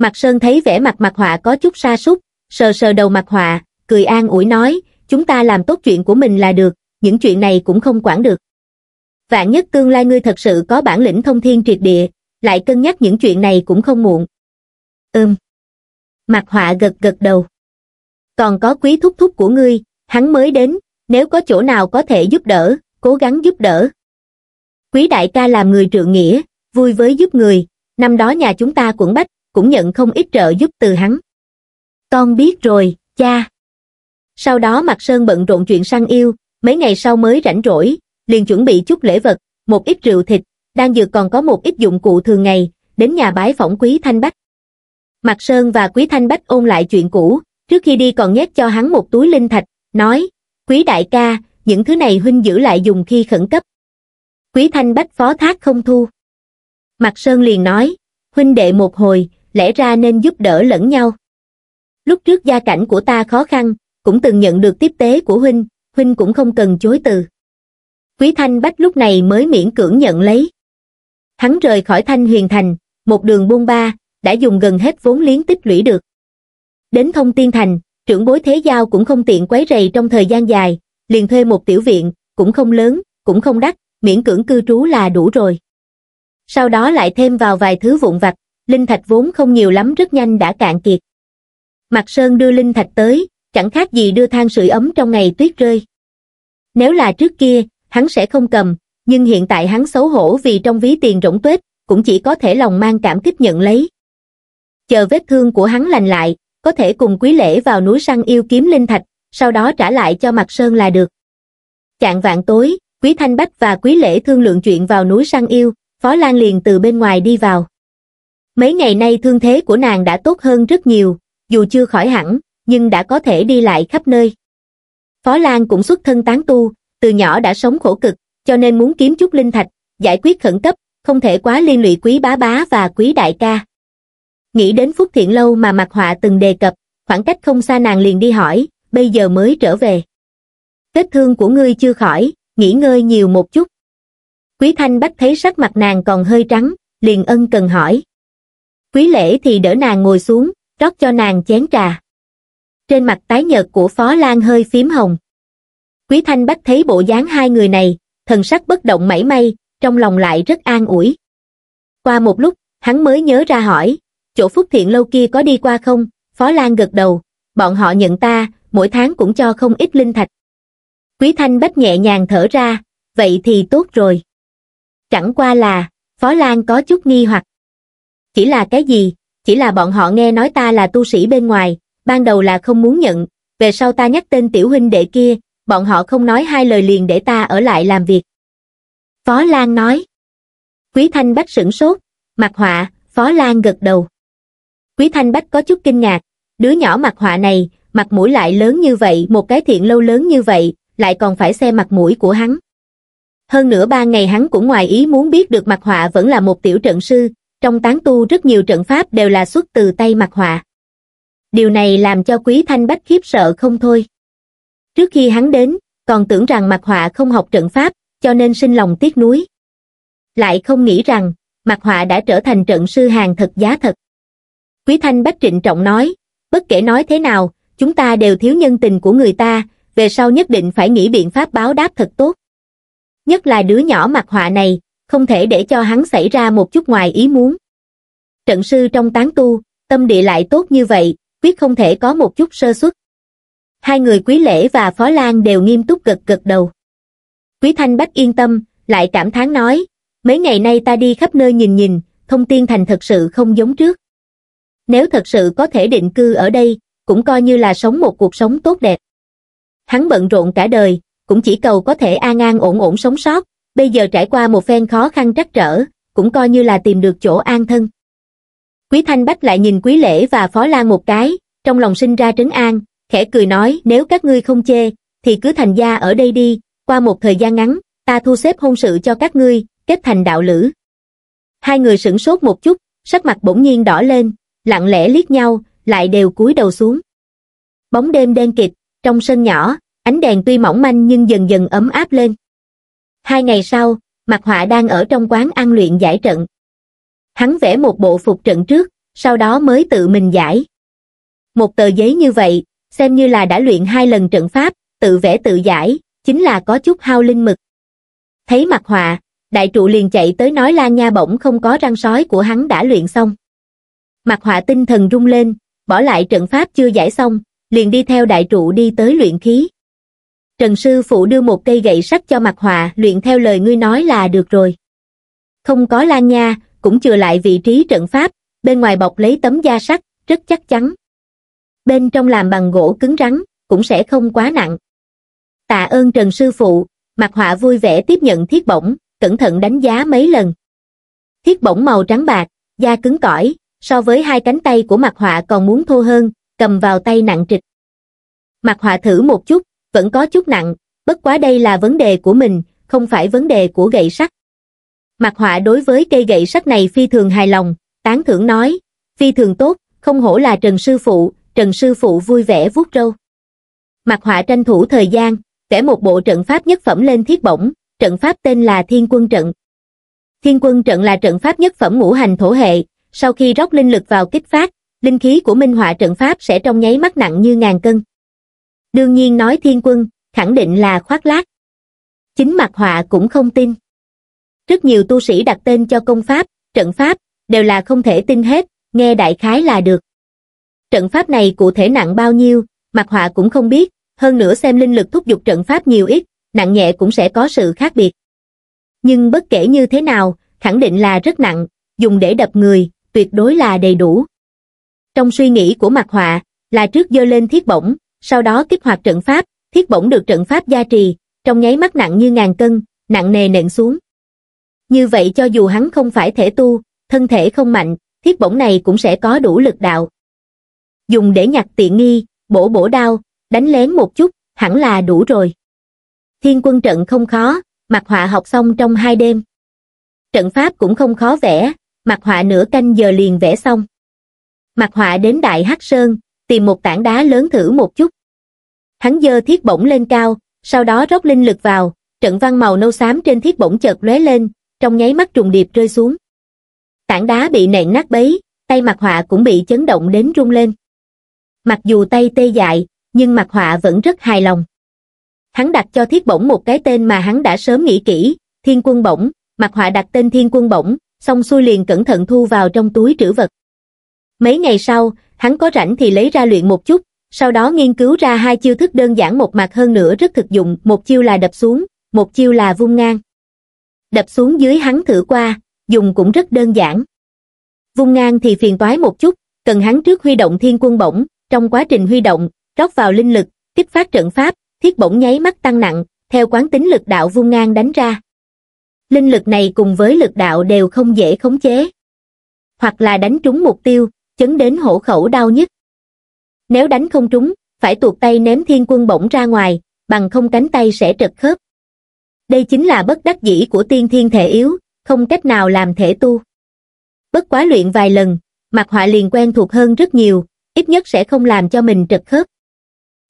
Mặt Sơn thấy vẻ mặt mặt họa có chút xa sút sờ sờ đầu mặt họa, cười an ủi nói, chúng ta làm tốt chuyện của mình là được, những chuyện này cũng không quản được. Vạn nhất tương lai ngươi thật sự có bản lĩnh thông thiên triệt địa, lại cân nhắc những chuyện này cũng không muộn. Ừm. Mặt họa gật gật đầu. Còn có quý thúc thúc của ngươi, hắn mới đến, nếu có chỗ nào có thể giúp đỡ, cố gắng giúp đỡ. Quý đại ca làm người trượng nghĩa, vui với giúp người, năm đó nhà chúng ta quẩn bách, cũng nhận không ít trợ giúp từ hắn. Con biết rồi, cha. Sau đó Mạc Sơn bận rộn chuyện săn yêu, mấy ngày sau mới rảnh rỗi, liền chuẩn bị chút lễ vật, một ít rượu thịt, đang dược còn có một ít dụng cụ thường ngày, đến nhà bái phỏng Quý Thanh Bách. Mạc Sơn và Quý Thanh Bách ôn lại chuyện cũ, trước khi đi còn nhét cho hắn một túi linh thạch, nói, Quý đại ca, những thứ này huynh giữ lại dùng khi khẩn cấp. Quý Thanh Bách phó thác không thu. Mạc Sơn liền nói, huynh đệ một hồi, lẽ ra nên giúp đỡ lẫn nhau lúc trước gia cảnh của ta khó khăn cũng từng nhận được tiếp tế của huynh huynh cũng không cần chối từ quý thanh bách lúc này mới miễn cưỡng nhận lấy hắn rời khỏi thanh huyền thành một đường buôn ba đã dùng gần hết vốn liếng tích lũy được đến thông tiên thành trưởng bối thế giao cũng không tiện quấy rầy trong thời gian dài liền thuê một tiểu viện cũng không lớn cũng không đắt miễn cưỡng cư trú là đủ rồi sau đó lại thêm vào vài thứ vụn vặt linh thạch vốn không nhiều lắm rất nhanh đã cạn kiệt. Mặt Sơn đưa linh thạch tới, chẳng khác gì đưa than sưởi ấm trong ngày tuyết rơi. Nếu là trước kia, hắn sẽ không cầm, nhưng hiện tại hắn xấu hổ vì trong ví tiền rỗng tuếch, cũng chỉ có thể lòng mang cảm kích nhận lấy. Chờ vết thương của hắn lành lại, có thể cùng quý lễ vào núi săn yêu kiếm linh thạch, sau đó trả lại cho mặt Sơn là được. Chạng vạn tối, Quý Thanh Bách và Quý Lễ thương lượng chuyện vào núi săn yêu, Phó Lan liền từ bên ngoài đi vào. Mấy ngày nay thương thế của nàng đã tốt hơn rất nhiều, dù chưa khỏi hẳn, nhưng đã có thể đi lại khắp nơi. Phó Lan cũng xuất thân tán tu, từ nhỏ đã sống khổ cực, cho nên muốn kiếm chút linh thạch, giải quyết khẩn cấp, không thể quá liên lụy quý bá bá và quý đại ca. Nghĩ đến Phúc Thiện Lâu mà mặt Họa từng đề cập, khoảng cách không xa nàng liền đi hỏi, bây giờ mới trở về. Kết thương của ngươi chưa khỏi, nghỉ ngơi nhiều một chút. Quý Thanh bắt thấy sắc mặt nàng còn hơi trắng, liền ân cần hỏi. Quý lễ thì đỡ nàng ngồi xuống, rót cho nàng chén trà. Trên mặt tái nhợt của Phó Lan hơi phím hồng. Quý Thanh Bách thấy bộ dáng hai người này, thần sắc bất động mảy may, trong lòng lại rất an ủi. Qua một lúc, hắn mới nhớ ra hỏi, chỗ Phúc Thiện lâu kia có đi qua không? Phó Lan gật đầu, bọn họ nhận ta, mỗi tháng cũng cho không ít linh thạch. Quý Thanh Bách nhẹ nhàng thở ra, vậy thì tốt rồi. Chẳng qua là, Phó Lan có chút nghi hoặc. Chỉ là cái gì? Chỉ là bọn họ nghe nói ta là tu sĩ bên ngoài, ban đầu là không muốn nhận, về sau ta nhắc tên tiểu huynh đệ kia, bọn họ không nói hai lời liền để ta ở lại làm việc. Phó Lan nói. Quý Thanh Bách sửng sốt, mặt họa, Phó Lan gật đầu. Quý Thanh Bách có chút kinh ngạc, đứa nhỏ mặt họa này, mặt mũi lại lớn như vậy, một cái thiện lâu lớn như vậy, lại còn phải xem mặt mũi của hắn. Hơn nữa ba ngày hắn cũng ngoài ý muốn biết được mặt họa vẫn là một tiểu trận sư, trong tán tu rất nhiều trận pháp đều là xuất từ tay mặt họa điều này làm cho quý thanh bách khiếp sợ không thôi trước khi hắn đến còn tưởng rằng mặt họa không học trận pháp cho nên sinh lòng tiếc nuối lại không nghĩ rằng mặt họa đã trở thành trận sư hàng thật giá thật quý thanh bách trịnh trọng nói bất kể nói thế nào chúng ta đều thiếu nhân tình của người ta về sau nhất định phải nghĩ biện pháp báo đáp thật tốt nhất là đứa nhỏ mặt họa này không thể để cho hắn xảy ra một chút ngoài ý muốn. Trận sư trong tán tu, tâm địa lại tốt như vậy, quyết không thể có một chút sơ suất. Hai người Quý Lễ và Phó Lan đều nghiêm túc gật gật đầu. Quý Thanh Bách yên tâm, lại cảm thán nói, mấy ngày nay ta đi khắp nơi nhìn nhìn, thông tiên thành thật sự không giống trước. Nếu thật sự có thể định cư ở đây, cũng coi như là sống một cuộc sống tốt đẹp. Hắn bận rộn cả đời, cũng chỉ cầu có thể an an ổn ổn sống sót, bây giờ trải qua một phen khó khăn trắc trở, cũng coi như là tìm được chỗ an thân. Quý Thanh Bách lại nhìn Quý Lễ và Phó Lan một cái, trong lòng sinh ra trấn an, khẽ cười nói nếu các ngươi không chê, thì cứ thành gia ở đây đi, qua một thời gian ngắn, ta thu xếp hôn sự cho các ngươi, kết thành đạo lữ. Hai người sửng sốt một chút, sắc mặt bỗng nhiên đỏ lên, lặng lẽ liếc nhau, lại đều cúi đầu xuống. Bóng đêm đen kịt, trong sân nhỏ, ánh đèn tuy mỏng manh nhưng dần dần ấm áp lên hai ngày sau mặt họa đang ở trong quán ăn luyện giải trận hắn vẽ một bộ phục trận trước sau đó mới tự mình giải một tờ giấy như vậy xem như là đã luyện hai lần trận pháp tự vẽ tự giải chính là có chút hao linh mực thấy mặt họa đại trụ liền chạy tới nói la nha bỗng không có răng sói của hắn đã luyện xong mặt họa tinh thần rung lên bỏ lại trận pháp chưa giải xong liền đi theo đại trụ đi tới luyện khí Trần Sư Phụ đưa một cây gậy sắt cho mặt họa, luyện theo lời ngươi nói là được rồi. Không có lan nha, cũng chừa lại vị trí trận pháp, bên ngoài bọc lấy tấm da sắt, rất chắc chắn. Bên trong làm bằng gỗ cứng rắn, cũng sẽ không quá nặng. Tạ ơn Trần Sư Phụ, mặt họa vui vẻ tiếp nhận thiết bổng, cẩn thận đánh giá mấy lần. Thiết bổng màu trắng bạc, da cứng cỏi, so với hai cánh tay của mặt họa còn muốn thô hơn, cầm vào tay nặng trịch. Mặt họa thử một chút, vẫn có chút nặng, bất quá đây là vấn đề của mình, không phải vấn đề của gậy sắt. Mặt họa đối với cây gậy sắt này phi thường hài lòng, tán thưởng nói, phi thường tốt, không hổ là Trần Sư Phụ, Trần Sư Phụ vui vẻ vuốt râu. Mặt họa tranh thủ thời gian, vẽ một bộ trận pháp nhất phẩm lên thiết bổng, trận pháp tên là Thiên Quân Trận. Thiên Quân Trận là trận pháp nhất phẩm ngũ hành thổ hệ, sau khi rót linh lực vào kích phát, linh khí của minh họa trận pháp sẽ trong nháy mắt nặng như ngàn cân đương nhiên nói thiên quân khẳng định là khoác lác chính mặt họa cũng không tin rất nhiều tu sĩ đặt tên cho công pháp trận pháp đều là không thể tin hết nghe đại khái là được trận pháp này cụ thể nặng bao nhiêu mặt họa cũng không biết hơn nữa xem linh lực thúc giục trận pháp nhiều ít nặng nhẹ cũng sẽ có sự khác biệt nhưng bất kể như thế nào khẳng định là rất nặng dùng để đập người tuyệt đối là đầy đủ trong suy nghĩ của mặt họa là trước dơ lên thiết bổng sau đó kích hoạt trận pháp, thiết bổng được trận pháp gia trì, trong nháy mắt nặng như ngàn cân, nặng nề nện xuống. Như vậy cho dù hắn không phải thể tu, thân thể không mạnh, thiết bổng này cũng sẽ có đủ lực đạo. Dùng để nhặt tiện nghi, bổ bổ đao, đánh lén một chút, hẳn là đủ rồi. Thiên quân trận không khó, mặt họa học xong trong hai đêm. Trận pháp cũng không khó vẽ, mặt họa nửa canh giờ liền vẽ xong. Mặt họa đến Đại Hắc Sơn, tìm một tảng đá lớn thử một chút. Hắn dơ thiết bổng lên cao, sau đó rót linh lực vào, trận văn màu nâu xám trên thiết bổng chợt lóe lên, trong nháy mắt trùng điệp rơi xuống. Tảng đá bị nện nát bấy, tay mặt họa cũng bị chấn động đến rung lên. Mặc dù tay tê dại, nhưng mặt họa vẫn rất hài lòng. Hắn đặt cho thiết bổng một cái tên mà hắn đã sớm nghĩ kỹ, thiên quân bổng, mặt họa đặt tên thiên quân bổng, xong xuôi liền cẩn thận thu vào trong túi trữ vật. Mấy ngày sau, hắn có rảnh thì lấy ra luyện một chút, sau đó nghiên cứu ra hai chiêu thức đơn giản một mặt hơn nữa rất thực dụng, một chiêu là đập xuống, một chiêu là vung ngang. Đập xuống dưới hắn thử qua, dùng cũng rất đơn giản. Vung ngang thì phiền toái một chút, cần hắn trước huy động thiên quân bổng, trong quá trình huy động, rót vào linh lực, kích phát trận pháp, thiết bổng nháy mắt tăng nặng, theo quán tính lực đạo vung ngang đánh ra. Linh lực này cùng với lực đạo đều không dễ khống chế. Hoặc là đánh trúng mục tiêu, chấn đến hổ khẩu đau nhất. Nếu đánh không trúng, phải tuột tay ném thiên quân bổng ra ngoài, bằng không cánh tay sẽ trật khớp. Đây chính là bất đắc dĩ của tiên thiên thể yếu, không cách nào làm thể tu. Bất quá luyện vài lần, mặt họa liền quen thuộc hơn rất nhiều, ít nhất sẽ không làm cho mình trật khớp.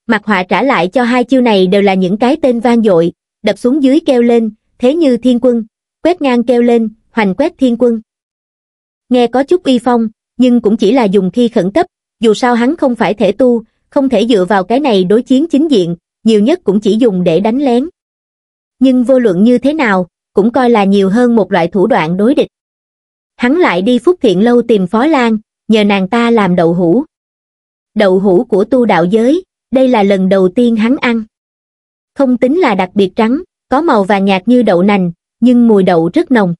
Mặt họa trả lại cho hai chiêu này đều là những cái tên vang dội, đập xuống dưới kêu lên, thế như thiên quân, quét ngang kêu lên, hoành quét thiên quân. Nghe có chút uy phong, nhưng cũng chỉ là dùng khi khẩn cấp, dù sao hắn không phải thể tu, không thể dựa vào cái này đối chiến chính diện, nhiều nhất cũng chỉ dùng để đánh lén. Nhưng vô luận như thế nào, cũng coi là nhiều hơn một loại thủ đoạn đối địch. Hắn lại đi Phúc Thiện Lâu tìm Phó Lan, nhờ nàng ta làm đậu hũ. Đậu hũ của tu đạo giới, đây là lần đầu tiên hắn ăn. Không tính là đặc biệt trắng, có màu vàng nhạt như đậu nành, nhưng mùi đậu rất nồng.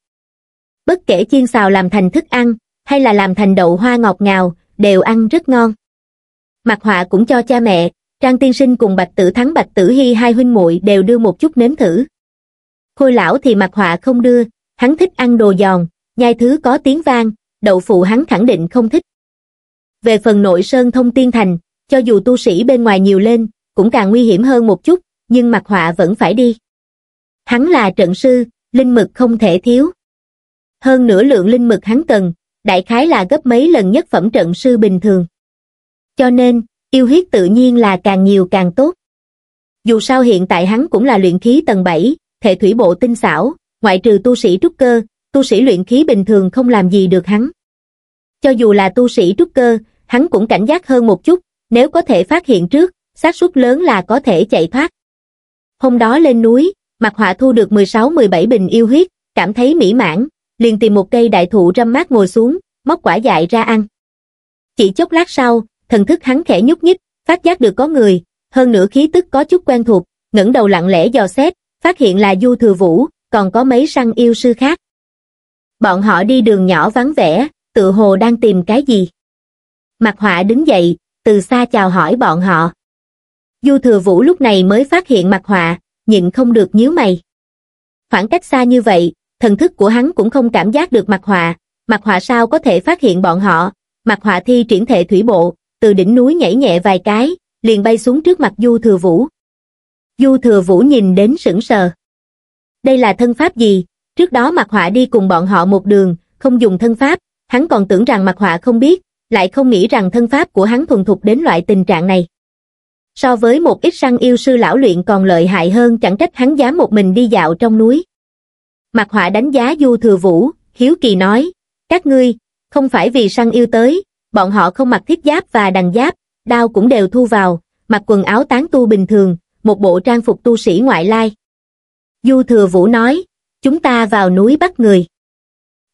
Bất kể chiên xào làm thành thức ăn, hay là làm thành đậu hoa ngọt ngào, đều ăn rất ngon. Mặt họa cũng cho cha mẹ, Trang Tiên Sinh cùng Bạch Tử Thắng Bạch Tử Hy hai huynh muội đều đưa một chút nếm thử. Khôi lão thì mặt họa không đưa, hắn thích ăn đồ giòn, nhai thứ có tiếng vang, đậu phụ hắn khẳng định không thích. Về phần nội sơn thông tiên thành, cho dù tu sĩ bên ngoài nhiều lên, cũng càng nguy hiểm hơn một chút, nhưng mặt họa vẫn phải đi. Hắn là trận sư, linh mực không thể thiếu. Hơn nửa lượng linh mực hắn cần, đại khái là gấp mấy lần nhất phẩm trận sư bình thường. Cho nên, yêu huyết tự nhiên là càng nhiều càng tốt. Dù sao hiện tại hắn cũng là luyện khí tầng 7, thể thủy bộ tinh xảo, ngoại trừ tu sĩ trúc cơ, tu sĩ luyện khí bình thường không làm gì được hắn. Cho dù là tu sĩ trúc cơ, hắn cũng cảnh giác hơn một chút, nếu có thể phát hiện trước, xác suất lớn là có thể chạy thoát. Hôm đó lên núi, mặt Họa thu được 16-17 bình yêu huyết, cảm thấy mỹ mãn, liền tìm một cây đại thụ râm mát ngồi xuống, móc quả dại ra ăn. Chỉ chốc lát sau, thần thức hắn khẽ nhúc nhích, phát giác được có người, hơn nữa khí tức có chút quen thuộc, ngẩng đầu lặng lẽ dò xét, phát hiện là Du Thừa Vũ, còn có mấy săn yêu sư khác. Bọn họ đi đường nhỏ vắng vẻ, tự hồ đang tìm cái gì. Mặt họa đứng dậy, từ xa chào hỏi bọn họ. Du Thừa Vũ lúc này mới phát hiện mặt họa, nhịn không được nhíu mày. Khoảng cách xa như vậy, thần thức của hắn cũng không cảm giác được mặt họa, mặt họa sao có thể phát hiện bọn họ, mặt họa thi triển thể thủy bộ, từ đỉnh núi nhảy nhẹ vài cái, liền bay xuống trước mặt Du Thừa Vũ. Du Thừa Vũ nhìn đến sững sờ. Đây là thân pháp gì? Trước đó mặt họa đi cùng bọn họ một đường, không dùng thân pháp, hắn còn tưởng rằng mặt họa không biết, lại không nghĩ rằng thân pháp của hắn thuần thục đến loại tình trạng này. So với một ít săn yêu sư lão luyện còn lợi hại hơn chẳng trách hắn dám một mình đi dạo trong núi. Mạc Họa đánh giá Du Thừa Vũ, Hiếu Kỳ nói, các ngươi, không phải vì săn yêu tới, bọn họ không mặc thiết giáp và đằng giáp, đao cũng đều thu vào, mặc quần áo tán tu bình thường, một bộ trang phục tu sĩ ngoại lai. Du Thừa Vũ nói, chúng ta vào núi bắt người.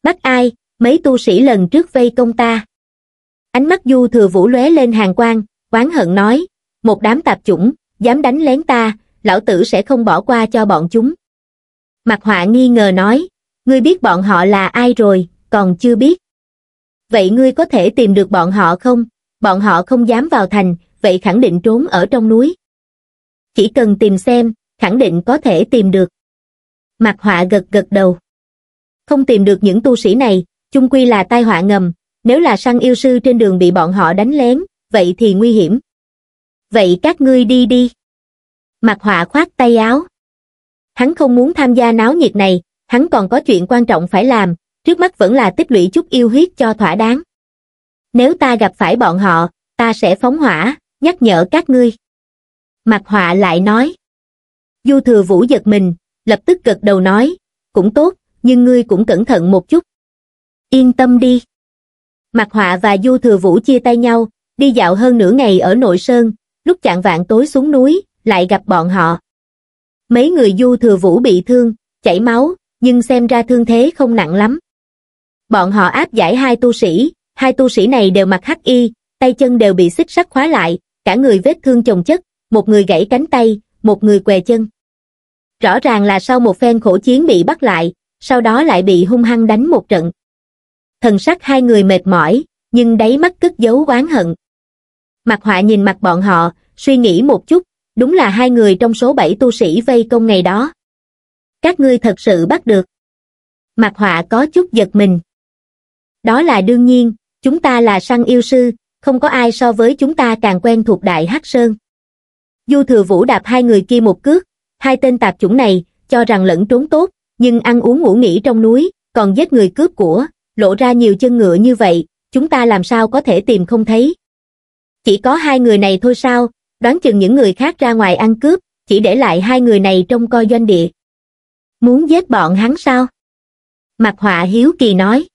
Bắt ai, mấy tu sĩ lần trước vây công ta. Ánh mắt Du Thừa Vũ lóe lên hàng quang, oán hận nói, một đám tạp chủng, dám đánh lén ta, lão tử sẽ không bỏ qua cho bọn chúng. Mặt họa nghi ngờ nói, ngươi biết bọn họ là ai rồi, còn chưa biết. Vậy ngươi có thể tìm được bọn họ không? Bọn họ không dám vào thành, vậy khẳng định trốn ở trong núi. Chỉ cần tìm xem, khẳng định có thể tìm được. Mặt họa gật gật đầu. Không tìm được những tu sĩ này, chung quy là tai họa ngầm, nếu là săn yêu sư trên đường bị bọn họ đánh lén, vậy thì nguy hiểm. Vậy các ngươi đi đi. Mặt họa khoát tay áo hắn không muốn tham gia náo nhiệt này, hắn còn có chuyện quan trọng phải làm, trước mắt vẫn là tích lũy chút yêu huyết cho thỏa đáng. Nếu ta gặp phải bọn họ, ta sẽ phóng hỏa, nhắc nhở các ngươi. Mặt họa lại nói. Du thừa vũ giật mình, lập tức gật đầu nói, cũng tốt, nhưng ngươi cũng cẩn thận một chút. Yên tâm đi. Mặt họa và du thừa vũ chia tay nhau, đi dạo hơn nửa ngày ở nội sơn, lúc chạng vạn tối xuống núi, lại gặp bọn họ. Mấy người du thừa vũ bị thương, chảy máu, nhưng xem ra thương thế không nặng lắm. Bọn họ áp giải hai tu sĩ, hai tu sĩ này đều mặc hắc y, tay chân đều bị xích sắt khóa lại, cả người vết thương chồng chất, một người gãy cánh tay, một người què chân. Rõ ràng là sau một phen khổ chiến bị bắt lại, sau đó lại bị hung hăng đánh một trận. Thần sắc hai người mệt mỏi, nhưng đáy mắt cất giấu oán hận. Mặt họa nhìn mặt bọn họ, suy nghĩ một chút, đúng là hai người trong số bảy tu sĩ vây công ngày đó. Các ngươi thật sự bắt được. Mặt họa có chút giật mình. Đó là đương nhiên, chúng ta là săn yêu sư, không có ai so với chúng ta càng quen thuộc Đại Hắc Sơn. Du thừa vũ đạp hai người kia một cước, hai tên tạp chủng này, cho rằng lẫn trốn tốt, nhưng ăn uống ngủ nghỉ trong núi, còn giết người cướp của, lộ ra nhiều chân ngựa như vậy, chúng ta làm sao có thể tìm không thấy. Chỉ có hai người này thôi sao, đoán chừng những người khác ra ngoài ăn cướp chỉ để lại hai người này trong coi doanh địa muốn giết bọn hắn sao mặt họa hiếu kỳ nói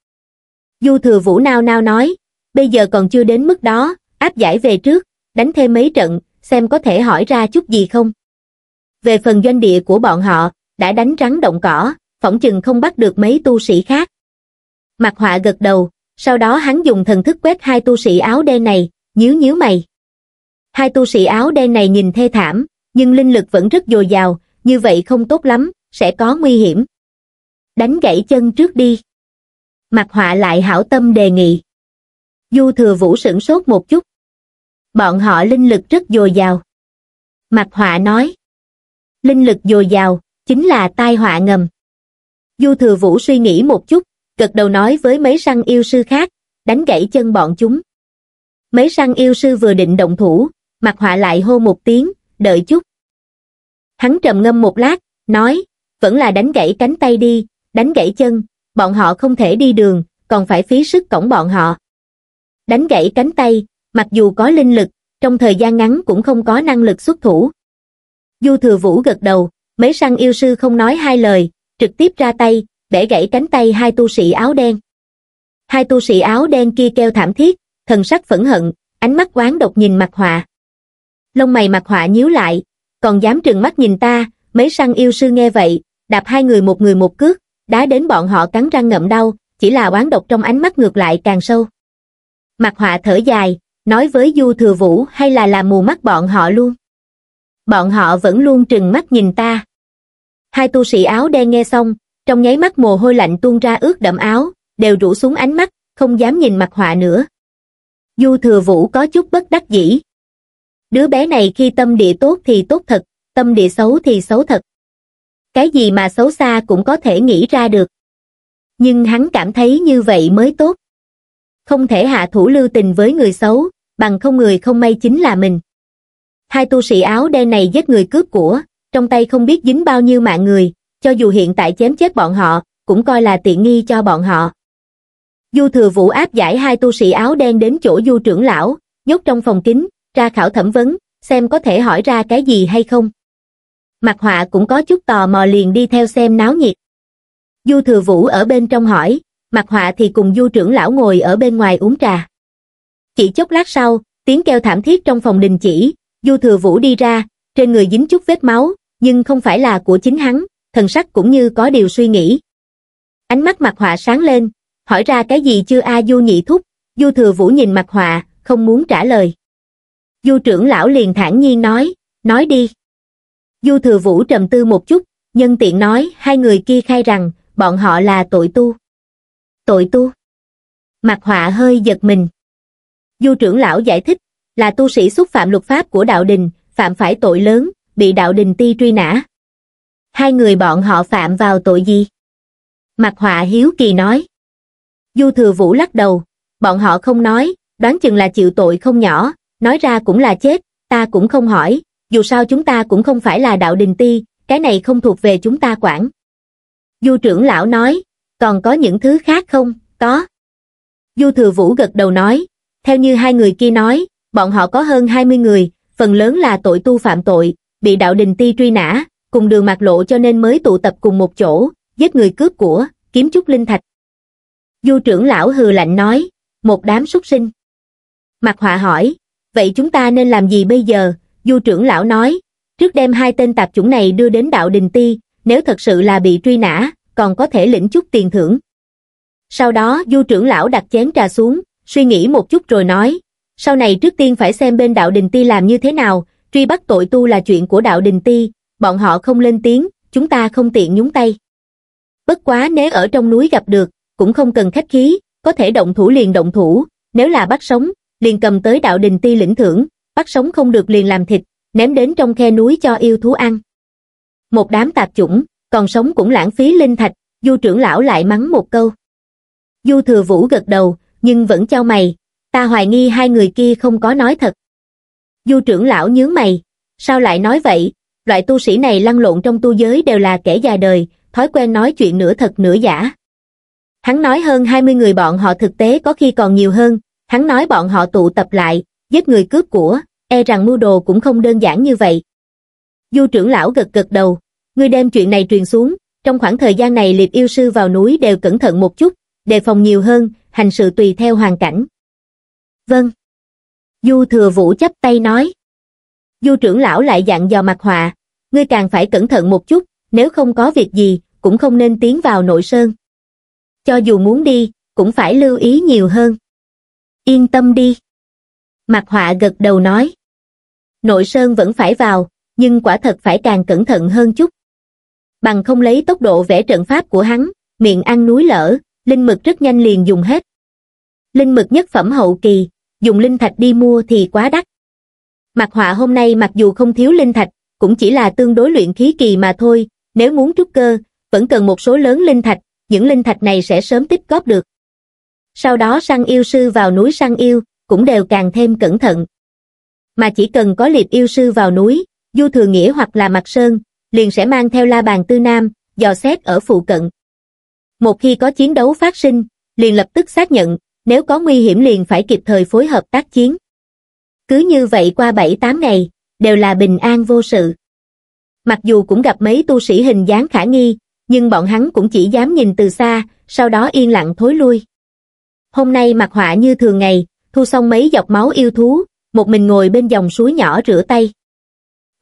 du thừa vũ nao nao nói bây giờ còn chưa đến mức đó áp giải về trước đánh thêm mấy trận xem có thể hỏi ra chút gì không về phần doanh địa của bọn họ đã đánh rắn động cỏ phỏng chừng không bắt được mấy tu sĩ khác mặt họa gật đầu sau đó hắn dùng thần thức quét hai tu sĩ áo đen này nhíu nhíu mày hai tu sĩ áo đen này nhìn thê thảm nhưng linh lực vẫn rất dồi dào như vậy không tốt lắm sẽ có nguy hiểm đánh gãy chân trước đi mặt họa lại hảo tâm đề nghị du thừa vũ sửng sốt một chút bọn họ linh lực rất dồi dào mặt họa nói linh lực dồi dào chính là tai họa ngầm du thừa vũ suy nghĩ một chút gật đầu nói với mấy săn yêu sư khác đánh gãy chân bọn chúng mấy săn yêu sư vừa định động thủ mặt họa lại hô một tiếng, đợi chút. Hắn trầm ngâm một lát, nói, vẫn là đánh gãy cánh tay đi, đánh gãy chân, bọn họ không thể đi đường, còn phải phí sức cổng bọn họ. Đánh gãy cánh tay, mặc dù có linh lực, trong thời gian ngắn cũng không có năng lực xuất thủ. Du thừa vũ gật đầu, mấy săn yêu sư không nói hai lời, trực tiếp ra tay, bẻ gãy cánh tay hai tu sĩ áo đen. Hai tu sĩ áo đen kia kêu thảm thiết, thần sắc phẫn hận, ánh mắt oán độc nhìn mặt họa lông mày mặt họa nhíu lại, còn dám trừng mắt nhìn ta, mấy săn yêu sư nghe vậy, đạp hai người một người một cước, đá đến bọn họ cắn răng ngậm đau, chỉ là oán độc trong ánh mắt ngược lại càng sâu. Mặt họa thở dài, nói với Du Thừa Vũ hay là làm mù mắt bọn họ luôn. Bọn họ vẫn luôn trừng mắt nhìn ta. Hai tu sĩ áo đen nghe xong, trong nháy mắt mồ hôi lạnh tuôn ra ướt đẫm áo, đều rủ xuống ánh mắt, không dám nhìn mặt họa nữa. Du Thừa Vũ có chút bất đắc dĩ, đứa bé này khi tâm địa tốt thì tốt thật, tâm địa xấu thì xấu thật. Cái gì mà xấu xa cũng có thể nghĩ ra được. Nhưng hắn cảm thấy như vậy mới tốt. Không thể hạ thủ lưu tình với người xấu, bằng không người không may chính là mình. Hai tu sĩ áo đen này giết người cướp của, trong tay không biết dính bao nhiêu mạng người, cho dù hiện tại chém chết bọn họ, cũng coi là tiện nghi cho bọn họ. Du thừa vũ áp giải hai tu sĩ áo đen đến chỗ du trưởng lão, nhốt trong phòng kính, tra khảo thẩm vấn, xem có thể hỏi ra cái gì hay không. Mặt họa cũng có chút tò mò liền đi theo xem náo nhiệt. Du thừa vũ ở bên trong hỏi, mặt họa thì cùng du trưởng lão ngồi ở bên ngoài uống trà. Chỉ chốc lát sau, tiếng kêu thảm thiết trong phòng đình chỉ, du thừa vũ đi ra, trên người dính chút vết máu, nhưng không phải là của chính hắn, thần sắc cũng như có điều suy nghĩ. Ánh mắt mặt họa sáng lên, hỏi ra cái gì chưa a du nhị thúc, du thừa vũ nhìn mặt họa, không muốn trả lời. Du trưởng lão liền thản nhiên nói, nói đi. Du thừa vũ trầm tư một chút, nhân tiện nói hai người kia khai rằng bọn họ là tội tu. Tội tu. Mặt họa hơi giật mình. Du trưởng lão giải thích, là tu sĩ xúc phạm luật pháp của đạo đình, phạm phải tội lớn, bị đạo đình ti truy nã. Hai người bọn họ phạm vào tội gì? Mặt họa hiếu kỳ nói. Du thừa vũ lắc đầu, bọn họ không nói, đoán chừng là chịu tội không nhỏ, nói ra cũng là chết, ta cũng không hỏi, dù sao chúng ta cũng không phải là đạo đình ti, cái này không thuộc về chúng ta quản. Du trưởng lão nói, còn có những thứ khác không, có. Du thừa vũ gật đầu nói, theo như hai người kia nói, bọn họ có hơn 20 người, phần lớn là tội tu phạm tội, bị đạo đình ti truy nã, cùng đường mặt lộ cho nên mới tụ tập cùng một chỗ, giết người cướp của, kiếm chút linh thạch. Du trưởng lão hừ lạnh nói, một đám súc sinh. Mặt họa hỏi, vậy chúng ta nên làm gì bây giờ du trưởng lão nói trước đem hai tên tạp chủng này đưa đến đạo đình ti nếu thật sự là bị truy nã còn có thể lĩnh chút tiền thưởng sau đó du trưởng lão đặt chén trà xuống suy nghĩ một chút rồi nói sau này trước tiên phải xem bên đạo đình ti làm như thế nào truy bắt tội tu là chuyện của đạo đình ti bọn họ không lên tiếng chúng ta không tiện nhúng tay bất quá nếu ở trong núi gặp được cũng không cần khách khí có thể động thủ liền động thủ nếu là bắt sống liền cầm tới đạo đình ti lĩnh thưởng, bắt sống không được liền làm thịt, ném đến trong khe núi cho yêu thú ăn. Một đám tạp chủng, còn sống cũng lãng phí linh thạch, du trưởng lão lại mắng một câu. Du thừa vũ gật đầu, nhưng vẫn cho mày, ta hoài nghi hai người kia không có nói thật. Du trưởng lão nhướng mày, sao lại nói vậy, loại tu sĩ này lăn lộn trong tu giới đều là kẻ già đời, thói quen nói chuyện nửa thật nửa giả. Hắn nói hơn 20 người bọn họ thực tế có khi còn nhiều hơn, hắn nói bọn họ tụ tập lại, giết người cướp của, e rằng mưu đồ cũng không đơn giản như vậy. Du trưởng lão gật gật đầu, người đem chuyện này truyền xuống, trong khoảng thời gian này liệt yêu sư vào núi đều cẩn thận một chút, đề phòng nhiều hơn, hành sự tùy theo hoàn cảnh. Vâng. Du thừa vũ chấp tay nói. Du trưởng lão lại dặn dò mặt họa, ngươi càng phải cẩn thận một chút, nếu không có việc gì, cũng không nên tiến vào nội sơn. Cho dù muốn đi, cũng phải lưu ý nhiều hơn. Yên tâm đi. Mạc Họa gật đầu nói. Nội sơn vẫn phải vào, nhưng quả thật phải càng cẩn thận hơn chút. Bằng không lấy tốc độ vẽ trận pháp của hắn, miệng ăn núi lở, linh mực rất nhanh liền dùng hết. Linh mực nhất phẩm hậu kỳ, dùng linh thạch đi mua thì quá đắt. Mạc Họa hôm nay mặc dù không thiếu linh thạch, cũng chỉ là tương đối luyện khí kỳ mà thôi, nếu muốn trúc cơ, vẫn cần một số lớn linh thạch, những linh thạch này sẽ sớm tích góp được. Sau đó săn yêu sư vào núi săn yêu, cũng đều càng thêm cẩn thận. Mà chỉ cần có liệp yêu sư vào núi, Du Thừa Nghĩa hoặc là Mặt Sơn, liền sẽ mang theo la bàn tư nam, dò xét ở phụ cận. Một khi có chiến đấu phát sinh, liền lập tức xác nhận, nếu có nguy hiểm liền phải kịp thời phối hợp tác chiến. Cứ như vậy qua 7-8 ngày, đều là bình an vô sự. Mặc dù cũng gặp mấy tu sĩ hình dáng khả nghi, nhưng bọn hắn cũng chỉ dám nhìn từ xa, sau đó yên lặng thối lui. Hôm nay mặc họa như thường ngày, thu xong mấy giọt máu yêu thú, một mình ngồi bên dòng suối nhỏ rửa tay.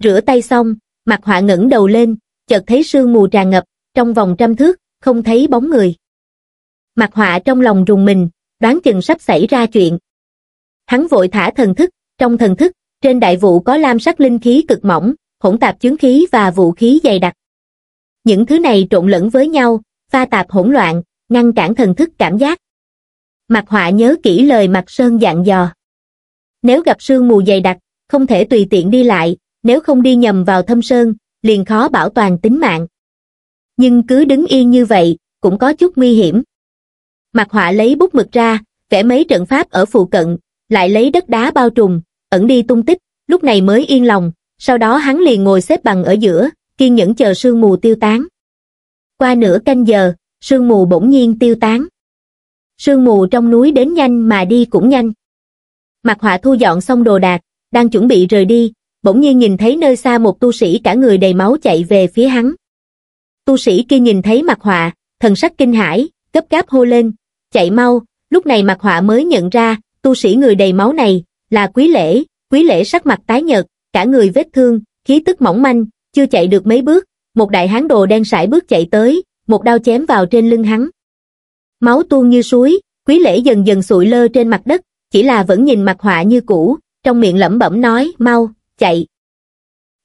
Rửa tay xong, mặc họa ngẩng đầu lên, chợt thấy sương mù tràn ngập, trong vòng trăm thước, không thấy bóng người. Mặc họa trong lòng rùng mình, đoán chừng sắp xảy ra chuyện. Hắn vội thả thần thức, trong thần thức, trên đại vụ có lam sắc linh khí cực mỏng, hỗn tạp chứng khí và vũ khí dày đặc. Những thứ này trộn lẫn với nhau, pha tạp hỗn loạn, ngăn cản thần thức cảm giác. Mạc Họa nhớ kỹ lời Mạc Sơn dặn dò. Nếu gặp sương mù dày đặc, không thể tùy tiện đi lại, nếu không đi nhầm vào thâm sơn, liền khó bảo toàn tính mạng. Nhưng cứ đứng yên như vậy, cũng có chút nguy hiểm. Mạc Họa lấy bút mực ra, vẽ mấy trận pháp ở phụ cận, lại lấy đất đá bao trùm, ẩn đi tung tích, lúc này mới yên lòng, sau đó hắn liền ngồi xếp bằng ở giữa, kiên nhẫn chờ sương mù tiêu tán. Qua nửa canh giờ, sương mù bỗng nhiên tiêu tán sương mù trong núi đến nhanh mà đi cũng nhanh. Mặt họa thu dọn xong đồ đạc, đang chuẩn bị rời đi, bỗng nhiên nhìn thấy nơi xa một tu sĩ cả người đầy máu chạy về phía hắn. Tu sĩ kia nhìn thấy mặt họa, thần sắc kinh hãi, cấp cáp hô lên, chạy mau, lúc này mặt họa mới nhận ra, tu sĩ người đầy máu này, là quý lễ, quý lễ sắc mặt tái nhợt, cả người vết thương, khí tức mỏng manh, chưa chạy được mấy bước, một đại hán đồ đang sải bước chạy tới, một đao chém vào trên lưng hắn máu tuôn như suối, quý lễ dần dần sụi lơ trên mặt đất, chỉ là vẫn nhìn mặt họa như cũ, trong miệng lẩm bẩm nói, mau, chạy.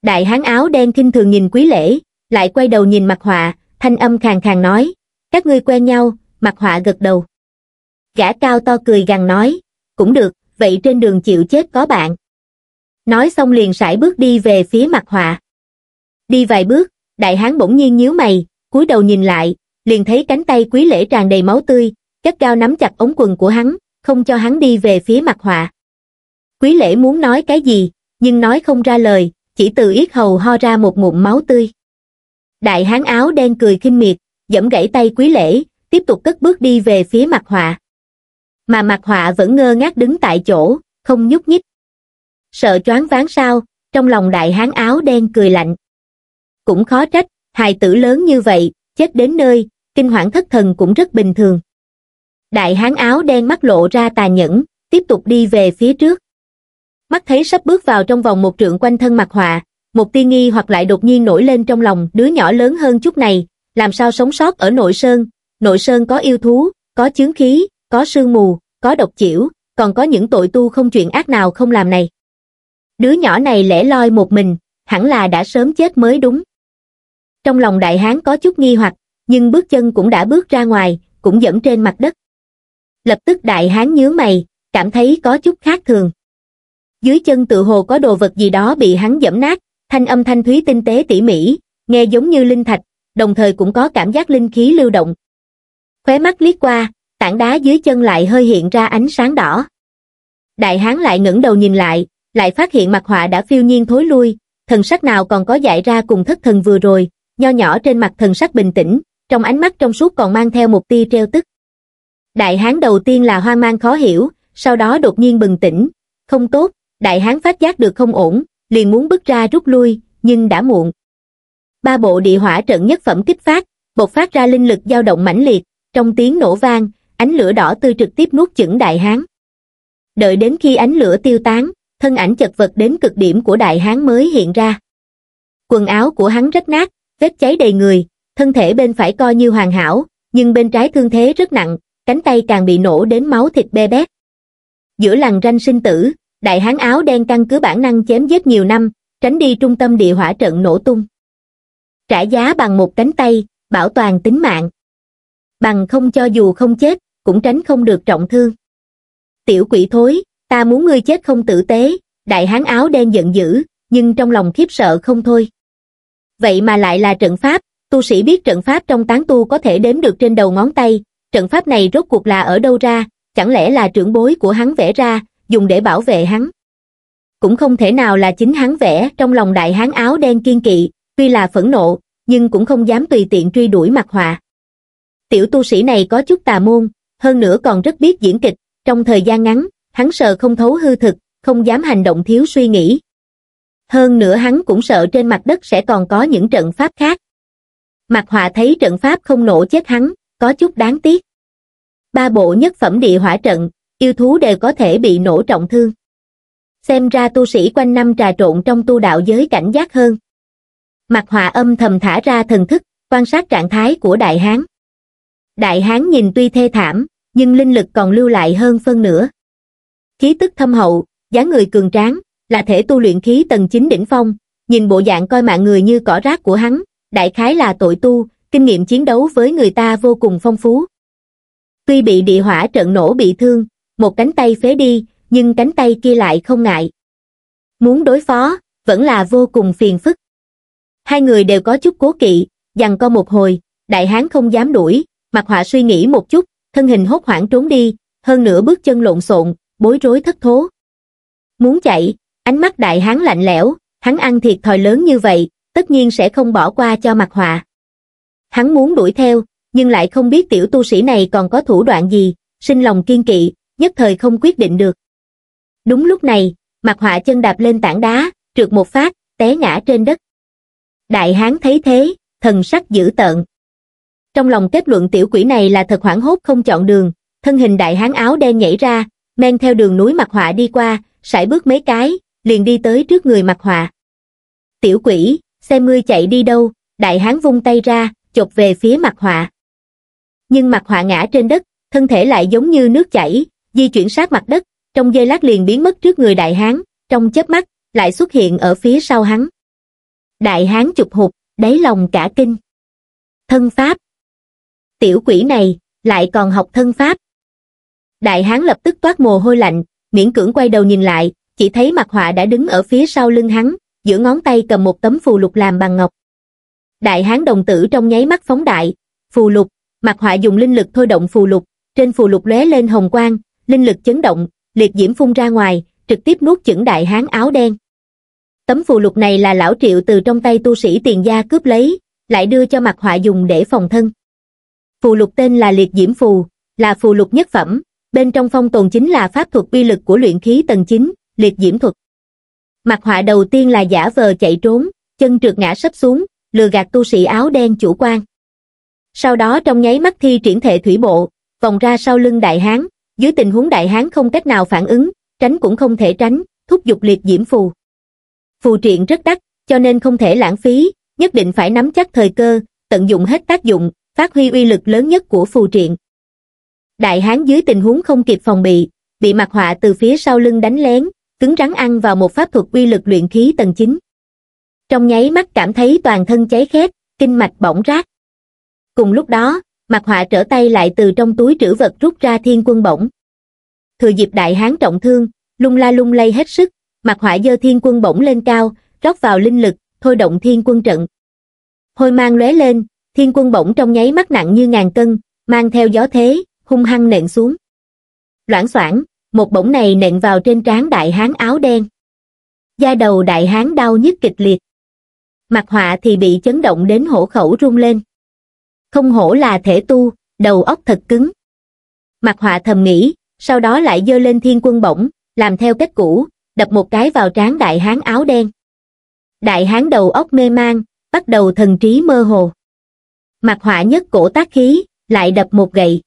Đại hán áo đen kinh thường nhìn quý lễ, lại quay đầu nhìn mặt họa, thanh âm khàn khàn nói, các ngươi quen nhau, mặt họa gật đầu. Gã cao to cười gằn nói, cũng được, vậy trên đường chịu chết có bạn. Nói xong liền sải bước đi về phía mặt họa. Đi vài bước, đại hán bỗng nhiên nhíu mày, cúi đầu nhìn lại, liền thấy cánh tay quý lễ tràn đầy máu tươi, gắt cao nắm chặt ống quần của hắn, không cho hắn đi về phía mặt họa. Quý lễ muốn nói cái gì, nhưng nói không ra lời, chỉ từ yết hầu ho ra một ngụm máu tươi. Đại hán áo đen cười khinh miệt, dẫm gãy tay quý lễ, tiếp tục cất bước đi về phía mặt họa. Mà mặt họa vẫn ngơ ngác đứng tại chỗ, không nhúc nhích. Sợ choáng váng sao, trong lòng đại hán áo đen cười lạnh. Cũng khó trách, hài tử lớn như vậy, chết đến nơi, kinh hoảng thất thần cũng rất bình thường. Đại hán áo đen mắt lộ ra tà nhẫn, tiếp tục đi về phía trước. Mắt thấy sắp bước vào trong vòng một trượng quanh thân mặt họa, một tiên nghi hoặc lại đột nhiên nổi lên trong lòng đứa nhỏ lớn hơn chút này, làm sao sống sót ở nội sơn, nội sơn có yêu thú, có chướng khí, có sương mù, có độc chiểu, còn có những tội tu không chuyện ác nào không làm này. Đứa nhỏ này lẻ loi một mình, hẳn là đã sớm chết mới đúng. Trong lòng đại hán có chút nghi hoặc, nhưng bước chân cũng đã bước ra ngoài, cũng dẫm trên mặt đất. Lập tức đại hán nhớ mày, cảm thấy có chút khác thường. Dưới chân tự hồ có đồ vật gì đó bị hắn dẫm nát, thanh âm thanh thúy tinh tế tỉ mỉ, nghe giống như linh thạch, đồng thời cũng có cảm giác linh khí lưu động. Khóe mắt liếc qua, tảng đá dưới chân lại hơi hiện ra ánh sáng đỏ. Đại hán lại ngẩng đầu nhìn lại, lại phát hiện mặt họa đã phiêu nhiên thối lui, thần sắc nào còn có dại ra cùng thất thần vừa rồi, nho nhỏ trên mặt thần sắc bình tĩnh, trong ánh mắt trong suốt còn mang theo một tia treo tức. Đại hán đầu tiên là hoang mang khó hiểu, sau đó đột nhiên bừng tỉnh, không tốt, đại hán phát giác được không ổn, liền muốn bước ra rút lui, nhưng đã muộn. Ba bộ địa hỏa trận nhất phẩm kích phát, bộc phát ra linh lực dao động mãnh liệt, trong tiếng nổ vang, ánh lửa đỏ tươi trực tiếp nuốt chửng đại hán. Đợi đến khi ánh lửa tiêu tán, thân ảnh chật vật đến cực điểm của đại hán mới hiện ra. Quần áo của hắn rách nát, vết cháy đầy người, thân thể bên phải coi như hoàn hảo, nhưng bên trái thương thế rất nặng, cánh tay càng bị nổ đến máu thịt bê bét. Giữa làng ranh sinh tử, đại hán áo đen căn cứ bản năng chém giết nhiều năm, tránh đi trung tâm địa hỏa trận nổ tung. Trả giá bằng một cánh tay, bảo toàn tính mạng. Bằng không cho dù không chết, cũng tránh không được trọng thương. Tiểu quỷ thối, ta muốn ngươi chết không tử tế, đại hán áo đen giận dữ, nhưng trong lòng khiếp sợ không thôi. Vậy mà lại là trận pháp, tu sĩ biết trận pháp trong tán tu có thể đếm được trên đầu ngón tay, trận pháp này rốt cuộc là ở đâu ra, chẳng lẽ là trưởng bối của hắn vẽ ra, dùng để bảo vệ hắn. Cũng không thể nào là chính hắn vẽ trong lòng đại hán áo đen kiên kỵ, tuy là phẫn nộ, nhưng cũng không dám tùy tiện truy đuổi mặt họa. Tiểu tu sĩ này có chút tà môn, hơn nữa còn rất biết diễn kịch, trong thời gian ngắn, hắn sợ không thấu hư thực, không dám hành động thiếu suy nghĩ, hơn nữa hắn cũng sợ trên mặt đất sẽ còn có những trận pháp khác. Mặt họa thấy trận pháp không nổ chết hắn, có chút đáng tiếc. Ba bộ nhất phẩm địa hỏa trận, yêu thú đều có thể bị nổ trọng thương. Xem ra tu sĩ quanh năm trà trộn trong tu đạo giới cảnh giác hơn. Mặt họa âm thầm thả ra thần thức, quan sát trạng thái của Đại Hán. Đại Hán nhìn tuy thê thảm, nhưng linh lực còn lưu lại hơn phân nửa. Khí tức thâm hậu, dáng người cường tráng, là thể tu luyện khí tầng 9 đỉnh phong, nhìn bộ dạng coi mạng người như cỏ rác của hắn, đại khái là tội tu, kinh nghiệm chiến đấu với người ta vô cùng phong phú. Tuy bị địa hỏa trận nổ bị thương, một cánh tay phế đi, nhưng cánh tay kia lại không ngại. Muốn đối phó, vẫn là vô cùng phiền phức. Hai người đều có chút cố kỵ, dằn co một hồi, đại hán không dám đuổi, mặt họa suy nghĩ một chút, thân hình hốt hoảng trốn đi, hơn nửa bước chân lộn xộn, bối rối thất thố. Muốn chạy, Ánh mắt đại hán lạnh lẽo, hắn ăn thiệt thòi lớn như vậy, tất nhiên sẽ không bỏ qua cho mặt họa. Hắn muốn đuổi theo, nhưng lại không biết tiểu tu sĩ này còn có thủ đoạn gì, sinh lòng kiên kỵ, nhất thời không quyết định được. Đúng lúc này, mặt họa chân đạp lên tảng đá, trượt một phát, té ngã trên đất. Đại hán thấy thế, thần sắc dữ tợn. Trong lòng kết luận tiểu quỷ này là thật hoảng hốt không chọn đường, thân hình đại hán áo đen nhảy ra, men theo đường núi mặt họa đi qua, sải bước mấy cái, liền đi tới trước người mặt họa tiểu quỷ xe ngươi chạy đi đâu đại hán vung tay ra chụp về phía mặt họa nhưng mặt họa ngã trên đất thân thể lại giống như nước chảy di chuyển sát mặt đất trong giây lát liền biến mất trước người đại hán trong chớp mắt lại xuất hiện ở phía sau hắn đại hán chụp hụt đáy lòng cả kinh thân pháp tiểu quỷ này lại còn học thân pháp đại hán lập tức toát mồ hôi lạnh miễn cưỡng quay đầu nhìn lại chỉ thấy mặt họa đã đứng ở phía sau lưng hắn, giữa ngón tay cầm một tấm phù lục làm bằng ngọc. Đại hán đồng tử trong nháy mắt phóng đại, phù lục, mặt họa dùng linh lực thôi động phù lục, trên phù lục lóe lên hồng quang, linh lực chấn động, liệt diễm phun ra ngoài, trực tiếp nuốt chửng đại hán áo đen. Tấm phù lục này là lão triệu từ trong tay tu sĩ tiền gia cướp lấy, lại đưa cho mặt họa dùng để phòng thân. Phù lục tên là liệt diễm phù, là phù lục nhất phẩm, bên trong phong tồn chính là pháp thuật uy lực của luyện khí tầng 9, liệt diễm thuật. Mặt họa đầu tiên là giả vờ chạy trốn, chân trượt ngã sấp xuống, lừa gạt tu sĩ áo đen chủ quan. Sau đó trong nháy mắt thi triển thể thủy bộ, vòng ra sau lưng đại hán, dưới tình huống đại hán không cách nào phản ứng, tránh cũng không thể tránh, thúc giục liệt diễm phù. Phù triện rất đắt, cho nên không thể lãng phí, nhất định phải nắm chắc thời cơ, tận dụng hết tác dụng, phát huy uy lực lớn nhất của phù triện. Đại hán dưới tình huống không kịp phòng bị, bị mặt họa từ phía sau lưng đánh lén, cứng rắn ăn vào một pháp thuật quy lực luyện khí tầng 9. Trong nháy mắt cảm thấy toàn thân cháy khét, kinh mạch bỏng rát. Cùng lúc đó, mặt họa trở tay lại từ trong túi trữ vật rút ra thiên quân bổng. Thừa dịp đại hán trọng thương, lung la lung lay hết sức, mặt họa dơ thiên quân bổng lên cao, rót vào linh lực, thôi động thiên quân trận. Hôi mang lóe lên, thiên quân bổng trong nháy mắt nặng như ngàn cân, mang theo gió thế, hung hăng nện xuống. Loãng xoảng, một bổng này nện vào trên trán đại hán áo đen da đầu đại hán đau nhức kịch liệt mặt họa thì bị chấn động đến hổ khẩu rung lên không hổ là thể tu đầu óc thật cứng mặt họa thầm nghĩ sau đó lại dơ lên thiên quân bổng làm theo cách cũ đập một cái vào trán đại hán áo đen đại hán đầu óc mê mang bắt đầu thần trí mơ hồ mặt họa nhất cổ tác khí lại đập một gậy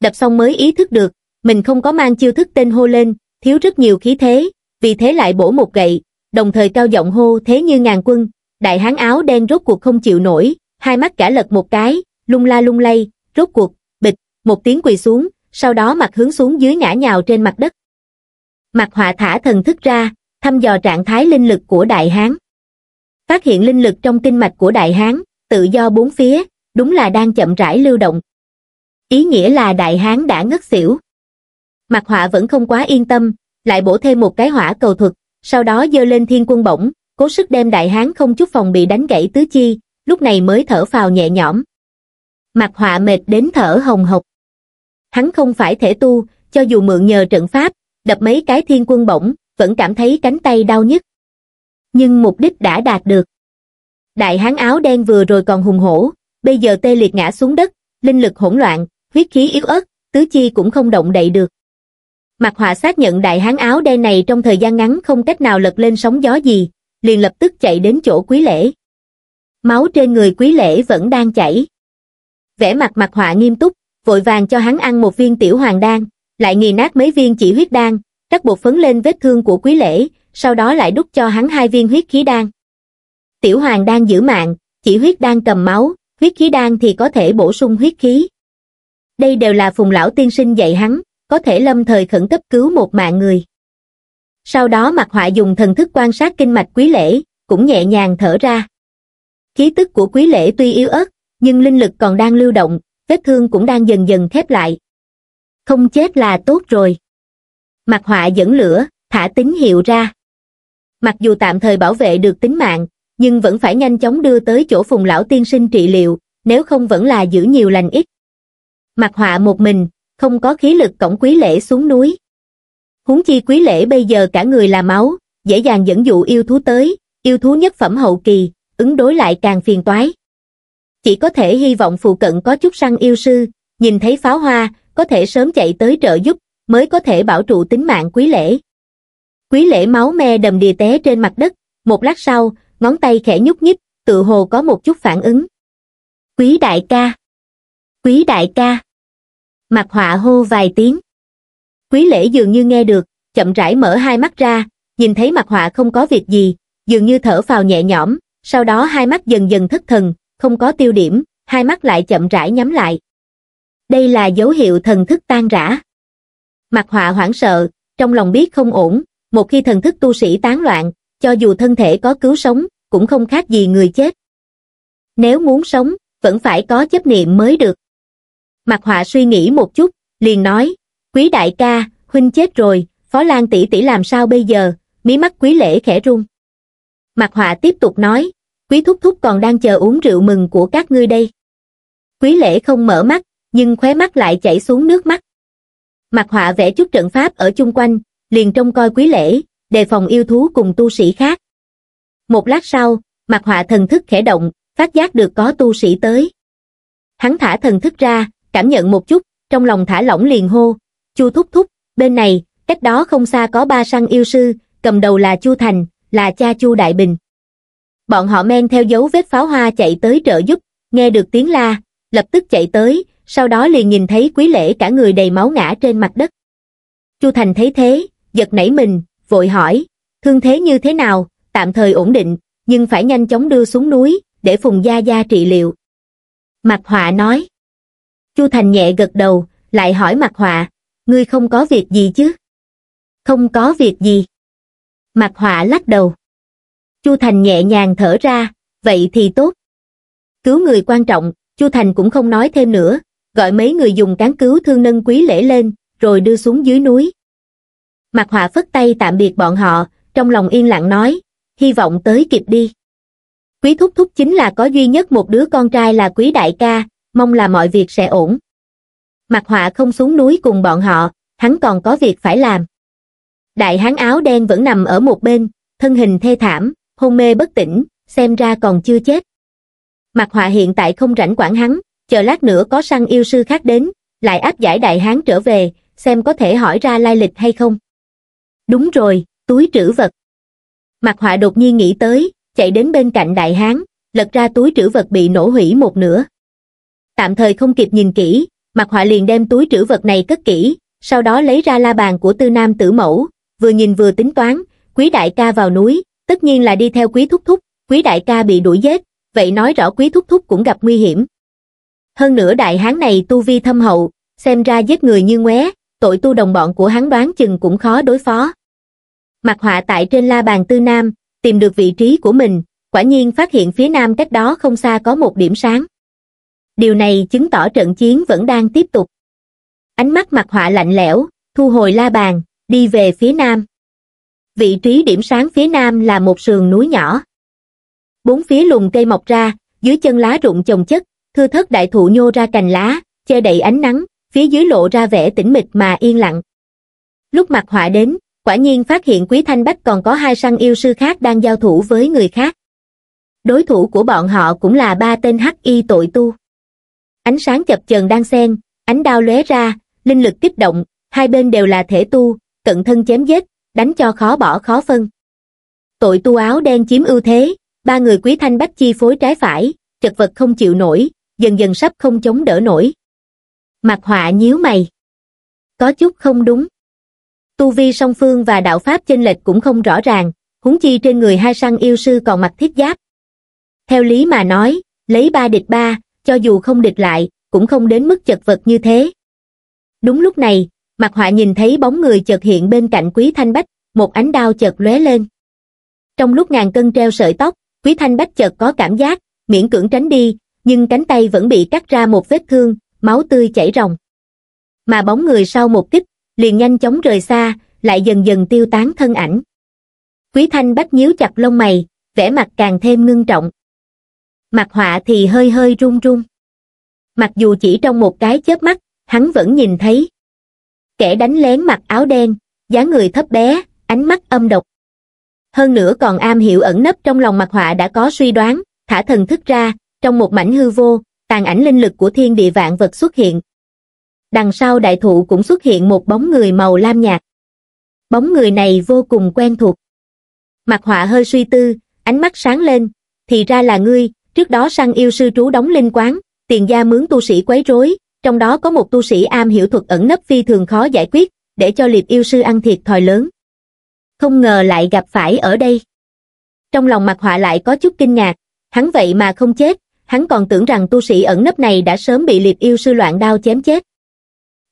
đập xong mới ý thức được mình không có mang chiêu thức tên hô lên, thiếu rất nhiều khí thế, vì thế lại bổ một gậy, đồng thời cao giọng hô thế như ngàn quân, đại hán áo đen rốt cuộc không chịu nổi, hai mắt cả lật một cái, lung la lung lay, rốt cuộc, bịch, một tiếng quỳ xuống, sau đó mặt hướng xuống dưới ngã nhào trên mặt đất. Mặt họa thả thần thức ra, thăm dò trạng thái linh lực của đại hán. Phát hiện linh lực trong kinh mạch của đại hán, tự do bốn phía, đúng là đang chậm rãi lưu động. Ý nghĩa là đại hán đã ngất xỉu. Mặt họa vẫn không quá yên tâm, lại bổ thêm một cái hỏa cầu thuật, sau đó dơ lên thiên quân bổng, cố sức đem đại hán không chút phòng bị đánh gãy tứ chi, lúc này mới thở phào nhẹ nhõm. Mặt họa mệt đến thở hồng hộc. Hắn không phải thể tu, cho dù mượn nhờ trận pháp, đập mấy cái thiên quân bổng, vẫn cảm thấy cánh tay đau nhất. Nhưng mục đích đã đạt được. Đại hán áo đen vừa rồi còn hùng hổ, bây giờ tê liệt ngã xuống đất, linh lực hỗn loạn, huyết khí yếu ớt, tứ chi cũng không động đậy được. Mặt họa xác nhận đại hán áo đen này trong thời gian ngắn không cách nào lật lên sóng gió gì, liền lập tức chạy đến chỗ quý lễ. Máu trên người quý lễ vẫn đang chảy. Vẻ mặt mặt họa nghiêm túc, vội vàng cho hắn ăn một viên tiểu hoàng đan, lại nghi nát mấy viên chỉ huyết đan, cắt bột phấn lên vết thương của quý lễ, sau đó lại đút cho hắn hai viên huyết khí đan. Tiểu hoàng đan giữ mạng, chỉ huyết đan cầm máu, huyết khí đan thì có thể bổ sung huyết khí. Đây đều là phùng lão tiên sinh dạy hắn, có thể lâm thời khẩn cấp cứu một mạng người. Sau đó mặt họa dùng thần thức quan sát kinh mạch quý lễ, cũng nhẹ nhàng thở ra. Khí tức của quý lễ tuy yếu ớt, nhưng linh lực còn đang lưu động, vết thương cũng đang dần dần khép lại. Không chết là tốt rồi. Mặt họa dẫn lửa, thả tín hiệu ra. Mặc dù tạm thời bảo vệ được tính mạng, nhưng vẫn phải nhanh chóng đưa tới chỗ phùng lão tiên sinh trị liệu, nếu không vẫn là giữ nhiều lành ít. Mặt họa một mình, không có khí lực cổng quý lễ xuống núi huống chi quý lễ bây giờ cả người là máu dễ dàng dẫn dụ yêu thú tới yêu thú nhất phẩm hậu kỳ ứng đối lại càng phiền toái chỉ có thể hy vọng phụ cận có chút săn yêu sư nhìn thấy pháo hoa có thể sớm chạy tới trợ giúp mới có thể bảo trụ tính mạng quý lễ quý lễ máu me đầm đìa té trên mặt đất một lát sau ngón tay khẽ nhúc nhích tự hồ có một chút phản ứng quý đại ca quý đại ca mặt họa hô vài tiếng. Quý lễ dường như nghe được, chậm rãi mở hai mắt ra, nhìn thấy mặt họa không có việc gì, dường như thở phào nhẹ nhõm, sau đó hai mắt dần dần thất thần, không có tiêu điểm, hai mắt lại chậm rãi nhắm lại. Đây là dấu hiệu thần thức tan rã. Mặt họa hoảng sợ, trong lòng biết không ổn, một khi thần thức tu sĩ tán loạn, cho dù thân thể có cứu sống, cũng không khác gì người chết. Nếu muốn sống, vẫn phải có chấp niệm mới được. Mạc Họa suy nghĩ một chút, liền nói, quý đại ca, huynh chết rồi, Phó Lan tỷ tỷ làm sao bây giờ, mí mắt quý lễ khẽ run. Mạc Họa tiếp tục nói, quý thúc thúc còn đang chờ uống rượu mừng của các ngươi đây. Quý lễ không mở mắt, nhưng khóe mắt lại chảy xuống nước mắt. Mạc Họa vẽ chút trận pháp ở chung quanh, liền trông coi quý lễ, đề phòng yêu thú cùng tu sĩ khác. Một lát sau, Mạc Họa thần thức khẽ động, phát giác được có tu sĩ tới. Hắn thả thần thức ra, cảm nhận một chút, trong lòng thả lỏng liền hô, Chu thúc thúc, bên này, cách đó không xa có ba săn yêu sư, cầm đầu là Chu Thành, là cha Chu Đại Bình. Bọn họ men theo dấu vết pháo hoa chạy tới trợ giúp, nghe được tiếng la, lập tức chạy tới, sau đó liền nhìn thấy quý lễ cả người đầy máu ngã trên mặt đất. Chu Thành thấy thế, giật nảy mình, vội hỏi, thương thế như thế nào, tạm thời ổn định, nhưng phải nhanh chóng đưa xuống núi, để Phùng Gia Gia trị liệu. mặt Họa nói, chu thành nhẹ gật đầu lại hỏi Mạc họa ngươi không có việc gì chứ không có việc gì Mạc họa lắc đầu chu thành nhẹ nhàng thở ra vậy thì tốt cứu người quan trọng chu thành cũng không nói thêm nữa gọi mấy người dùng cán cứu thương nâng quý lễ lên rồi đưa xuống dưới núi Mạc họa phất tay tạm biệt bọn họ trong lòng yên lặng nói hy vọng tới kịp đi quý thúc thúc chính là có duy nhất một đứa con trai là quý đại ca mong là mọi việc sẽ ổn. Mặt họa không xuống núi cùng bọn họ, hắn còn có việc phải làm. Đại hán áo đen vẫn nằm ở một bên, thân hình thê thảm, hôn mê bất tỉnh, xem ra còn chưa chết. Mặt họa hiện tại không rảnh quản hắn, chờ lát nữa có săn yêu sư khác đến, lại áp giải đại hán trở về, xem có thể hỏi ra lai lịch hay không. Đúng rồi, túi trữ vật. Mặt họa đột nhiên nghĩ tới, chạy đến bên cạnh đại hán, lật ra túi trữ vật bị nổ hủy một nửa tạm thời không kịp nhìn kỹ mặt họa liền đem túi trữ vật này cất kỹ sau đó lấy ra la bàn của tư nam tử mẫu vừa nhìn vừa tính toán quý đại ca vào núi tất nhiên là đi theo quý thúc thúc quý đại ca bị đuổi giết vậy nói rõ quý thúc thúc cũng gặp nguy hiểm hơn nữa đại hán này tu vi thâm hậu xem ra giết người như ngoé tội tu đồng bọn của hắn đoán chừng cũng khó đối phó mặt họa tại trên la bàn tư nam tìm được vị trí của mình quả nhiên phát hiện phía nam cách đó không xa có một điểm sáng điều này chứng tỏ trận chiến vẫn đang tiếp tục ánh mắt mặt họa lạnh lẽo thu hồi la bàn đi về phía nam vị trí điểm sáng phía nam là một sườn núi nhỏ bốn phía lùm cây mọc ra dưới chân lá rụng chồng chất thưa thớt đại thụ nhô ra cành lá che đậy ánh nắng phía dưới lộ ra vẻ tĩnh mịch mà yên lặng lúc mặt họa đến quả nhiên phát hiện quý thanh bách còn có hai săn yêu sư khác đang giao thủ với người khác đối thủ của bọn họ cũng là ba tên hắc y tội tu Ánh sáng chập chờn đang xen, ánh đao lóe ra, linh lực tiếp động, hai bên đều là thể tu, cận thân chém giết, đánh cho khó bỏ khó phân. Tội tu áo đen chiếm ưu thế, ba người quý thanh bách chi phối trái phải, chật vật không chịu nổi, dần dần sắp không chống đỡ nổi. Mặt họa nhíu mày. Có chút không đúng. Tu vi song phương và đạo pháp chênh lệch cũng không rõ ràng, húng chi trên người hai săn yêu sư còn mặc thiết giáp. Theo lý mà nói, lấy ba địch ba, cho dù không địch lại, cũng không đến mức chật vật như thế. Đúng lúc này, mặt Họa nhìn thấy bóng người chợt hiện bên cạnh Quý Thanh Bách, một ánh đao chợt lóe lên. Trong lúc ngàn cân treo sợi tóc, Quý Thanh Bách chợt có cảm giác, miễn cưỡng tránh đi, nhưng cánh tay vẫn bị cắt ra một vết thương, máu tươi chảy ròng. Mà bóng người sau một kích, liền nhanh chóng rời xa, lại dần dần tiêu tán thân ảnh. Quý Thanh Bách nhíu chặt lông mày, vẻ mặt càng thêm ngưng trọng mặt họa thì hơi hơi run run mặc dù chỉ trong một cái chớp mắt hắn vẫn nhìn thấy kẻ đánh lén mặc áo đen dáng người thấp bé ánh mắt âm độc hơn nữa còn am hiểu ẩn nấp trong lòng mặt họa đã có suy đoán thả thần thức ra trong một mảnh hư vô tàn ảnh linh lực của thiên địa vạn vật xuất hiện đằng sau đại thụ cũng xuất hiện một bóng người màu lam nhạt bóng người này vô cùng quen thuộc mặt họa hơi suy tư ánh mắt sáng lên thì ra là ngươi trước đó săn yêu sư trú đóng linh quán, tiền gia mướn tu sĩ quấy rối, trong đó có một tu sĩ am hiểu thuật ẩn nấp phi thường khó giải quyết, để cho liệp yêu sư ăn thiệt thòi lớn. Không ngờ lại gặp phải ở đây. Trong lòng mặt họa lại có chút kinh ngạc, hắn vậy mà không chết, hắn còn tưởng rằng tu sĩ ẩn nấp này đã sớm bị liệp yêu sư loạn đao chém chết.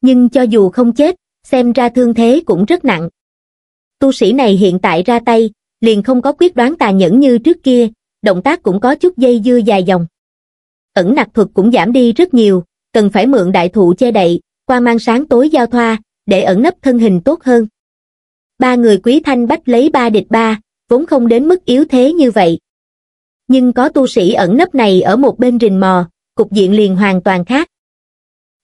Nhưng cho dù không chết, xem ra thương thế cũng rất nặng. Tu sĩ này hiện tại ra tay, liền không có quyết đoán tà nhẫn như trước kia, động tác cũng có chút dây dưa dài dòng. Ẩn nặc thuật cũng giảm đi rất nhiều, cần phải mượn đại thụ che đậy, qua mang sáng tối giao thoa, để ẩn nấp thân hình tốt hơn. Ba người quý thanh bách lấy ba địch ba, vốn không đến mức yếu thế như vậy. Nhưng có tu sĩ ẩn nấp này ở một bên rình mò, cục diện liền hoàn toàn khác.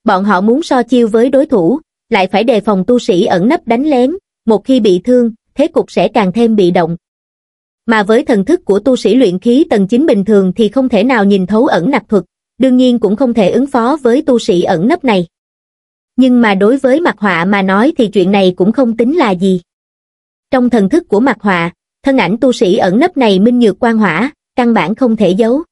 Bọn họ muốn so chiêu với đối thủ, lại phải đề phòng tu sĩ ẩn nấp đánh lén, một khi bị thương, thế cục sẽ càng thêm bị động, mà với thần thức của tu sĩ luyện khí tầng 9 bình thường thì không thể nào nhìn thấu ẩn nặc thuật, đương nhiên cũng không thể ứng phó với tu sĩ ẩn nấp này. Nhưng mà đối với mặt họa mà nói thì chuyện này cũng không tính là gì. Trong thần thức của mặt họa, thân ảnh tu sĩ ẩn nấp này minh nhược quan hỏa, căn bản không thể giấu.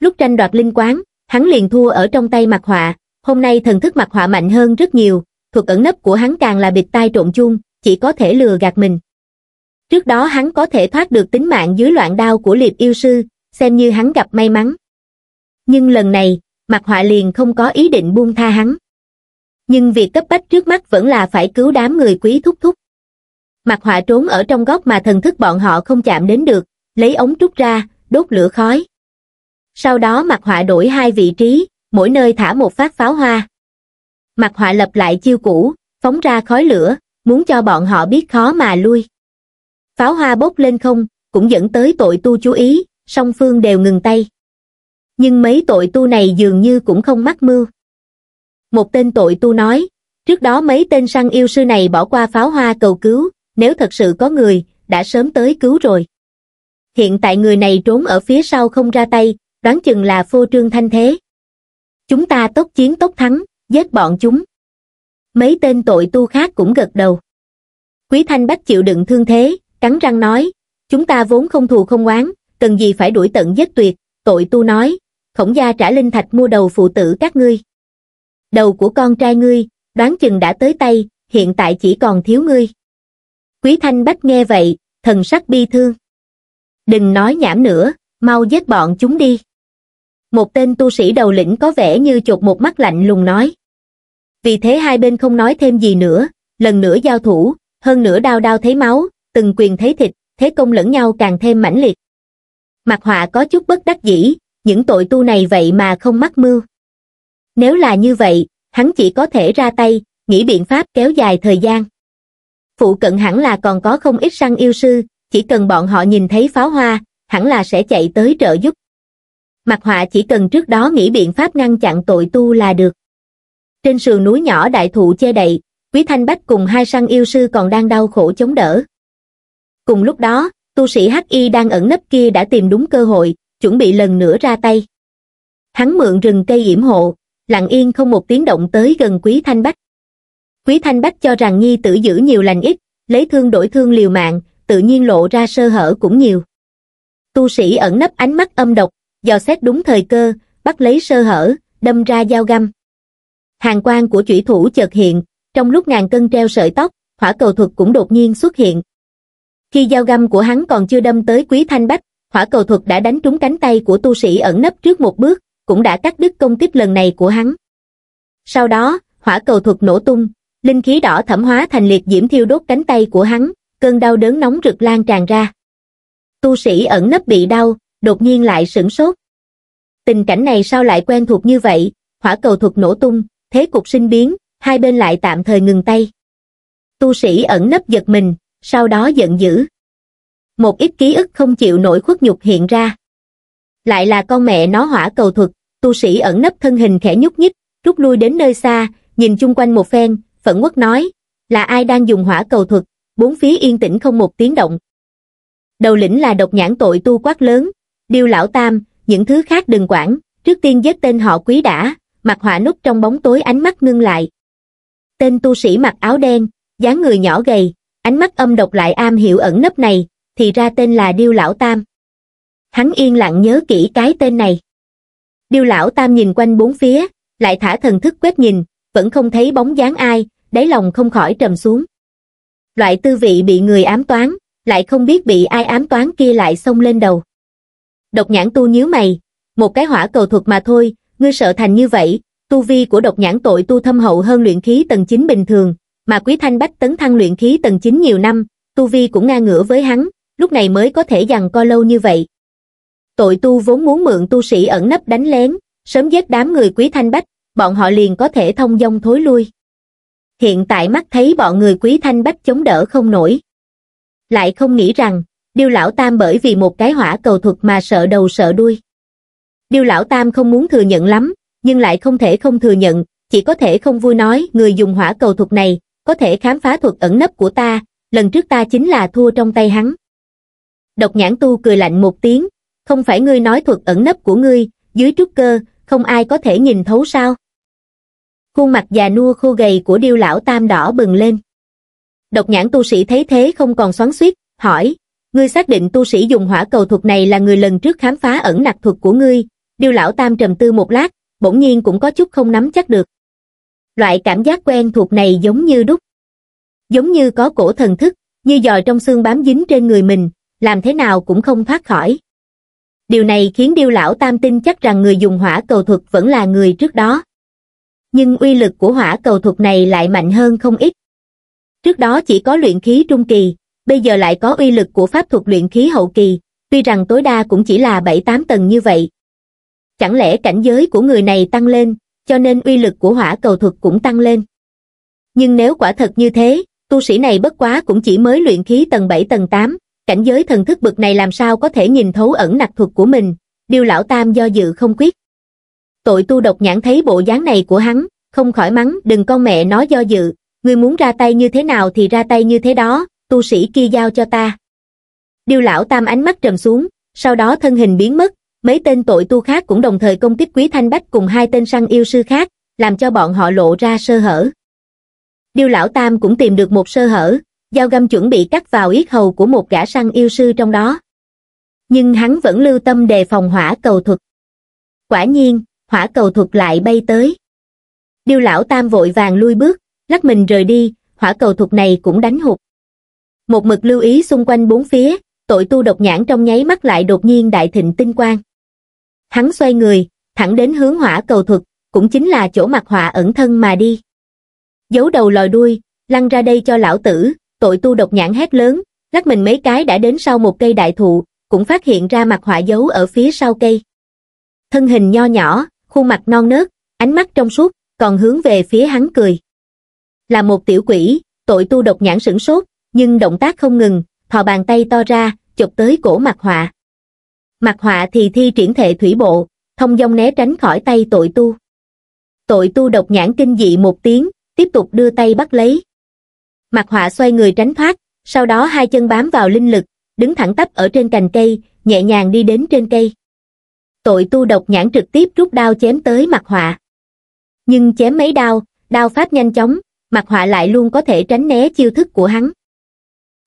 Lúc tranh đoạt linh quán, hắn liền thua ở trong tay mặt họa, hôm nay thần thức mặt họa mạnh hơn rất nhiều, thuật ẩn nấp của hắn càng là bịt tai trộn chung, chỉ có thể lừa gạt mình trước đó hắn có thể thoát được tính mạng dưới loạn đao của liệp yêu sư, xem như hắn gặp may mắn. Nhưng lần này, mặt họa liền không có ý định buông tha hắn. Nhưng việc cấp bách trước mắt vẫn là phải cứu đám người quý thúc thúc. Mặt họa trốn ở trong góc mà thần thức bọn họ không chạm đến được, lấy ống trúc ra, đốt lửa khói. Sau đó mặt họa đổi hai vị trí, mỗi nơi thả một phát pháo hoa. Mặt họa lập lại chiêu cũ, phóng ra khói lửa, muốn cho bọn họ biết khó mà lui pháo hoa bốc lên không, cũng dẫn tới tội tu chú ý, song phương đều ngừng tay. Nhưng mấy tội tu này dường như cũng không mắc mưu. Một tên tội tu nói, trước đó mấy tên săn yêu sư này bỏ qua pháo hoa cầu cứu, nếu thật sự có người, đã sớm tới cứu rồi. Hiện tại người này trốn ở phía sau không ra tay, đoán chừng là phô trương thanh thế. Chúng ta tốc chiến tốc thắng, giết bọn chúng. Mấy tên tội tu khác cũng gật đầu. Quý Thanh Bách chịu đựng thương thế, cắn răng nói, chúng ta vốn không thù không oán, cần gì phải đuổi tận giết tuyệt, tội tu nói, khổng gia trả linh thạch mua đầu phụ tử các ngươi. Đầu của con trai ngươi, đoán chừng đã tới tay, hiện tại chỉ còn thiếu ngươi. Quý Thanh Bách nghe vậy, thần sắc bi thương. Đừng nói nhảm nữa, mau giết bọn chúng đi. Một tên tu sĩ đầu lĩnh có vẻ như chột một mắt lạnh lùng nói. Vì thế hai bên không nói thêm gì nữa, lần nữa giao thủ, hơn nữa đau đau thấy máu, từng quyền thấy thịt thế công lẫn nhau càng thêm mãnh liệt mặt họa có chút bất đắc dĩ những tội tu này vậy mà không mắc mưu nếu là như vậy hắn chỉ có thể ra tay nghĩ biện pháp kéo dài thời gian phụ cận hẳn là còn có không ít săn yêu sư chỉ cần bọn họ nhìn thấy pháo hoa hẳn là sẽ chạy tới trợ giúp mặt họa chỉ cần trước đó nghĩ biện pháp ngăn chặn tội tu là được trên sườn núi nhỏ đại thụ che đậy quý thanh bách cùng hai săn yêu sư còn đang đau khổ chống đỡ cùng lúc đó tu sĩ hắc y đang ẩn nấp kia đã tìm đúng cơ hội chuẩn bị lần nữa ra tay hắn mượn rừng cây yểm hộ lặng yên không một tiếng động tới gần quý thanh bách quý thanh bách cho rằng nhi tử giữ nhiều lành ít lấy thương đổi thương liều mạng tự nhiên lộ ra sơ hở cũng nhiều tu sĩ ẩn nấp ánh mắt âm độc dò xét đúng thời cơ bắt lấy sơ hở đâm ra dao găm hàng quan của chủy thủ chợt hiện trong lúc ngàn cân treo sợi tóc hỏa cầu thuật cũng đột nhiên xuất hiện khi dao găm của hắn còn chưa đâm tới quý thanh bách hỏa cầu thuật đã đánh trúng cánh tay của tu sĩ ẩn nấp trước một bước cũng đã cắt đứt công kích lần này của hắn sau đó hỏa cầu thuật nổ tung linh khí đỏ thẩm hóa thành liệt diễm thiêu đốt cánh tay của hắn cơn đau đớn nóng rực lan tràn ra tu sĩ ẩn nấp bị đau đột nhiên lại sửng sốt tình cảnh này sao lại quen thuộc như vậy hỏa cầu thuật nổ tung thế cục sinh biến hai bên lại tạm thời ngừng tay tu sĩ ẩn nấp giật mình sau đó giận dữ. Một ít ký ức không chịu nổi khuất nhục hiện ra. Lại là con mẹ nó hỏa cầu thuật, tu sĩ ẩn nấp thân hình khẽ nhúc nhích, rút lui đến nơi xa, nhìn chung quanh một phen, phẫn quốc nói, là ai đang dùng hỏa cầu thuật, bốn phía yên tĩnh không một tiếng động. Đầu lĩnh là độc nhãn tội tu quát lớn, điêu lão tam, những thứ khác đừng quản, trước tiên giết tên họ quý đã, mặt hỏa nút trong bóng tối ánh mắt ngưng lại. Tên tu sĩ mặc áo đen, dáng người nhỏ gầy, ánh mắt âm độc lại am hiểu ẩn nấp này thì ra tên là điêu lão tam hắn yên lặng nhớ kỹ cái tên này điêu lão tam nhìn quanh bốn phía lại thả thần thức quét nhìn vẫn không thấy bóng dáng ai đáy lòng không khỏi trầm xuống loại tư vị bị người ám toán lại không biết bị ai ám toán kia lại xông lên đầu độc nhãn tu nhíu mày một cái hỏa cầu thuật mà thôi ngươi sợ thành như vậy tu vi của độc nhãn tội tu thâm hậu hơn luyện khí tầng 9 bình thường mà quý thanh bách tấn thăng luyện khí tầng 9 nhiều năm, tu vi cũng ngang ngửa với hắn, lúc này mới có thể giằng co lâu như vậy. Tội tu vốn muốn mượn tu sĩ ẩn nấp đánh lén, sớm giết đám người quý thanh bách, bọn họ liền có thể thông dong thối lui. Hiện tại mắt thấy bọn người quý thanh bách chống đỡ không nổi. Lại không nghĩ rằng, điêu lão tam bởi vì một cái hỏa cầu thuật mà sợ đầu sợ đuôi. Điêu lão tam không muốn thừa nhận lắm, nhưng lại không thể không thừa nhận, chỉ có thể không vui nói người dùng hỏa cầu thuật này, có thể khám phá thuật ẩn nấp của ta, lần trước ta chính là thua trong tay hắn. Độc nhãn tu cười lạnh một tiếng, không phải ngươi nói thuật ẩn nấp của ngươi, dưới trúc cơ, không ai có thể nhìn thấu sao. Khuôn mặt già nua khô gầy của điêu lão tam đỏ bừng lên. Độc nhãn tu sĩ thấy thế không còn xoắn xuýt, hỏi, ngươi xác định tu sĩ dùng hỏa cầu thuật này là người lần trước khám phá ẩn nặc thuật của ngươi, điêu lão tam trầm tư một lát, bỗng nhiên cũng có chút không nắm chắc được loại cảm giác quen thuộc này giống như đúc. Giống như có cổ thần thức, như giò trong xương bám dính trên người mình, làm thế nào cũng không thoát khỏi. Điều này khiến điêu lão tam tin chắc rằng người dùng hỏa cầu thuật vẫn là người trước đó. Nhưng uy lực của hỏa cầu thuật này lại mạnh hơn không ít. Trước đó chỉ có luyện khí trung kỳ, bây giờ lại có uy lực của pháp thuật luyện khí hậu kỳ, tuy rằng tối đa cũng chỉ là 7-8 tầng như vậy. Chẳng lẽ cảnh giới của người này tăng lên, cho nên uy lực của hỏa cầu thuật cũng tăng lên. Nhưng nếu quả thật như thế, tu sĩ này bất quá cũng chỉ mới luyện khí tầng 7 tầng 8, cảnh giới thần thức bực này làm sao có thể nhìn thấu ẩn nặc thuật của mình, điêu lão tam do dự không quyết. Tội tu độc nhãn thấy bộ dáng này của hắn, không khỏi mắng đừng con mẹ nó do dự, người muốn ra tay như thế nào thì ra tay như thế đó, tu sĩ kia giao cho ta. Điêu lão tam ánh mắt trầm xuống, sau đó thân hình biến mất, Mấy tên tội tu khác cũng đồng thời công kích Quý Thanh Bách cùng hai tên săn yêu sư khác, làm cho bọn họ lộ ra sơ hở. Điêu Lão Tam cũng tìm được một sơ hở, dao găm chuẩn bị cắt vào yết hầu của một gã săn yêu sư trong đó. Nhưng hắn vẫn lưu tâm đề phòng hỏa cầu thuật. Quả nhiên, hỏa cầu thuật lại bay tới. Điêu Lão Tam vội vàng lui bước, lắc mình rời đi, hỏa cầu thuật này cũng đánh hụt. Một mực lưu ý xung quanh bốn phía, tội tu độc nhãn trong nháy mắt lại đột nhiên đại thịnh tinh quang hắn xoay người, thẳng đến hướng hỏa cầu thuật, cũng chính là chỗ mặt hỏa ẩn thân mà đi. Giấu đầu lòi đuôi, lăn ra đây cho lão tử, tội tu độc nhãn hét lớn, lắc mình mấy cái đã đến sau một cây đại thụ, cũng phát hiện ra mặt hỏa giấu ở phía sau cây. Thân hình nho nhỏ, khuôn mặt non nớt, ánh mắt trong suốt, còn hướng về phía hắn cười. Là một tiểu quỷ, tội tu độc nhãn sửng sốt, nhưng động tác không ngừng, thò bàn tay to ra, chụp tới cổ mặt hỏa mặt họa thì thi triển thể thủy bộ, thông dong né tránh khỏi tay tội tu. Tội tu độc nhãn kinh dị một tiếng, tiếp tục đưa tay bắt lấy. Mặt họa xoay người tránh thoát, sau đó hai chân bám vào linh lực, đứng thẳng tắp ở trên cành cây, nhẹ nhàng đi đến trên cây. Tội tu độc nhãn trực tiếp rút đao chém tới mặt họa. Nhưng chém mấy đao, đao pháp nhanh chóng, mặt họa lại luôn có thể tránh né chiêu thức của hắn.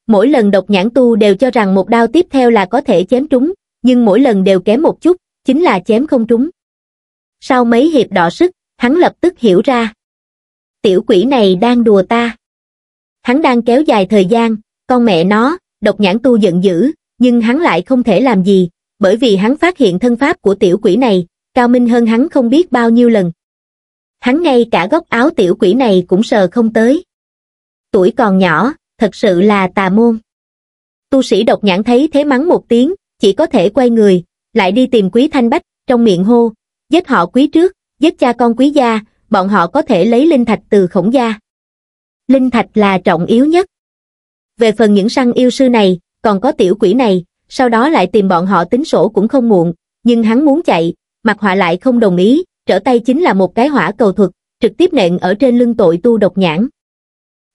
Mỗi lần độc nhãn tu đều cho rằng một đao tiếp theo là có thể chém trúng, nhưng mỗi lần đều kém một chút, chính là chém không trúng. Sau mấy hiệp đỏ sức, hắn lập tức hiểu ra. Tiểu quỷ này đang đùa ta. Hắn đang kéo dài thời gian, con mẹ nó, độc nhãn tu giận dữ, nhưng hắn lại không thể làm gì, bởi vì hắn phát hiện thân pháp của tiểu quỷ này, cao minh hơn hắn không biết bao nhiêu lần. Hắn ngay cả góc áo tiểu quỷ này cũng sờ không tới. Tuổi còn nhỏ, thật sự là tà môn. Tu sĩ độc nhãn thấy thế mắng một tiếng, chỉ có thể quay người, lại đi tìm quý thanh bách, trong miệng hô, giết họ quý trước, giết cha con quý gia, bọn họ có thể lấy linh thạch từ khổng gia. Linh thạch là trọng yếu nhất. Về phần những săn yêu sư này, còn có tiểu quỷ này, sau đó lại tìm bọn họ tính sổ cũng không muộn, nhưng hắn muốn chạy, mặt họa lại không đồng ý, trở tay chính là một cái hỏa cầu thuật, trực tiếp nện ở trên lưng tội tu độc nhãn.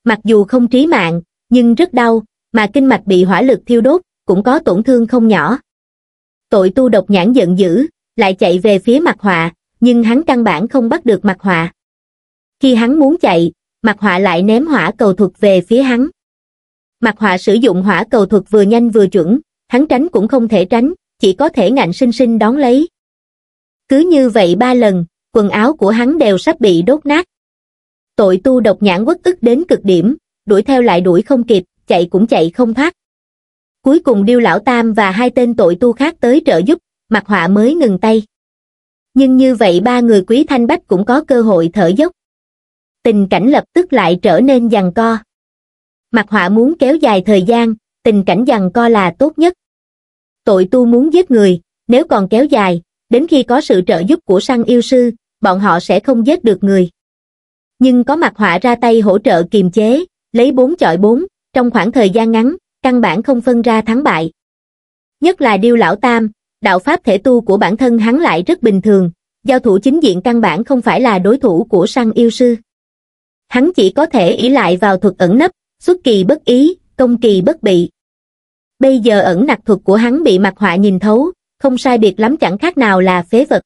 Mặc dù không trí mạng, nhưng rất đau, mà kinh mạch bị hỏa lực thiêu đốt, cũng có tổn thương không nhỏ. Tội tu độc nhãn giận dữ, lại chạy về phía mặt họa, nhưng hắn căn bản không bắt được mặt họa. Khi hắn muốn chạy, mặt họa lại ném hỏa cầu thuật về phía hắn. Mặt họa sử dụng hỏa cầu thuật vừa nhanh vừa chuẩn, hắn tránh cũng không thể tránh, chỉ có thể ngạnh sinh sinh đón lấy. Cứ như vậy ba lần, quần áo của hắn đều sắp bị đốt nát. Tội tu độc nhãn quất ức đến cực điểm, đuổi theo lại đuổi không kịp, chạy cũng chạy không thoát cuối cùng điêu lão tam và hai tên tội tu khác tới trợ giúp mặt họa mới ngừng tay nhưng như vậy ba người quý thanh bách cũng có cơ hội thở dốc tình cảnh lập tức lại trở nên giằng co mặt họa muốn kéo dài thời gian tình cảnh giằng co là tốt nhất tội tu muốn giết người nếu còn kéo dài đến khi có sự trợ giúp của săn yêu sư bọn họ sẽ không giết được người nhưng có mặt họa ra tay hỗ trợ kiềm chế lấy bốn chọi bốn trong khoảng thời gian ngắn căn bản không phân ra thắng bại. Nhất là điêu lão tam, đạo pháp thể tu của bản thân hắn lại rất bình thường, giao thủ chính diện căn bản không phải là đối thủ của săn yêu sư. Hắn chỉ có thể ý lại vào thuật ẩn nấp, xuất kỳ bất ý, công kỳ bất bị. Bây giờ ẩn nặc thuật của hắn bị mặt họa nhìn thấu, không sai biệt lắm chẳng khác nào là phế vật.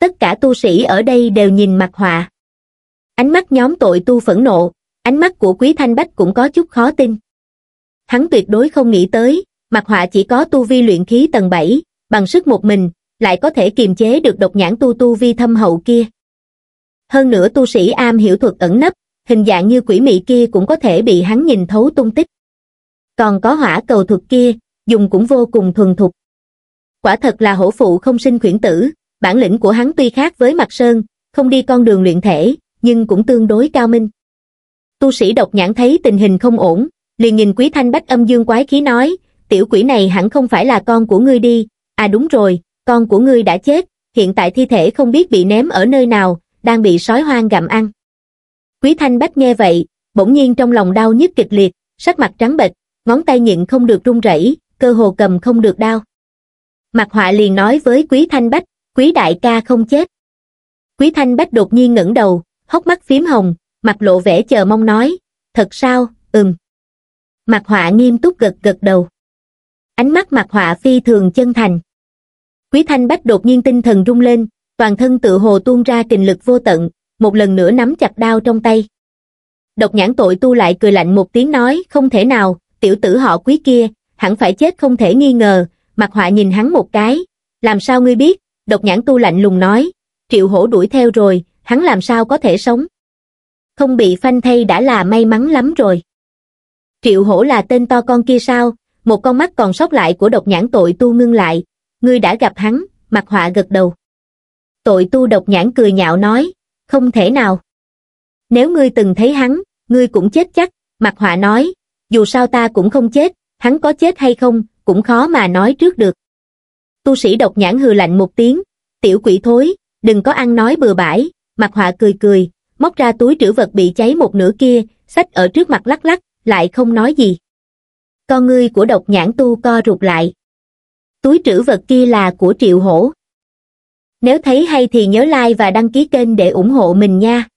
Tất cả tu sĩ ở đây đều nhìn mặt họa. Ánh mắt nhóm tội tu phẫn nộ, ánh mắt của Quý Thanh Bách cũng có chút khó tin hắn tuyệt đối không nghĩ tới, mặt họa chỉ có tu vi luyện khí tầng 7, bằng sức một mình, lại có thể kiềm chế được độc nhãn tu tu vi thâm hậu kia. Hơn nữa tu sĩ am hiểu thuật ẩn nấp, hình dạng như quỷ mị kia cũng có thể bị hắn nhìn thấu tung tích. Còn có hỏa cầu thuật kia, dùng cũng vô cùng thuần thục. Quả thật là hổ phụ không sinh khuyển tử, bản lĩnh của hắn tuy khác với mặt sơn, không đi con đường luyện thể, nhưng cũng tương đối cao minh. Tu sĩ độc nhãn thấy tình hình không ổn, liền nhìn quý thanh bách âm dương quái khí nói tiểu quỷ này hẳn không phải là con của ngươi đi à đúng rồi con của ngươi đã chết hiện tại thi thể không biết bị ném ở nơi nào đang bị sói hoang gặm ăn quý thanh bách nghe vậy bỗng nhiên trong lòng đau nhức kịch liệt sắc mặt trắng bệch ngón tay nhịn không được run rẩy cơ hồ cầm không được đau mặt họa liền nói với quý thanh bách quý đại ca không chết quý thanh bách đột nhiên ngẩng đầu hốc mắt phím hồng mặt lộ vẻ chờ mong nói thật sao ừm mặt họa nghiêm túc gật gật đầu ánh mắt mặt họa phi thường chân thành quý thanh bách đột nhiên tinh thần rung lên toàn thân tự hồ tuôn ra kình lực vô tận một lần nữa nắm chặt đao trong tay độc nhãn tội tu lại cười lạnh một tiếng nói không thể nào tiểu tử họ quý kia hẳn phải chết không thể nghi ngờ mặt họa nhìn hắn một cái làm sao ngươi biết độc nhãn tu lạnh lùng nói triệu hổ đuổi theo rồi hắn làm sao có thể sống không bị phanh thay đã là may mắn lắm rồi Triệu hổ là tên to con kia sao, một con mắt còn sót lại của độc nhãn tội tu ngưng lại, ngươi đã gặp hắn, mặt họa gật đầu. Tội tu độc nhãn cười nhạo nói, không thể nào. Nếu ngươi từng thấy hắn, ngươi cũng chết chắc, mặt họa nói, dù sao ta cũng không chết, hắn có chết hay không, cũng khó mà nói trước được. Tu sĩ độc nhãn hừ lạnh một tiếng, tiểu quỷ thối, đừng có ăn nói bừa bãi, mặt họa cười cười, móc ra túi trữ vật bị cháy một nửa kia, sách ở trước mặt lắc lắc, lại không nói gì. Con ngươi của độc nhãn tu co rụt lại. Túi trữ vật kia là của triệu hổ. Nếu thấy hay thì nhớ like và đăng ký kênh để ủng hộ mình nha.